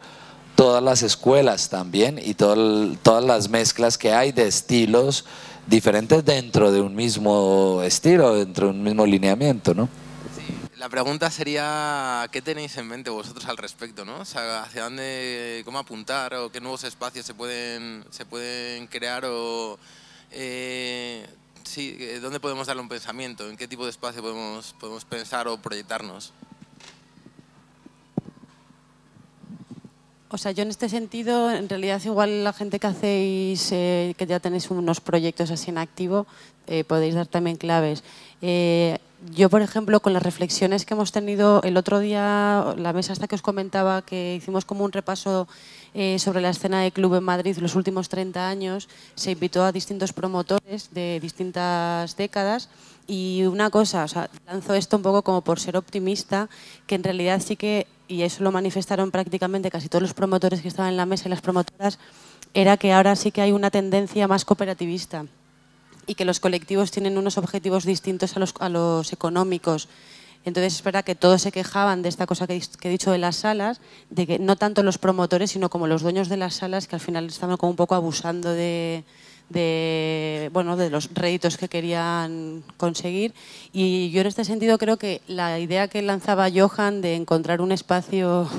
[SPEAKER 2] todas las escuelas también y todas las mezclas que hay de estilos diferentes dentro de un mismo estilo, dentro de un mismo lineamiento, ¿no?
[SPEAKER 12] la pregunta sería, ¿qué tenéis en mente vosotros al respecto? ¿no? O ¿Hacia dónde, cómo apuntar o qué nuevos espacios se pueden, se pueden crear o eh, eh, dónde podemos darle un pensamiento? ¿En qué tipo de espacio podemos, podemos pensar o proyectarnos?
[SPEAKER 6] O sea, yo en este sentido, en realidad igual la gente que hacéis, eh, que ya tenéis unos proyectos así en activo, podéis dar también claves yo, por ejemplo, con las reflexiones que hemos tenido el otro día, la mesa hasta que os comentaba, que hicimos como un repaso eh, sobre la escena de club en Madrid los últimos 30 años, se invitó a distintos promotores de distintas décadas. Y una cosa, o sea, lanzo esto un poco como por ser optimista, que en realidad sí que, y eso lo manifestaron prácticamente casi todos los promotores que estaban en la mesa y las promotoras, era que ahora sí que hay una tendencia más cooperativista y que los colectivos tienen unos objetivos distintos a los, económicos. Entonces es verdad que todos se quejaban de esta cosa que, he dicho de las salas, de que no tanto los promotores, sino como los dueños de las salas, que al final estaban como un poco abusando bueno, de los réditos que querían conseguir. Y yo en este sentido creo que la idea que lanzaba Johan de encontrar un espacio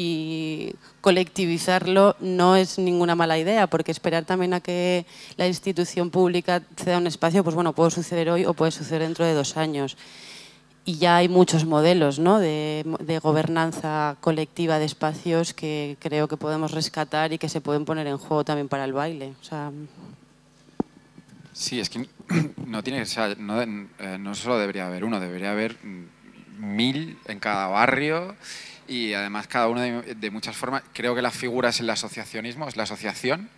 [SPEAKER 6] y colectivizarlo no es ninguna mala idea, porque esperar también a que la institución pública ceda un espacio, pues bueno, puede suceder hoy o puede suceder dentro de dos años. Y ya hay muchos modelos ¿no? de, de, gobernanza colectiva de espacios que creo que podemos rescatar y que se pueden poner en juego también para el baile. O sea...
[SPEAKER 5] Sí, es que no tiene, o no, eh, no solo debería haber uno, debería haber mil en cada barrio y además cada uno de, muchas formas. Creo que la figura es el asociacionismo es la asociación,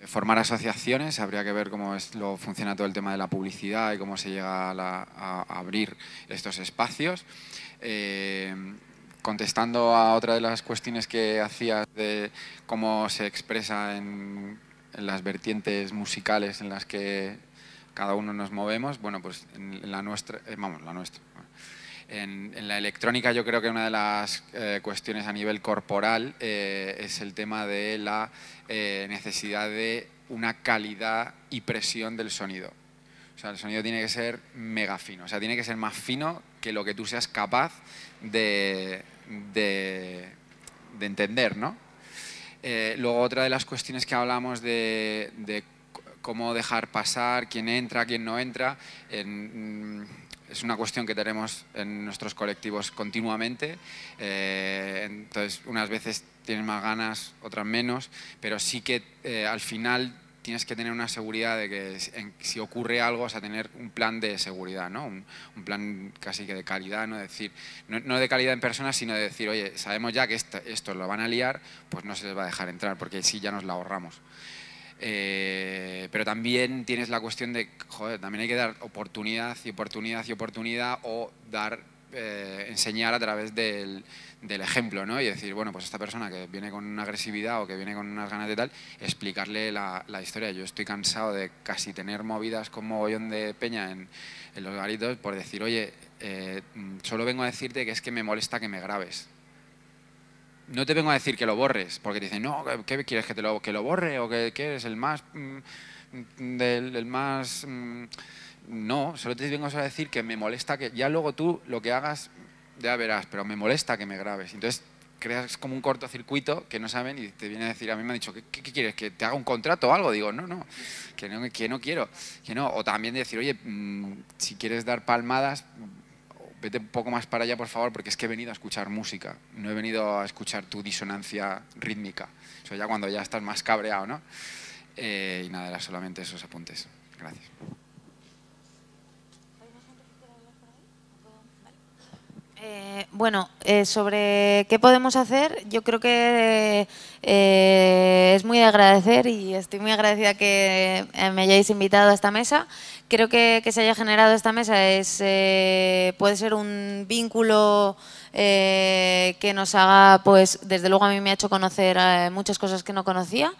[SPEAKER 5] eh, formar asociaciones, habría que ver cómo es, lo, funciona todo el tema de la publicidad y cómo se llega a, abrir estos espacios. Eh, contestando a otra de las cuestiones que hacías de cómo se expresa en, las vertientes musicales en las que cada uno nos movemos, bueno, pues en la nuestra, eh, vamos, la nuestra, en, la electrónica yo creo que una de las eh, cuestiones a nivel corporal eh, es el tema de la eh, necesidad de una calidad y presión del sonido. O sea, el sonido tiene que ser mega fino, o sea, tiene que ser más fino que lo que tú seas capaz de, de, entender, luego otra de las cuestiones que hablamos de, cómo dejar pasar, quién entra, quién no entra. En, mm, es una cuestión que tenemos en nuestros colectivos continuamente. Eh, entonces, unas veces tienes más ganas, otras menos, pero sí que eh, al final tienes que tener una seguridad de que si ocurre algo, o sea, tener un plan de seguridad, ¿no? Un, plan casi que de calidad, ¿no? Decir, no, de calidad en personas, sino de decir, oye, sabemos ya que esto, esto lo van a liar, pues no se les va a dejar entrar, porque si ya nos la ahorramos. Eh, pero también tienes la cuestión de, joder, también hay que dar oportunidad y oportunidad y oportunidad o dar, eh, enseñar a través del, ejemplo, ¿no? Y decir, bueno, pues esta persona que viene con una agresividad o que viene con unas ganas de tal, explicarle la, historia. Yo estoy cansado de casi tener movidas como mogollón de peña en, los garitos por decir, oye, eh, solo vengo a decirte que es que me molesta que me grabes no te vengo a decir que lo borres, porque te dicen, no, ¿qué quieres que te lo, que lo borre? ¿O que, eres el más... Mm, mm, del, más mm, no, solo te vengo a decir que me molesta que ya luego tú lo que hagas, ya verás, pero me molesta que me grabes. Entonces creas como un cortocircuito que no saben y te viene a decir, a mí me ha dicho, ¿qué, quieres? ¿Que te haga un contrato o algo? Digo, no, no, que no, que no quiero, que no. O también decir, oye, si quieres dar palmadas, vete un poco más para allá, por favor, porque es que he venido a escuchar música, no he venido a escuchar tu disonancia rítmica. Eso ya cuando ya estás más cabreado, ¿no? Eh, y nada, era solamente esos apuntes. Gracias.
[SPEAKER 4] Eh, bueno, eh, sobre qué podemos hacer, yo creo que eh, es muy de agradecer y estoy muy agradecida que me hayáis invitado a esta mesa. Creo que, que se haya generado esta mesa es, puede ser un vínculo que nos haga, pues desde luego a mí me ha hecho conocer muchas cosas que no conocía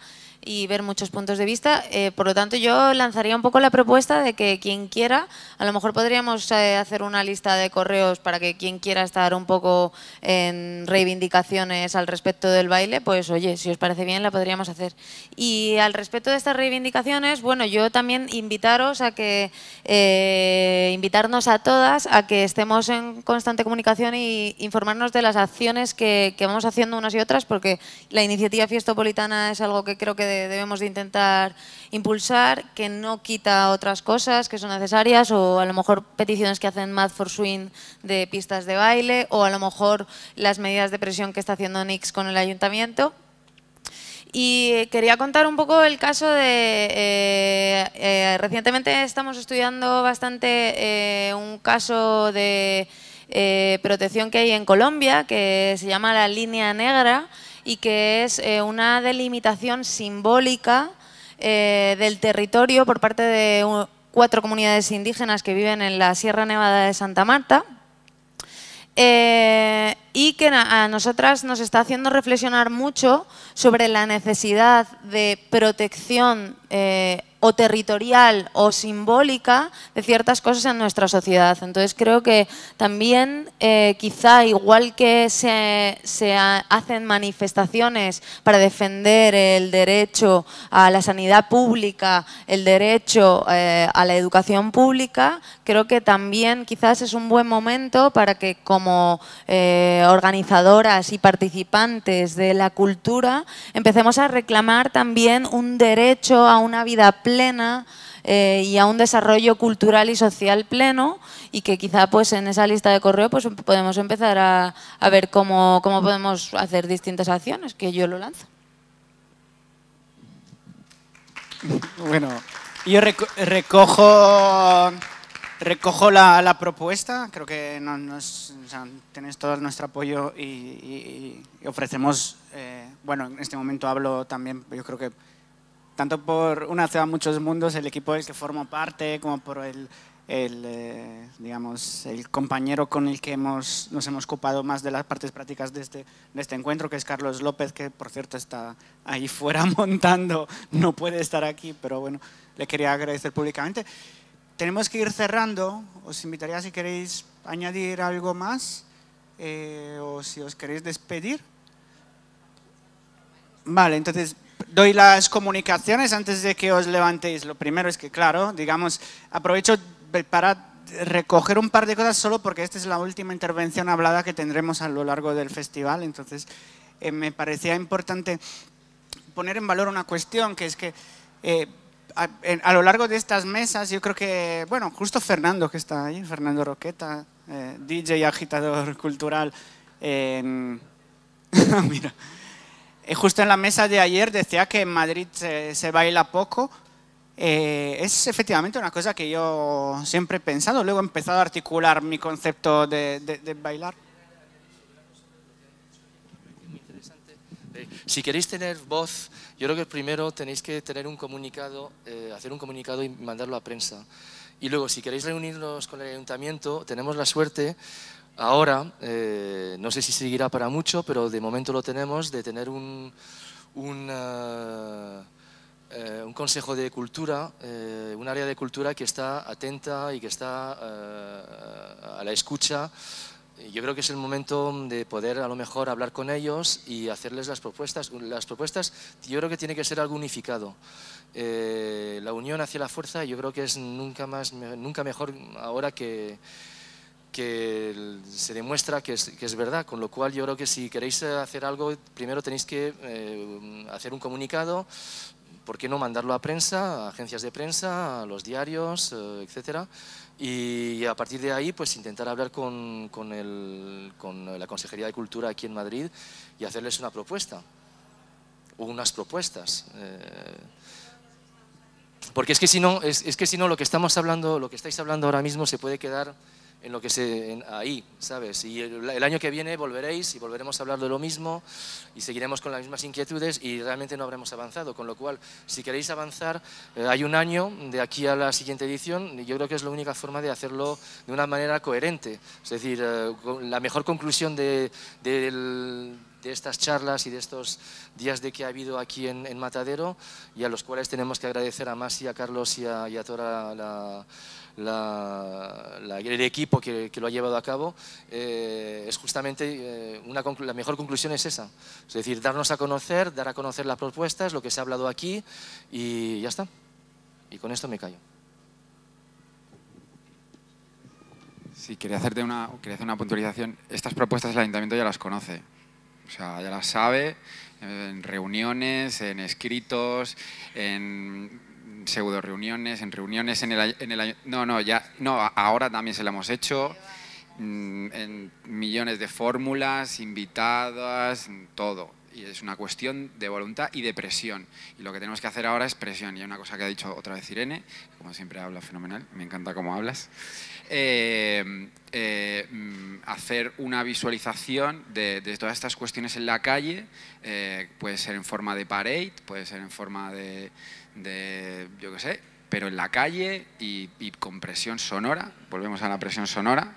[SPEAKER 4] y ver muchos puntos de vista. Eh, por lo tanto, yo lanzaría un poco la propuesta de que quien quiera, a lo mejor podríamos eh, hacer una lista de correos para que quien quiera estar un poco en reivindicaciones al respecto del baile, pues oye, si os parece bien, la podríamos hacer. Y al respecto de estas reivindicaciones, bueno, yo también invitaros a que, eh, invitarnos a todas a que estemos en constante comunicación e informarnos de las acciones que, vamos haciendo unas y otras, porque la iniciativa Fiestopolitana es algo que creo que debemos de intentar impulsar, que no quita otras cosas que son necesarias o a lo mejor peticiones que hacen Mad for Swing de pistas de baile o a lo mejor las medidas de presión que está haciendo Nix con el ayuntamiento. Y eh, quería contar un poco el caso de... Eh, eh, recientemente estamos estudiando bastante un caso de protección que hay en Colombia que se llama la línea negra y que es eh, una delimitación simbólica eh, del territorio por parte de cuatro comunidades indígenas que viven en la Sierra Nevada de Santa Marta. Eh, y que a nosotras nos está haciendo reflexionar mucho sobre la necesidad de protección o territorial o simbólica de ciertas cosas en nuestra sociedad. Entonces creo que también eh, quizá igual que se, hacen manifestaciones para defender el derecho a la sanidad pública, el derecho eh, a la educación pública, creo que también quizás es un buen momento para que como eh, organizadoras y participantes de la cultura empecemos a reclamar también un derecho a una vida plena plena eh, y a un desarrollo cultural y social pleno y que quizá pues en esa lista de correo pues podemos empezar a, ver cómo, podemos hacer distintas acciones, que yo lo lanzo.
[SPEAKER 1] Bueno, yo recojo, recojo la, propuesta, creo que nos, tenéis todo nuestro apoyo y, ofrecemos, eh, bueno, en este momento hablo también, yo creo que tanto por una ciudad, muchos mundos, el equipo del que formo parte, como por el, eh, digamos, el compañero con el que hemos, nos hemos ocupado más de las partes prácticas de este, este encuentro, que es Carlos López, que por cierto está ahí fuera montando, no puede estar aquí, pero bueno, le quería agradecer públicamente. Tenemos que ir cerrando, os invitaría si queréis añadir algo más eh, o si os queréis despedir. Vale, entonces doy las comunicaciones antes de que os levantéis. Lo primero es que, claro, digamos, aprovecho para recoger un par de cosas solo porque esta es la última intervención hablada que tendremos a lo largo del festival. Entonces, eh, me parecía importante poner en valor una cuestión, que es que eh, a, lo largo de estas mesas, yo creo que, bueno, justo Fernando que está ahí, Fernando Roqueta, eh, DJ agitador cultural. mira. Eh, justo en la mesa de ayer decía que en Madrid se, baila poco. Eh, es efectivamente una cosa que yo siempre he pensado. Luego he empezado a articular mi concepto de, bailar.
[SPEAKER 8] Eh, si queréis tener voz, yo creo que primero tenéis que tener un comunicado, hacer un comunicado y mandarlo a prensa. Y luego, si queréis reunirnos con el ayuntamiento, tenemos la suerte Ahora, eh, no sé si seguirá para mucho, pero de momento lo tenemos, de tener un, un, eh, eh, consejo de cultura, un área de cultura que está atenta y que está a la escucha. Yo creo que es el momento de poder a lo mejor hablar con ellos y hacerles las propuestas. Las propuestas yo creo que tiene que ser algo unificado. la unión hacia la fuerza yo creo que es nunca, más, nunca mejor ahora que, que se demuestra que es, que es, verdad, con lo cual yo creo que si queréis eh, hacer algo, primero tenéis que eh, hacer un comunicado, ¿por qué no mandarlo a prensa, a agencias de prensa, a los diarios, eh, etcétera? Y a partir de ahí, pues intentar hablar con, con, el, con la Consejería de Cultura aquí en Madrid y hacerles una propuesta, o unas propuestas. porque es que si no, es, es que si no, lo que estamos hablando, lo que estáis hablando ahora mismo se puede quedar en lo que se ahí, ¿sabes? Y el, año que viene volveréis y volveremos a hablar de lo mismo y seguiremos con las mismas inquietudes y realmente no habremos avanzado. Con lo cual, si queréis avanzar, eh, hay un año de aquí a la siguiente edición y yo creo que es la única forma de hacerlo de una manera coherente. Es decir, eh, la mejor conclusión de, estas charlas y de estos días de que ha habido aquí en, Matadero y a los cuales tenemos que agradecer a Masi, a Carlos y a, toda la el equipo que, lo ha llevado a cabo, eh, es justamente eh, la mejor conclusión es esa. Es decir, darnos a conocer, dar a conocer las propuestas, lo que se ha hablado aquí y ya está. Y con esto me callo.
[SPEAKER 5] Si, quería hacerte
[SPEAKER 8] una, quería hacer una puntualización. Estas propuestas el
[SPEAKER 5] ayuntamiento ya las conoce. O sea, ya las sabe en reuniones, en escritos, en pseudo reuniones, en reuniones en el, en No, no, ya, no, ahora también se lo hemos hecho, mm, en millones de fórmulas, invitadas, todo. Y es una cuestión de voluntad y de presión. Y lo que tenemos que hacer ahora es presión. Y una cosa que ha dicho otra vez Irene, como siempre habla fenomenal, me encanta cómo hablas, em, eh, hacer una visualización de, todas estas cuestiones en la calle, eh, puede ser en forma de parade, puede ser en forma de, de, yo qué sé, pero en la calle y, con presión sonora, volvemos a la presión sonora,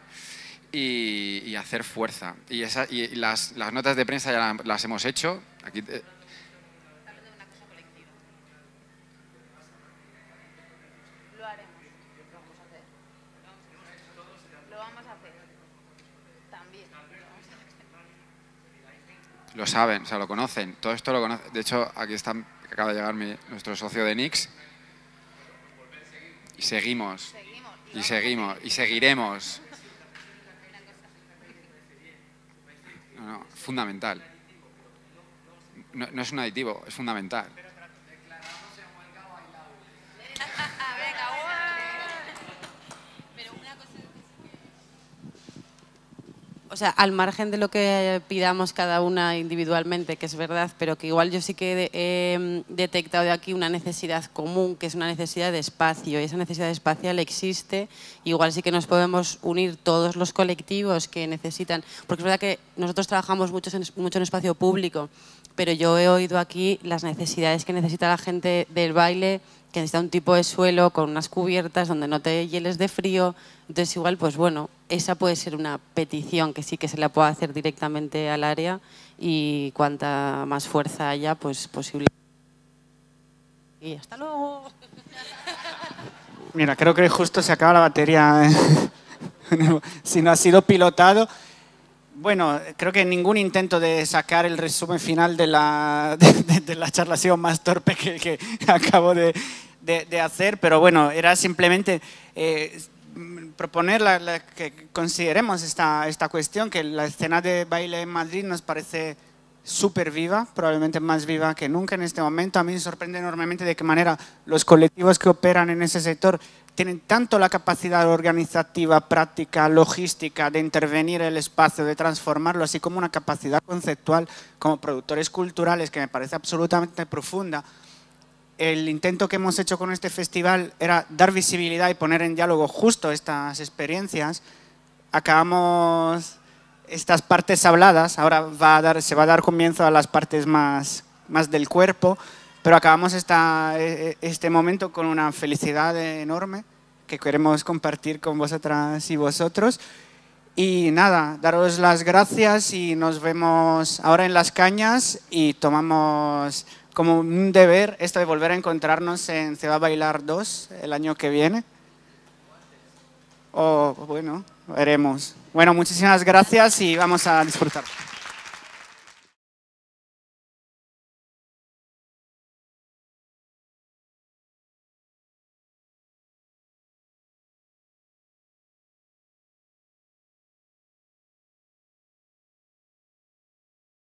[SPEAKER 5] y, hacer fuerza. Y, esa, y las, las, notas de prensa ya las, hemos hecho. Aquí Lo saben, o sea, lo conocen, todo esto lo conocen. De hecho, aquí están acaba de llegar nuestro socio de Nix. Y seguimos. Y seguimos. Y seguiremos. No, no, fundamental. no es un aditivo, es fundamental.
[SPEAKER 6] o sea, al margen de lo que pidamos cada una individualmente, que es verdad, pero que igual yo sí que he em, detectado aquí una necesidad común, que es una necesidad de espacio, y esa necesidad espacial existe, igual sí que nos podemos unir todos los colectivos que necesitan, porque es verdad que nosotros trabajamos mucho en, mucho en espacio público, pero yo he oído aquí las necesidades que necesita la gente del baile, que necesita un tipo de suelo con unas cubiertas donde no te hieles de frío. Entonces igual, pues bueno, esa puede ser una petición que sí que se la pueda hacer directamente al área y cuanta más fuerza haya, pues posible. Y hasta
[SPEAKER 8] luego.
[SPEAKER 1] Mira, creo que justo se acaba la batería. ¿eh? si no ha sido pilotado... Bueno, creo que ningún intento de sacar el resumen final de la, de, charla ha sido más torpe que el que acabo de, hacer, pero bueno, era simplemente eh, proponer que consideremos esta, esta cuestión, que la escena de baile en Madrid nos parece súper viva, probablemente más viva que nunca en este momento. A mí me sorprende enormemente de qué manera los colectivos que operan en ese sector tienen tanto la capacidad organizativa, práctica, logística de intervenir en el espacio, de transformarlo, así como una capacidad conceptual como productores culturales que me parece absolutamente profunda. El intento que hemos hecho con este festival era dar visibilidad y poner en diálogo justo estas experiencias. Acabamos estas partes habladas, ahora va a dar, se va a dar comienzo a las partes más, más del cuerpo. Pero acabamos e, e, este momento con una felicidad enorme que queremos compartir con vosotras y vosotros. Y nada, daros las gracias y nos vemos ahora en las cañas y tomamos como un deber esto de volver a encontrarnos en Ciudad Bailar 2 el año que viene. O oh, bueno, veremos. Bueno, muchísimas gracias y vamos a disfrutar.